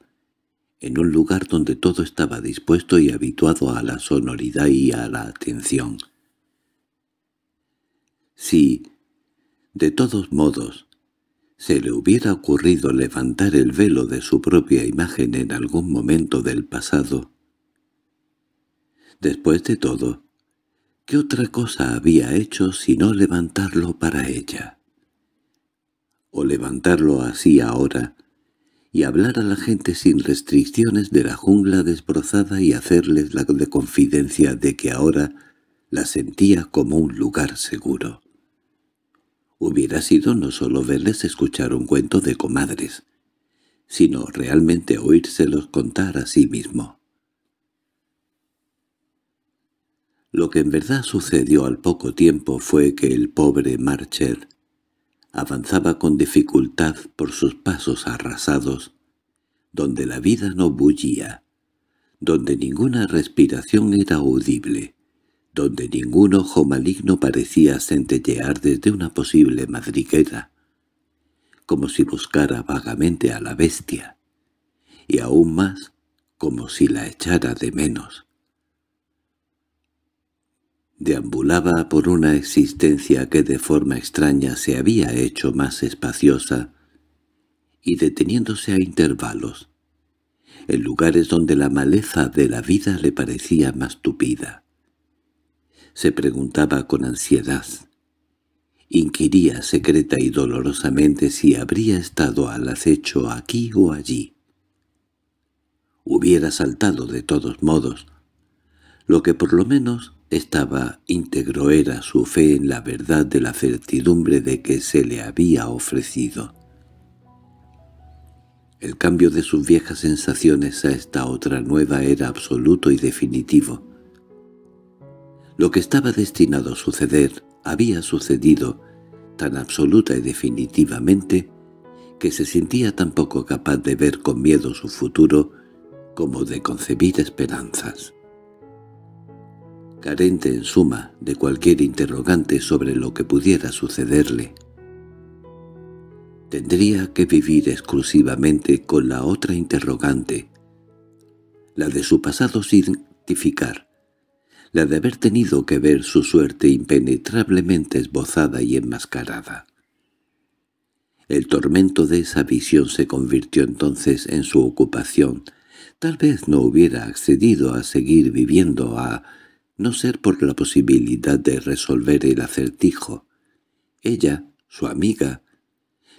en un lugar donde todo estaba dispuesto y habituado a la sonoridad y a la atención. Si, de todos modos, se le hubiera ocurrido levantar el velo de su propia imagen en algún momento del pasado, Después de todo, ¿qué otra cosa había hecho sino levantarlo para ella? O levantarlo así ahora, y hablar a la gente sin restricciones de la jungla desbrozada y hacerles la confidencia de que ahora la sentía como un lugar seguro. Hubiera sido no solo verles escuchar un cuento de comadres, sino realmente oírselos contar a sí mismo. Lo que en verdad sucedió al poco tiempo fue que el pobre Marcher avanzaba con dificultad por sus pasos arrasados, donde la vida no bullía, donde ninguna respiración era audible, donde ningún ojo maligno parecía centellear desde una posible madriguera, como si buscara vagamente a la bestia, y aún más como si la echara de menos. Deambulaba por una existencia que de forma extraña se había hecho más espaciosa y deteniéndose a intervalos, en lugares donde la maleza de la vida le parecía más tupida. Se preguntaba con ansiedad, inquiría secreta y dolorosamente si habría estado al acecho aquí o allí. Hubiera saltado de todos modos, lo que por lo menos estaba íntegro era su fe en la verdad de la certidumbre de que se le había ofrecido. El cambio de sus viejas sensaciones a esta otra nueva era absoluto y definitivo. Lo que estaba destinado a suceder había sucedido tan absoluta y definitivamente que se sentía tan poco capaz de ver con miedo su futuro como de concebir esperanzas carente en suma de cualquier interrogante sobre lo que pudiera sucederle. Tendría que vivir exclusivamente con la otra interrogante, la de su pasado sin la de haber tenido que ver su suerte impenetrablemente esbozada y enmascarada. El tormento de esa visión se convirtió entonces en su ocupación. Tal vez no hubiera accedido a seguir viviendo, a no ser por la posibilidad de resolver el acertijo. Ella, su amiga,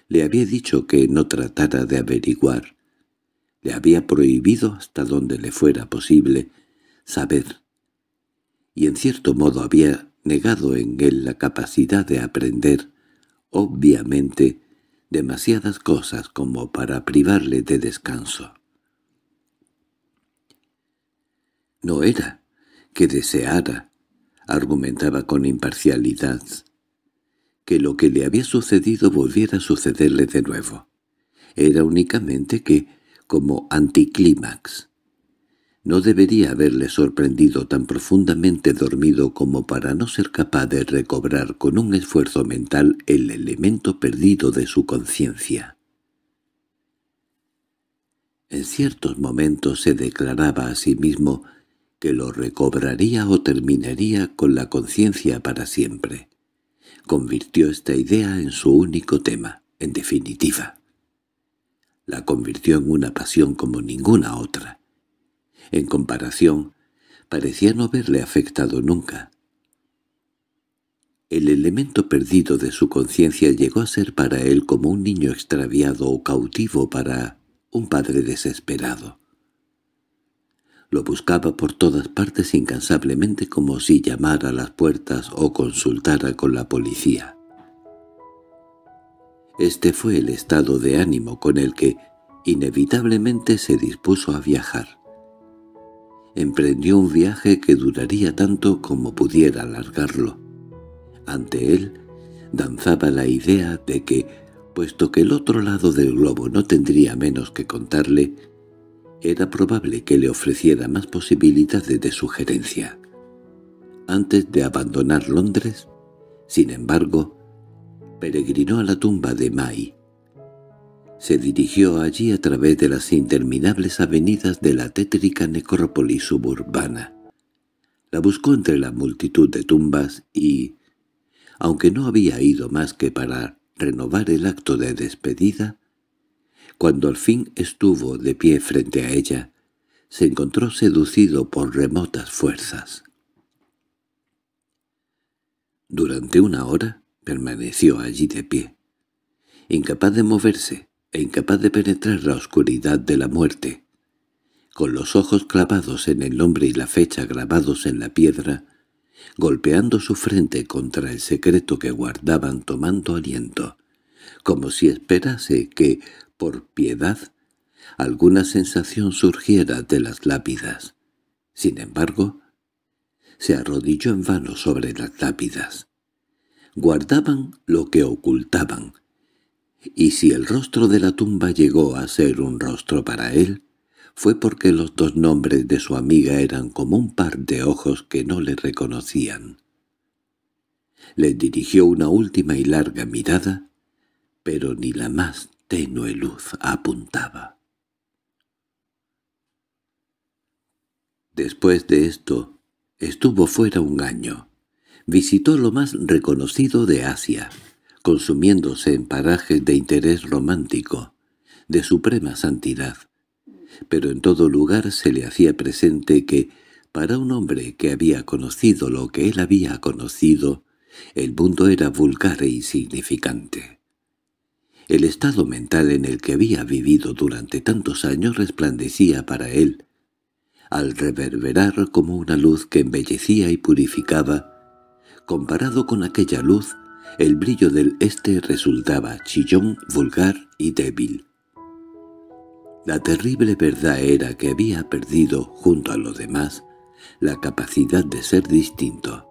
le había dicho que no tratara de averiguar. Le había prohibido hasta donde le fuera posible saber. Y en cierto modo había negado en él la capacidad de aprender, obviamente, demasiadas cosas como para privarle de descanso. No era que deseara, argumentaba con imparcialidad, que lo que le había sucedido volviera a sucederle de nuevo. Era únicamente que, como anticlímax, no debería haberle sorprendido tan profundamente dormido como para no ser capaz de recobrar con un esfuerzo mental el elemento perdido de su conciencia. En ciertos momentos se declaraba a sí mismo que lo recobraría o terminaría con la conciencia para siempre. Convirtió esta idea en su único tema, en definitiva. La convirtió en una pasión como ninguna otra. En comparación, parecía no haberle afectado nunca. El elemento perdido de su conciencia llegó a ser para él como un niño extraviado o cautivo para un padre desesperado. Lo buscaba por todas partes incansablemente como si llamara a las puertas o consultara con la policía. Este fue el estado de ánimo con el que, inevitablemente, se dispuso a viajar. Emprendió un viaje que duraría tanto como pudiera alargarlo. Ante él danzaba la idea de que, puesto que el otro lado del globo no tendría menos que contarle, era probable que le ofreciera más posibilidades de sugerencia. Antes de abandonar Londres, sin embargo, peregrinó a la tumba de Mai. Se dirigió allí a través de las interminables avenidas de la tétrica necrópolis suburbana. La buscó entre la multitud de tumbas y, aunque no había ido más que para renovar el acto de despedida, cuando al fin estuvo de pie frente a ella, se encontró seducido por remotas fuerzas. Durante una hora permaneció allí de pie, incapaz de moverse e incapaz de penetrar la oscuridad de la muerte. Con los ojos clavados en el nombre y la fecha grabados en la piedra, golpeando su frente contra el secreto que guardaban tomando aliento, como si esperase que por piedad, alguna sensación surgiera de las lápidas. Sin embargo, se arrodilló en vano sobre las lápidas. Guardaban lo que ocultaban, y si el rostro de la tumba llegó a ser un rostro para él, fue porque los dos nombres de su amiga eran como un par de ojos que no le reconocían. Le dirigió una última y larga mirada, pero ni la más tenue luz apuntaba. Después de esto, estuvo fuera un año. Visitó lo más reconocido de Asia, consumiéndose en parajes de interés romántico, de suprema santidad. Pero en todo lugar se le hacía presente que, para un hombre que había conocido lo que él había conocido, el mundo era vulgar e insignificante. El estado mental en el que había vivido durante tantos años resplandecía para él, al reverberar como una luz que embellecía y purificaba. Comparado con aquella luz, el brillo del este resultaba chillón, vulgar y débil. La terrible verdad era que había perdido, junto a lo demás, la capacidad de ser distinto.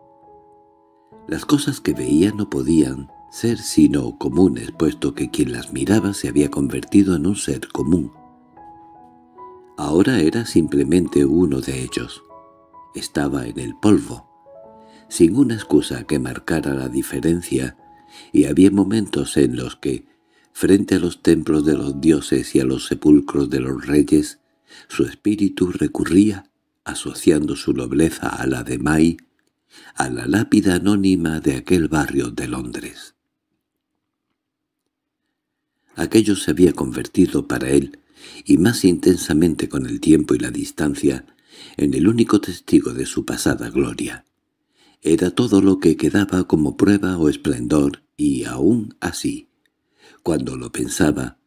Las cosas que veía no podían ser sino comunes, puesto que quien las miraba se había convertido en un ser común. Ahora era simplemente uno de ellos. Estaba en el polvo, sin una excusa que marcara la diferencia, y había momentos en los que, frente a los templos de los dioses y a los sepulcros de los reyes, su espíritu recurría, asociando su nobleza a la de May, a la lápida anónima de aquel barrio de Londres. Aquello se había convertido para él, y más intensamente con el tiempo y la distancia, en el único testigo de su pasada gloria. Era todo lo que quedaba como prueba o esplendor, y aún así, cuando lo pensaba,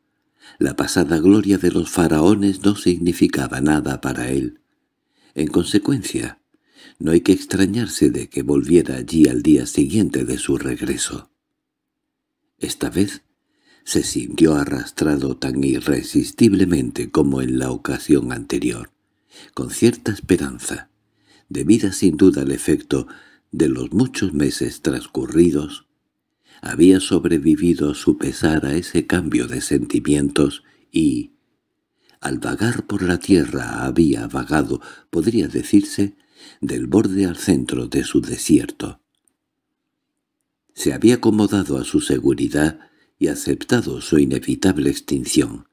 la pasada gloria de los faraones no significaba nada para él. En consecuencia, no hay que extrañarse de que volviera allí al día siguiente de su regreso. Esta vez se sintió arrastrado tan irresistiblemente como en la ocasión anterior, con cierta esperanza, debida sin duda al efecto de los muchos meses transcurridos, había sobrevivido su pesar a ese cambio de sentimientos y, al vagar por la tierra había vagado, podría decirse, del borde al centro de su desierto. Se había acomodado a su seguridad y aceptado su inevitable extinción.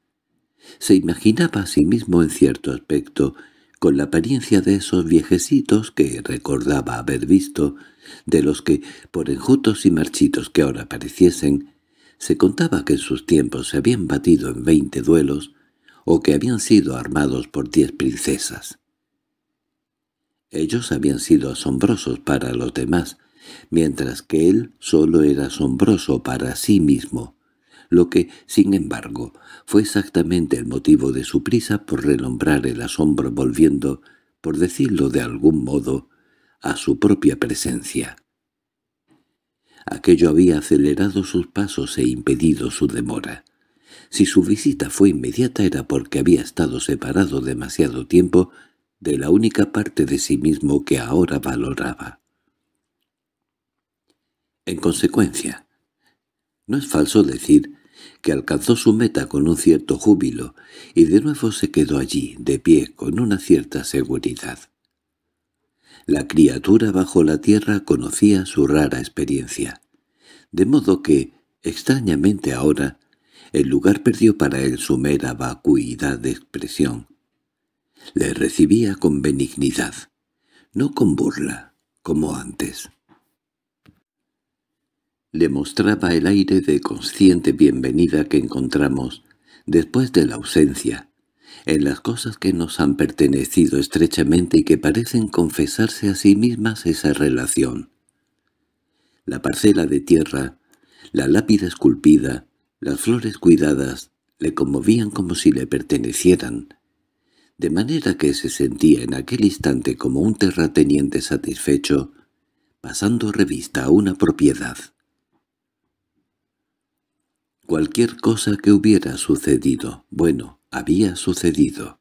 Se imaginaba a sí mismo en cierto aspecto, con la apariencia de esos viejecitos que recordaba haber visto, de los que, por enjutos y marchitos que ahora pareciesen, se contaba que en sus tiempos se habían batido en veinte duelos o que habían sido armados por diez princesas. Ellos habían sido asombrosos para los demás, mientras que él solo era asombroso para sí mismo, lo que, sin embargo, fue exactamente el motivo de su prisa por renombrar el asombro volviendo, por decirlo de algún modo, a su propia presencia. Aquello había acelerado sus pasos e impedido su demora. Si su visita fue inmediata era porque había estado separado demasiado tiempo de la única parte de sí mismo que ahora valoraba. En consecuencia, no es falso decir que alcanzó su meta con un cierto júbilo y de nuevo se quedó allí, de pie, con una cierta seguridad. La criatura bajo la tierra conocía su rara experiencia, de modo que, extrañamente ahora, el lugar perdió para él su mera vacuidad de expresión. Le recibía con benignidad, no con burla, como antes le mostraba el aire de consciente bienvenida que encontramos después de la ausencia, en las cosas que nos han pertenecido estrechamente y que parecen confesarse a sí mismas esa relación. La parcela de tierra, la lápida esculpida, las flores cuidadas, le conmovían como si le pertenecieran, de manera que se sentía en aquel instante como un terrateniente satisfecho, pasando revista a una propiedad. Cualquier cosa que hubiera sucedido, bueno, había sucedido.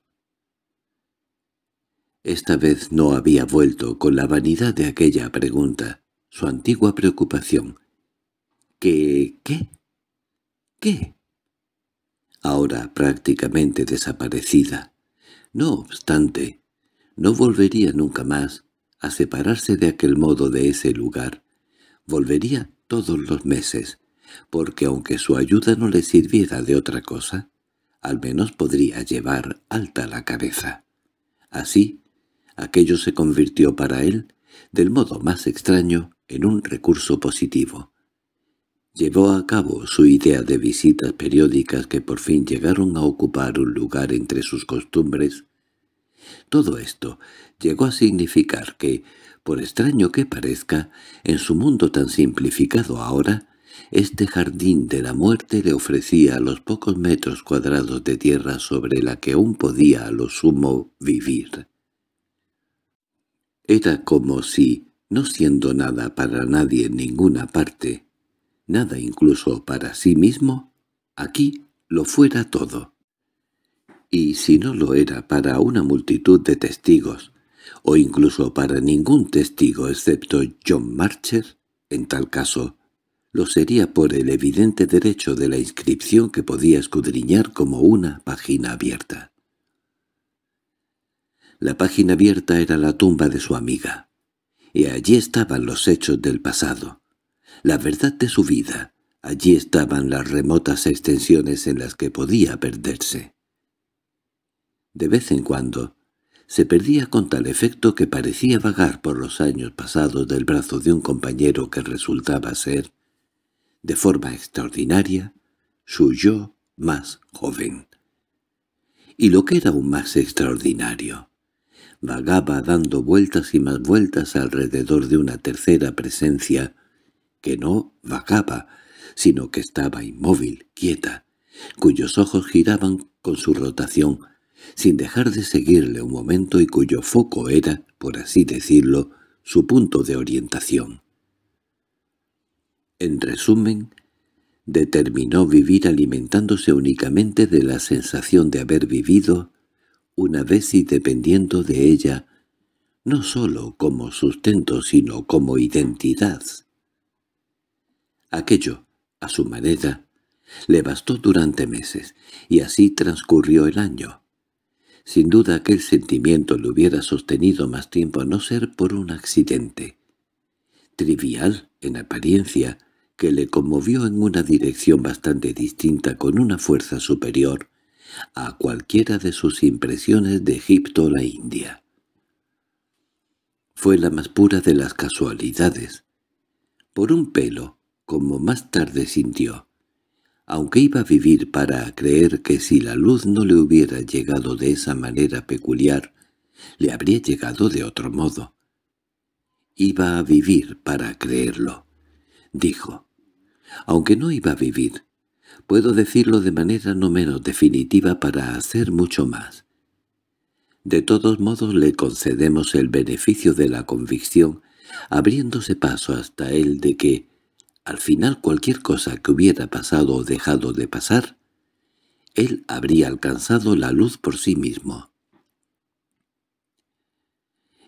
Esta vez no había vuelto con la vanidad de aquella pregunta, su antigua preocupación. ¿Qué? ¿Qué? ¿Qué? Ahora prácticamente desaparecida. No obstante, no volvería nunca más a separarse de aquel modo de ese lugar. Volvería todos los meses, porque aunque su ayuda no le sirviera de otra cosa, al menos podría llevar alta la cabeza. Así, aquello se convirtió para él, del modo más extraño, en un recurso positivo. Llevó a cabo su idea de visitas periódicas que por fin llegaron a ocupar un lugar entre sus costumbres. Todo esto llegó a significar que, por extraño que parezca, en su mundo tan simplificado ahora, este jardín de la muerte le ofrecía los pocos metros cuadrados de tierra sobre la que aún podía a lo sumo vivir. Era como si, no siendo nada para nadie en ninguna parte, nada incluso para sí mismo, aquí lo fuera todo. Y si no lo era para una multitud de testigos, o incluso para ningún testigo excepto John Marcher, en tal caso lo sería por el evidente derecho de la inscripción que podía escudriñar como una página abierta. La página abierta era la tumba de su amiga, y allí estaban los hechos del pasado, la verdad de su vida, allí estaban las remotas extensiones en las que podía perderse. De vez en cuando, se perdía con tal efecto que parecía vagar por los años pasados del brazo de un compañero que resultaba ser de forma extraordinaria, su yo más joven. Y lo que era aún más extraordinario, vagaba dando vueltas y más vueltas alrededor de una tercera presencia que no vagaba, sino que estaba inmóvil, quieta, cuyos ojos giraban con su rotación, sin dejar de seguirle un momento y cuyo foco era, por así decirlo, su punto de orientación. En resumen, determinó vivir alimentándose únicamente de la sensación de haber vivido una vez y dependiendo de ella, no sólo como sustento sino como identidad. Aquello, a su manera, le bastó durante meses, y así transcurrió el año. Sin duda aquel sentimiento le hubiera sostenido más tiempo a no ser por un accidente. Trivial, en apariencia, que le conmovió en una dirección bastante distinta con una fuerza superior a cualquiera de sus impresiones de Egipto o la India. Fue la más pura de las casualidades. Por un pelo, como más tarde sintió, aunque iba a vivir para creer que si la luz no le hubiera llegado de esa manera peculiar, le habría llegado de otro modo. Iba a vivir para creerlo dijo. Aunque no iba a vivir, puedo decirlo de manera no menos definitiva para hacer mucho más. De todos modos le concedemos el beneficio de la convicción, abriéndose paso hasta él de que, al final cualquier cosa que hubiera pasado o dejado de pasar, él habría alcanzado la luz por sí mismo.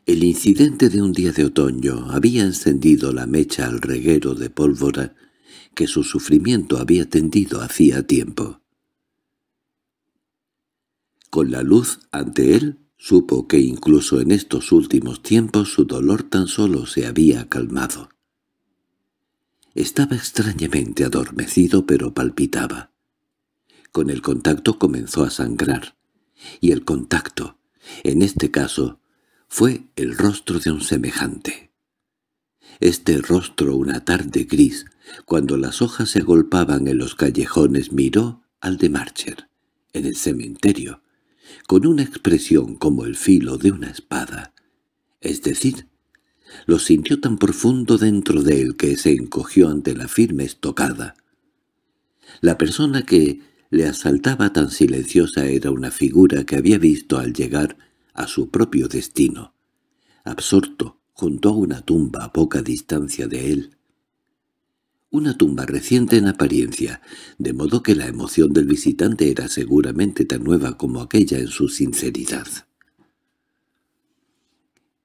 El incidente de un día de otoño había encendido la mecha al reguero de pólvora que su sufrimiento había tendido hacía tiempo. Con la luz ante él, supo que incluso en estos últimos tiempos su dolor tan solo se había calmado. Estaba extrañamente adormecido pero palpitaba. Con el contacto comenzó a sangrar, y el contacto, en este caso, fue el rostro de un semejante. Este rostro una tarde gris, cuando las hojas se golpaban en los callejones, miró al de Marcher, en el cementerio, con una expresión como el filo de una espada. Es decir, lo sintió tan profundo dentro de él que se encogió ante la firme estocada. La persona que le asaltaba tan silenciosa era una figura que había visto al llegar a su propio destino, absorto junto a una tumba a poca distancia de él. Una tumba reciente en apariencia, de modo que la emoción del visitante era seguramente tan nueva como aquella en su sinceridad.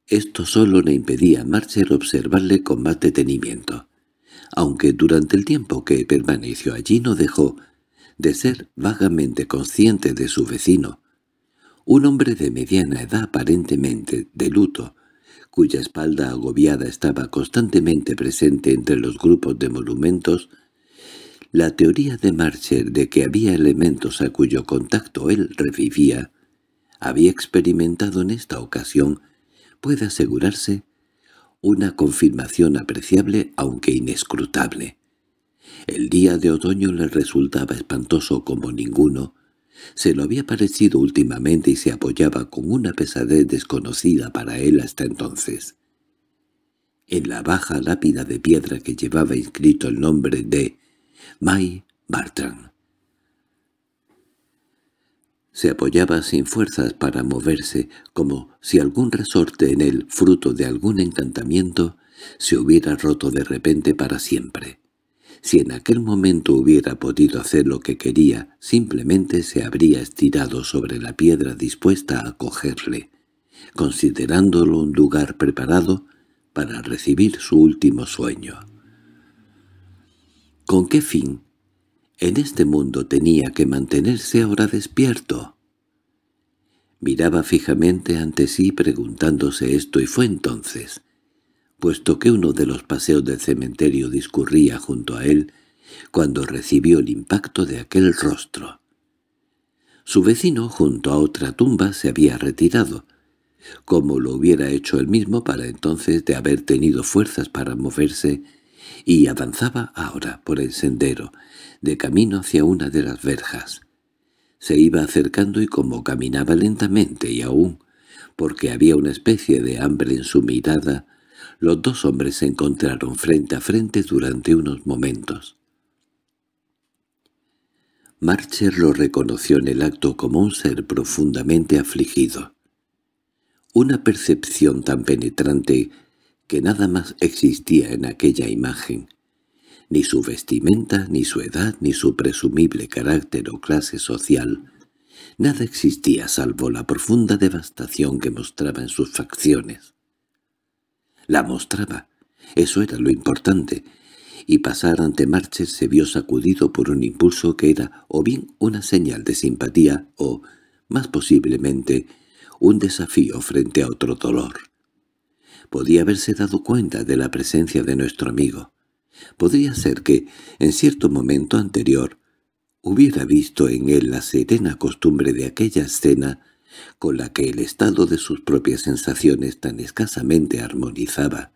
Esto solo le impedía a Marcher observarle con más detenimiento, aunque durante el tiempo que permaneció allí no dejó de ser vagamente consciente de su vecino, un hombre de mediana edad aparentemente de luto, cuya espalda agobiada estaba constantemente presente entre los grupos de monumentos, la teoría de Marcher de que había elementos a cuyo contacto él revivía, había experimentado en esta ocasión, puede asegurarse, una confirmación apreciable aunque inescrutable. El día de otoño le resultaba espantoso como ninguno, se lo había parecido últimamente y se apoyaba con una pesadez desconocida para él hasta entonces. En la baja lápida de piedra que llevaba inscrito el nombre de May Bartram. Se apoyaba sin fuerzas para moverse, como si algún resorte en él, fruto de algún encantamiento, se hubiera roto de repente para siempre. Si en aquel momento hubiera podido hacer lo que quería, simplemente se habría estirado sobre la piedra dispuesta a cogerle, considerándolo un lugar preparado para recibir su último sueño. ¿Con qué fin? En este mundo tenía que mantenerse ahora despierto. Miraba fijamente ante sí preguntándose esto y fue entonces puesto que uno de los paseos del cementerio discurría junto a él cuando recibió el impacto de aquel rostro. Su vecino junto a otra tumba se había retirado, como lo hubiera hecho él mismo para entonces de haber tenido fuerzas para moverse, y avanzaba ahora por el sendero, de camino hacia una de las verjas. Se iba acercando y como caminaba lentamente y aún, porque había una especie de hambre en su mirada, los dos hombres se encontraron frente a frente durante unos momentos. Marcher lo reconoció en el acto como un ser profundamente afligido. Una percepción tan penetrante que nada más existía en aquella imagen. Ni su vestimenta, ni su edad, ni su presumible carácter o clase social. Nada existía salvo la profunda devastación que mostraba en sus facciones. La mostraba. Eso era lo importante. Y pasar ante Marches se vio sacudido por un impulso que era o bien una señal de simpatía o, más posiblemente, un desafío frente a otro dolor. Podía haberse dado cuenta de la presencia de nuestro amigo. Podría ser que, en cierto momento anterior, hubiera visto en él la serena costumbre de aquella escena con la que el estado de sus propias sensaciones tan escasamente armonizaba,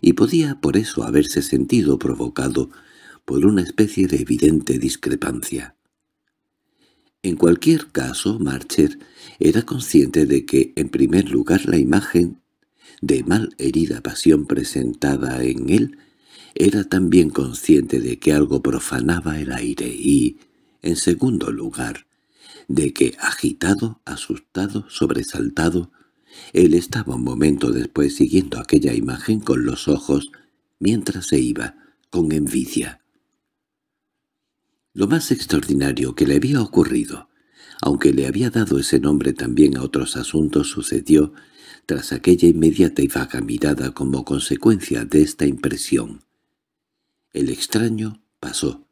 y podía por eso haberse sentido provocado por una especie de evidente discrepancia. En cualquier caso, Marcher era consciente de que, en primer lugar, la imagen de mal herida pasión presentada en él, era también consciente de que algo profanaba el aire y, en segundo lugar, de que, agitado, asustado, sobresaltado, él estaba un momento después siguiendo aquella imagen con los ojos mientras se iba, con envidia. Lo más extraordinario que le había ocurrido, aunque le había dado ese nombre también a otros asuntos, sucedió tras aquella inmediata y vaga mirada como consecuencia de esta impresión. El extraño pasó,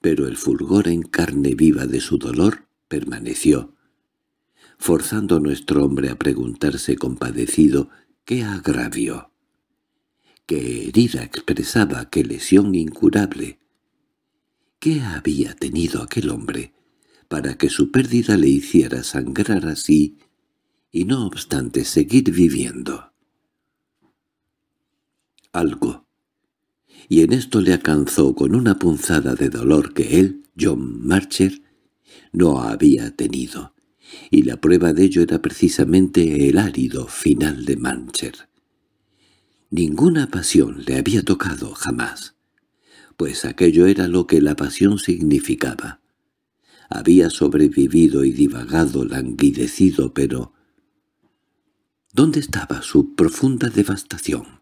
pero el fulgor en carne viva de su dolor permaneció, forzando a nuestro hombre a preguntarse compadecido qué agravio, qué herida expresaba, qué lesión incurable. ¿Qué había tenido aquel hombre para que su pérdida le hiciera sangrar así y no obstante seguir viviendo? Algo. Y en esto le alcanzó con una punzada de dolor que él, John Marcher, no había tenido, y la prueba de ello era precisamente el árido final de Manchester. Ninguna pasión le había tocado jamás, pues aquello era lo que la pasión significaba. Había sobrevivido y divagado, languidecido, pero... ¿Dónde estaba su profunda devastación?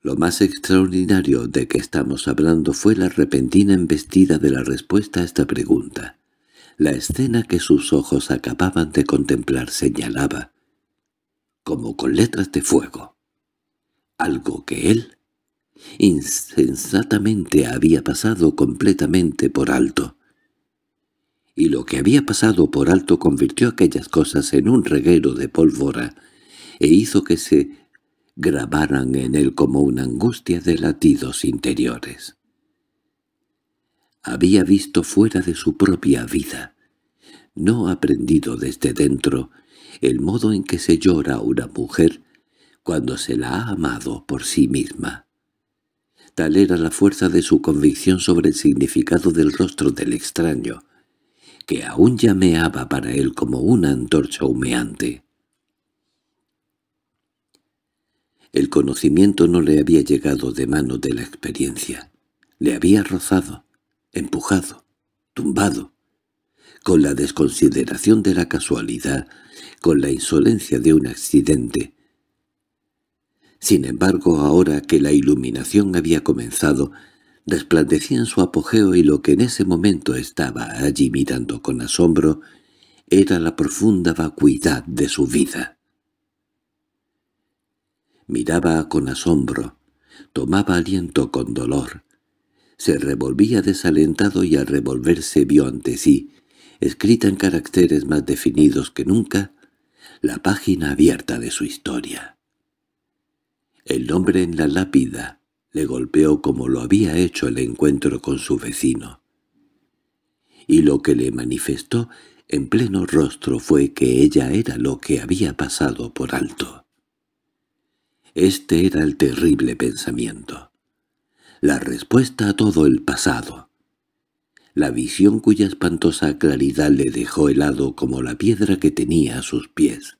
Lo más extraordinario de que estamos hablando fue la repentina embestida de la respuesta a esta pregunta. La escena que sus ojos acababan de contemplar señalaba, como con letras de fuego, algo que él insensatamente había pasado completamente por alto. Y lo que había pasado por alto convirtió aquellas cosas en un reguero de pólvora e hizo que se grabaran en él como una angustia de latidos interiores. Había visto fuera de su propia vida, no aprendido desde dentro, el modo en que se llora una mujer cuando se la ha amado por sí misma. Tal era la fuerza de su convicción sobre el significado del rostro del extraño, que aún llameaba para él como una antorcha humeante. El conocimiento no le había llegado de mano de la experiencia. Le había rozado, empujado, tumbado. Con la desconsideración de la casualidad, con la insolencia de un accidente. Sin embargo, ahora que la iluminación había comenzado, resplandecía en su apogeo y lo que en ese momento estaba allí mirando con asombro era la profunda vacuidad de su vida. Miraba con asombro, tomaba aliento con dolor. Se revolvía desalentado y al revolverse vio ante sí, escrita en caracteres más definidos que nunca, la página abierta de su historia. El nombre en la lápida le golpeó como lo había hecho el encuentro con su vecino. Y lo que le manifestó en pleno rostro fue que ella era lo que había pasado por alto. Este era el terrible pensamiento. La respuesta a todo el pasado. La visión cuya espantosa claridad le dejó helado como la piedra que tenía a sus pies.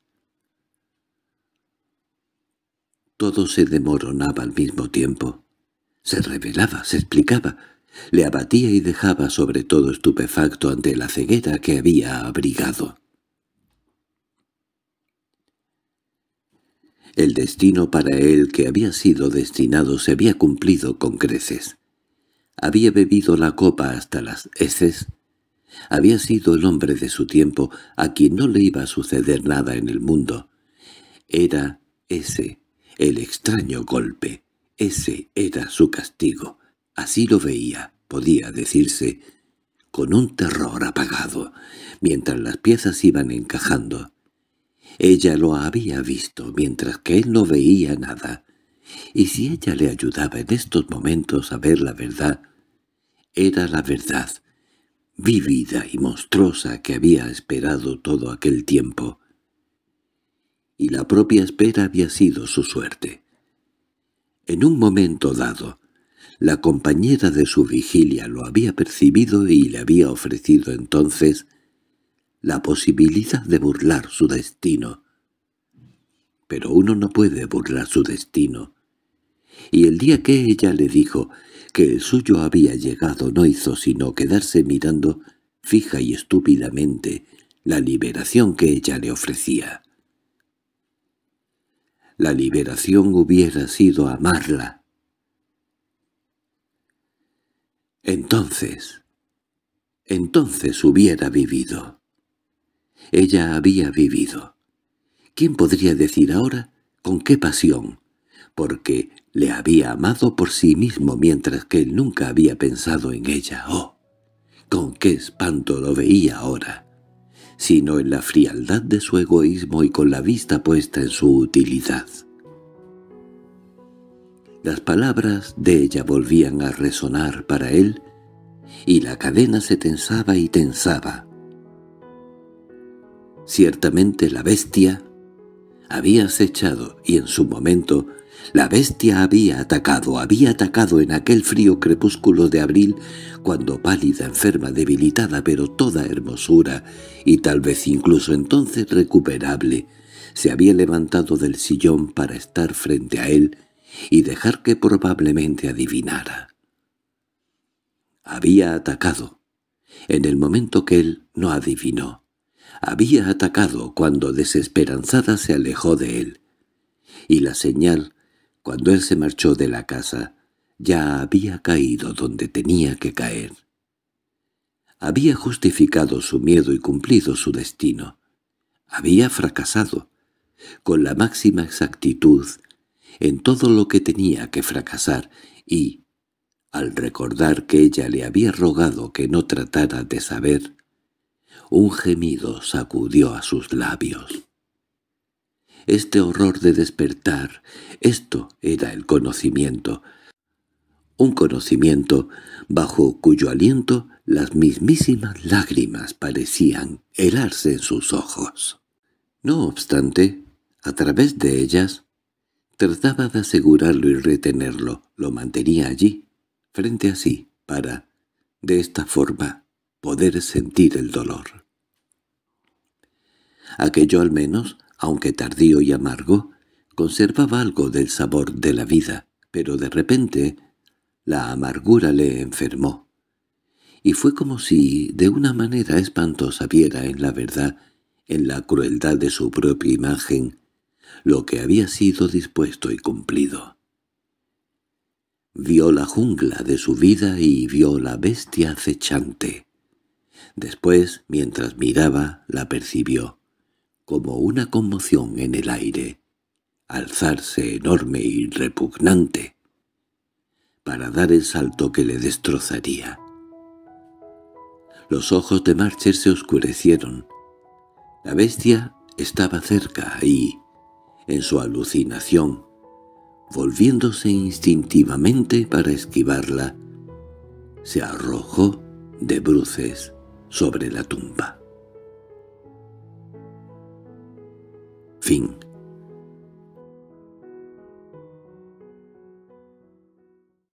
Todo se demoronaba al mismo tiempo. Se revelaba, se explicaba, le abatía y dejaba sobre todo estupefacto ante la ceguera que había abrigado. El destino para él que había sido destinado se había cumplido con creces. Había bebido la copa hasta las heces. Había sido el hombre de su tiempo a quien no le iba a suceder nada en el mundo. Era ese, el extraño golpe. Ese era su castigo. Así lo veía, podía decirse, con un terror apagado, mientras las piezas iban encajando. Ella lo había visto, mientras que él no veía nada, y si ella le ayudaba en estos momentos a ver la verdad, era la verdad, vívida y monstruosa que había esperado todo aquel tiempo. Y la propia espera había sido su suerte. En un momento dado, la compañera de su vigilia lo había percibido y le había ofrecido entonces la posibilidad de burlar su destino. Pero uno no puede burlar su destino. Y el día que ella le dijo que el suyo había llegado no hizo sino quedarse mirando fija y estúpidamente la liberación que ella le ofrecía. La liberación hubiera sido amarla. Entonces, entonces hubiera vivido ella había vivido. ¿Quién podría decir ahora con qué pasión? Porque le había amado por sí mismo mientras que él nunca había pensado en ella. ¡Oh! ¿Con qué espanto lo veía ahora! sino en la frialdad de su egoísmo y con la vista puesta en su utilidad. Las palabras de ella volvían a resonar para él, y la cadena se tensaba y tensaba. Ciertamente la bestia había acechado y en su momento la bestia había atacado, había atacado en aquel frío crepúsculo de abril cuando pálida, enferma, debilitada, pero toda hermosura y tal vez incluso entonces recuperable, se había levantado del sillón para estar frente a él y dejar que probablemente adivinara. Había atacado, en el momento que él no adivinó había atacado cuando desesperanzada se alejó de él, y la señal, cuando él se marchó de la casa, ya había caído donde tenía que caer. Había justificado su miedo y cumplido su destino. Había fracasado, con la máxima exactitud, en todo lo que tenía que fracasar y, al recordar que ella le había rogado que no tratara de saber, un gemido sacudió a sus labios. Este horror de despertar, esto era el conocimiento. Un conocimiento bajo cuyo aliento las mismísimas lágrimas parecían helarse en sus ojos. No obstante, a través de ellas, trataba de asegurarlo y retenerlo, lo mantenía allí, frente a sí, para, de esta forma, poder sentir el dolor. Aquello al menos, aunque tardío y amargo, conservaba algo del sabor de la vida, pero de repente la amargura le enfermó. Y fue como si, de una manera espantosa, viera en la verdad, en la crueldad de su propia imagen, lo que había sido dispuesto y cumplido. Vio la jungla de su vida y vio la bestia acechante. Después, mientras miraba, la percibió como una conmoción en el aire, alzarse enorme y repugnante, para dar el salto que le destrozaría. Los ojos de Marcher se oscurecieron. La bestia estaba cerca y, en su alucinación, volviéndose instintivamente para esquivarla, se arrojó de bruces sobre la tumba. Fim.